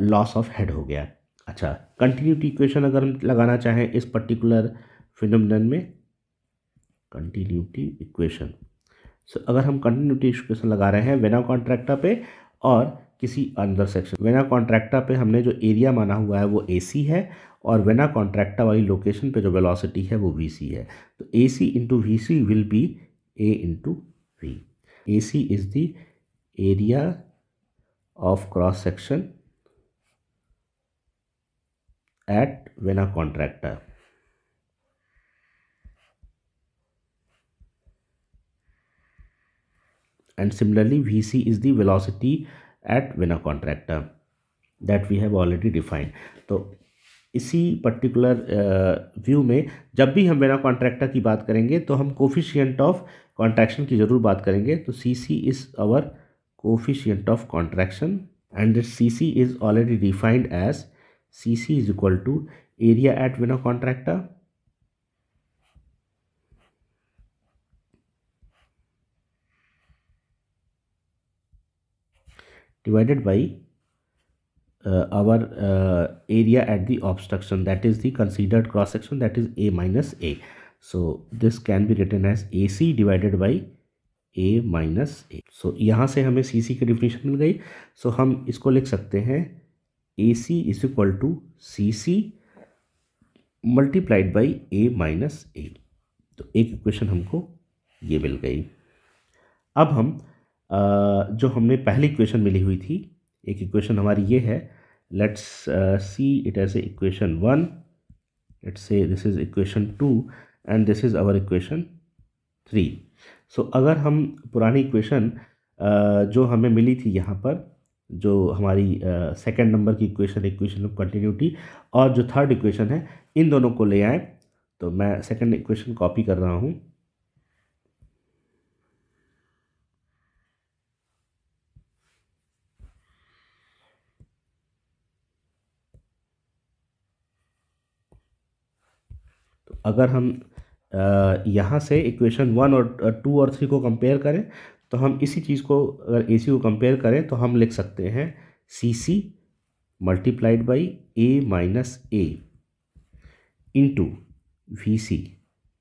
लॉस ऑफ हेड हो गया अच्छा कंटिन्यूटी इक्वेशन अगर हम लगाना चाहें इस पर्टिकुलर फिनमडन में कंटिन्यूटी इक्वेशन सो अगर हम कंटिन्यूटी इक्वेशन लगा रहे हैं वेना कॉन्ट्रैक्टा पे और किसी अंदर सेक्शन वेना कॉन्ट्रैक्टा पे हमने जो एरिया माना हुआ है वो ए सी है और वेना कॉन्ट्रैक्टा वाली लोकेशन पे जो वेलोसिटी है वो वी सी है तो A C into V C will be A into V A C is the area of cross section at vena contracta and similarly vc is the velocity at winner contractor that we have already defined तो इसी particular view uh, में जब भी हम बिना contractor की बात करेंगे तो हम कोफिशियंट ऑफ कॉन्ट्रैक्शन की ज़रूर बात करेंगे तो C C is our coefficient of contraction and C C is already defined as C C is equal to area at vena contracta divided by uh, our uh, area at the obstruction that is the considered cross section that is a minus a so this can be written as ac divided by a minus A so यहाँ से हमें सी C की definition मिल गई सो so, हम इसको लिख सकते हैं A C is equal to C C multiplied by A minus A तो एक इक्वेशन हमको ये मिल गई अब हम जो हमने पहली इक्वेशन मिली हुई थी एक इक्वेशन हमारी ये है let's see it as equation one let's say this is equation two and this is our equation three so अगर हम पुरानी इक्वेशन uh, जो हमें मिली थी यहाँ पर जो हमारी सेकेंड नंबर की इक्वेशन इक्वेशन ऑफ कंटिन्यूटी और जो थर्ड इक्वेशन है इन दोनों को ले आए तो मैं सेकेंड इक्वेशन कॉपी कर रहा हूँ अगर हम यहाँ से इक्वेशन वन और टू और थ्री को कंपेयर करें तो हम इसी चीज़ को अगर ए सी को कंपेयर करें तो हम लिख सकते हैं C C multiplied by A minus A into V C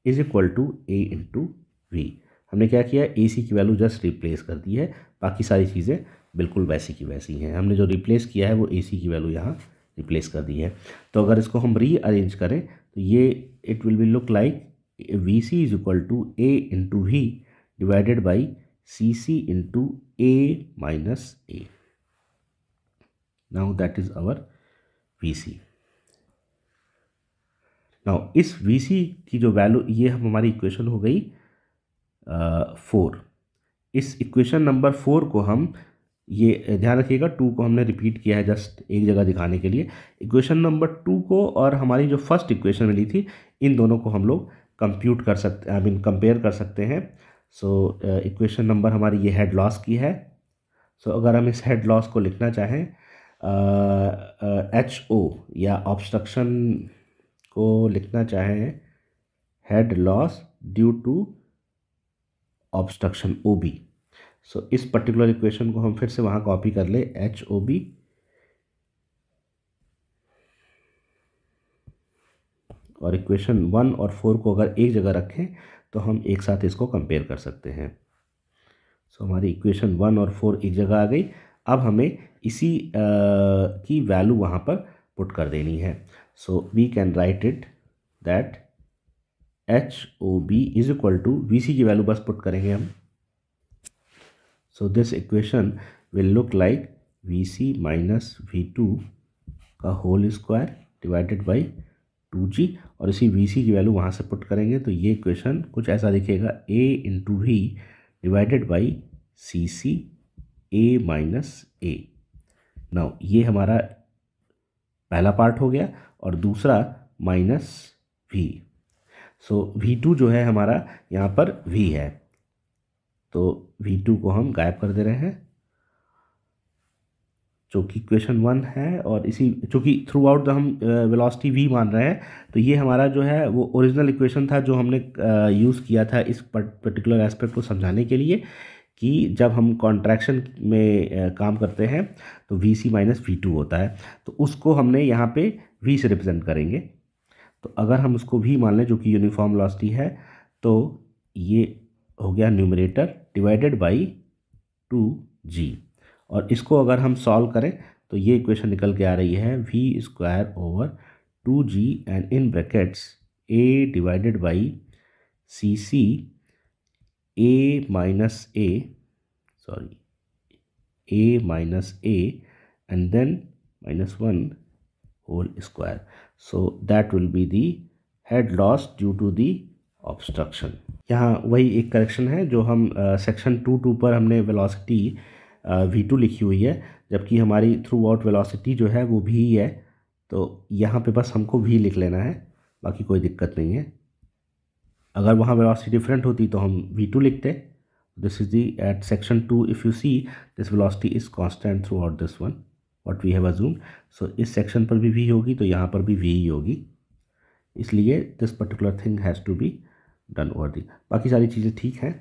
is equal to A into V हमने क्या किया ए सी की वैल्यू जस्ट रिप्लेस कर दी है बाकी सारी चीज़ें बिल्कुल वैसी की वैसी हैं हमने जो रिप्लेस किया है वो ए सी की वैल्यू यहाँ रिप्लेस कर दी है तो अगर इसको हम रीअरेंज करें तो ये it will be look like V C is equal to A into V divided by C C into A minus A now that is our V C now इस वी सी की जो value ये हम हमारी equation हो गई four uh, इस equation number four को हम ये ध्यान रखिएगा टू को हमने रिपीट किया है जस्ट एक जगह दिखाने के लिए इक्वेशन नंबर टू को और हमारी जो फर्स्ट इक्वेशन मिली थी इन दोनों को हम लोग कंप्यूट कर सकते आई मीन कंपेयर कर सकते हैं सो इक्वेशन नंबर हमारी ये हेड लॉस की है सो so, अगर हम इस हेड लॉस को लिखना चाहें एच uh, ओ uh, या ऑब्स्ट्रक्शन को लिखना चाहें head loss due to obstruction O B so इस पर्टिकुलर इक्वेशन को हम फिर से वहाँ कॉपी कर ले एच ओ बी और इक्वेशन वन और फोर को अगर एक जगह रखें तो हम एक साथ इसको कंपेयर कर सकते हैं सो so, हमारी इक्वेशन वन और फोर एक जगह आ गई अब हमें इसी uh, की वैल्यू वहाँ पर पुट कर देनी है so we can write it that H O B is equal to V C की वैल्यू बस पुट करेंगे हम So this equation will look like Vc minus V2 का whole square divided by two G और इसी we C की value वहाँ से पुट करेंगे तो ये इक्वेशन कुछ ऐसा दिखेगा A into V divided by C C A minus A ना ये हमारा पहला पार्ट हो गया और दूसरा minus V so V two जो है हमारा यहाँ पर वी है तो वी टू को हम गायब कर दे रहे हैं कि क्वेश्चन वन है और इसी चूँकि थ्रू आउट द हम वेलोसिटी वी मान रहे हैं तो ये हमारा जो है वो ओरिजिनल इक्वेशन था जो हमने यूज़ किया था इस पर्टिकुलर एस्पेक्ट को समझाने के लिए कि जब हम कॉन्ट्रैक्शन में काम करते हैं तो V C minus V two होता है तो उसको हमने यहाँ पे वी से रिप्रेजेंट करेंगे तो अगर हम उसको वी मान लें जो कि यूनिफॉर्म वेलोसिटी है तो ये हो गया numerator divided by two G और इसको अगर हम सॉल्व करें तो ये इक्वेशन निकल के आ रही है V square over two G and in brackets A divided by C C A minus A sorry A minus A and then minus one whole square so that will be the head loss due to the obstruction यहाँ वही एक correction है जो हम section two to पर हमने velocity we to लिखी हुई है जबकि हमारी थ्रू आउट वेलासिटी जो है वो भी है तो यहाँ पे बस हमको भी लिख लेना है बाकी कोई दिक्कत नहीं है अगर वहाँ वेलोसिटी डिफरेंट होती तो हम वी टू लिखते this is the at section two if you see this velocity is constant throughout this one what we have assume so इस सेक्शन पर भी वी होगी तो यहाँ पर भी वी ही होगी इसलिए this particular thing has to be done over the बाकी सारी चीज़ें ठीक हैं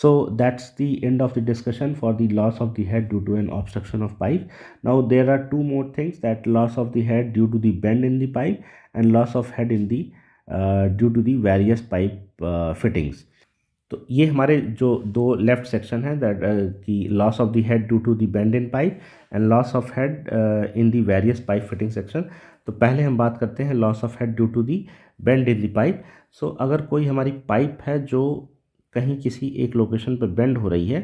so that's the end of the discussion for the loss of the head due to an obstruction of pipe now there are two more things that loss of the head due to the bend in the pipe and loss of head in the due to the various pipe fittings तो ये हमारे जो दो left section हैं that कि loss of the head due to the bend in pipe and loss of head in the various pipe fitting section तो पहले हम बात करते हैं loss of head due to the bend in the pipe so अगर कोई हमारी pipe है जो कहीं किसी एक लोकेशन पर बेंड हो रही है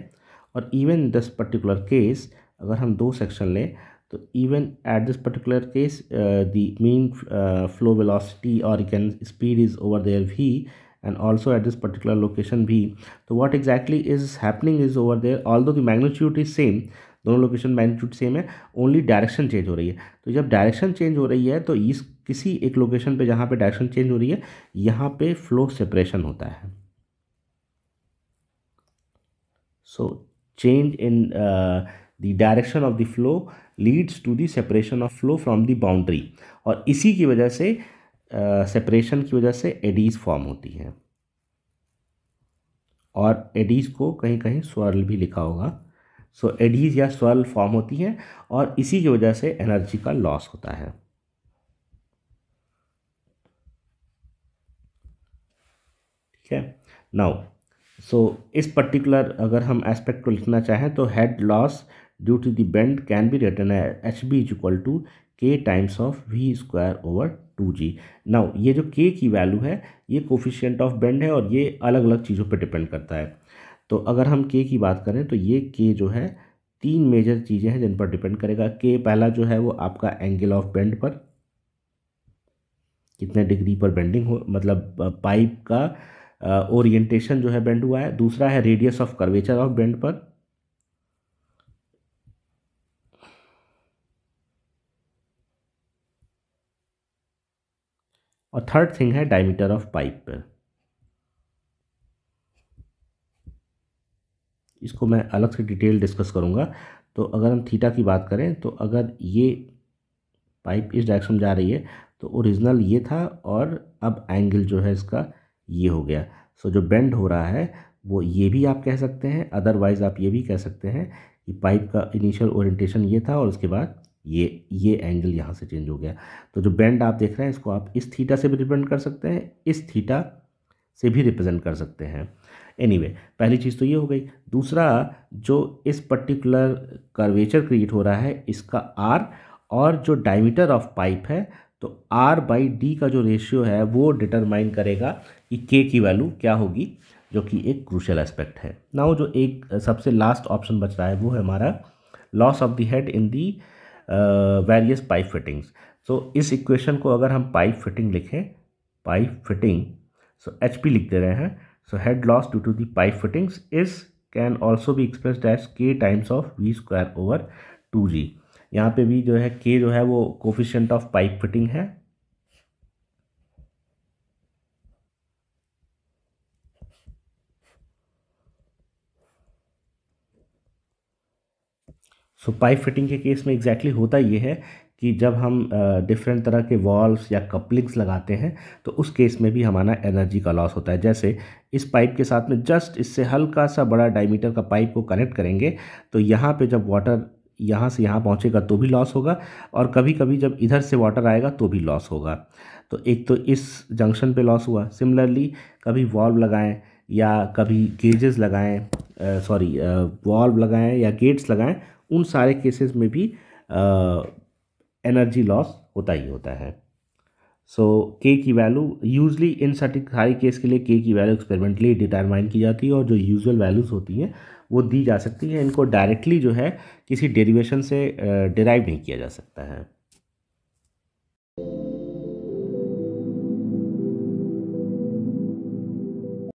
और इवन दिस पर्टिकुलर केस अगर हम दो सेक्शन लें तो even at this particular case the mean flow velocity और can speed is over there भी also at this particular location भी तो so exactly is happening is over there although the magnitude is same दोनों location magnitude same है only direction change हो रही है तो जब डायरेक्शन चेंज हो रही है तो इस किसी एक लोकेशन पे जहाँ पे डायरेक्शन चेंज हो रही है यहाँ पे फ्लो सेपरेशन होता है so change in the direction of the flow leads to the separation of flow from the boundary और इसी की वजह से सेपरेशन uh, की वजह से एडीज फॉर्म होती है और एडीज को कहीं कहीं स्वर्ल भी लिखा होगा सो so, एडीज या स्वर्ल फॉर्म होती हैं और इसी की वजह से एनर्जी का लॉस होता है है नाउ सो इस पर्टिकुलर अगर हम एस्पेक्ट को लिखना चाहें तो head loss due to the bend can be written H B is equal to K times of V square over two G now ये जो के की वैल्यू है ये कोफिशियंट ऑफ बेंड है और ये अलग अलग चीज़ों पर डिपेंड करता है तो अगर हम के की बात करें तो ये के जो है तीन मेजर चीज़ें हैं जिन पर डिपेंड करेगा के पहला जो है वो आपका एंगल ऑफ बेंड पर कितने डिग्री पर बेंडिंग हो मतलब पाइप का ओरिएंटेशन जो है बेंड हुआ है दूसरा है radius of curvature of bend पर और थर्ड थिंग है डायमीटर ऑफ पाइप पर इसको मैं अलग से डिटेल डिस्कस करूंगा तो अगर हम थीटा की बात करें तो अगर ये पाइप इस डायरेक्शन में जा रही है तो ओरिजिनल ये था और अब एंगल जो है इसका ये हो गया सो जो बेंड हो रहा है वो ये भी आप कह सकते हैं अदरवाइज़ आप ये भी कह सकते हैं कि पाइप का इनिशियल ओरिएंटेशन ये था और उसके बाद ये ये एंगल यहाँ से चेंज हो गया तो जो बेंड आप देख रहे हैं इसको आप इस थीटा से भी रिप्रेजेंट कर सकते हैं इस थीटा से भी रिप्रेजेंट कर सकते हैं एनीवे anyway, पहली चीज़ तो ये हो गई दूसरा जो इस पर्टिकुलर कर्वेचर क्रिएट हो रहा है इसका आर और जो डायमीटर ऑफ पाइप है तो आर बाई डी का जो रेशियो है वो डिटरमाइन करेगा कि के की वैल्यू क्या होगी जो कि एक क्रूशल एस्पेक्ट है नाउ जो एक सबसे लास्ट ऑप्शन बच रहा है वो है हमारा loss of the head in the various pipe fittings so इस इक्वेशन को अगर हम पाइप फिटिंग लिखें pipe fitting so H P लिख दे रहे हैं so head loss due to the pipe fittings is can also भी express dash K times of V square over two G यहाँ पे भी जो है के जो है वो कोफिशेंट ऑफ पाइप फिटिंग है सो पाइप फिटिंग के केस में एग्जैक्टली exactly होता ये है कि जब हम डिफरेंट तरह के वॉल्व्स या कपलिंग्स लगाते हैं तो उस केस में भी हमारा एनर्जी का लॉस होता है जैसे इस पाइप के साथ में जस्ट इससे हल्का सा बड़ा डायमीटर का पाइप को कनेक्ट करेंगे तो यहाँ पे जब वाटर यहाँ से यहाँ पहुँचेगा तो भी लॉस होगा और कभी कभी जब इधर से वाटर आएगा तो भी लॉस होगा तो एक तो इस जंक्शन पर लॉस हुआ सिमिलरली कभी वॉल्व लगाएँ या कभी गेजेस लगाएँ सॉरी वॉल्व लगाएँ या गेट्स लगाएँ उन सारे केसेस में भी एनर्जी लॉस होता ही होता है सो so, के की वैल्यू यूजली इन सटिक सारी केस के लिए के की वैल्यू एक्सपेरिमेंटली डिटरमाइन की जाती है और जो यूजुअल वैल्यूज़ होती हैं वो दी जा सकती हैं इनको डायरेक्टली जो है किसी डेरिवेशन से डिराइव नहीं किया जा सकता है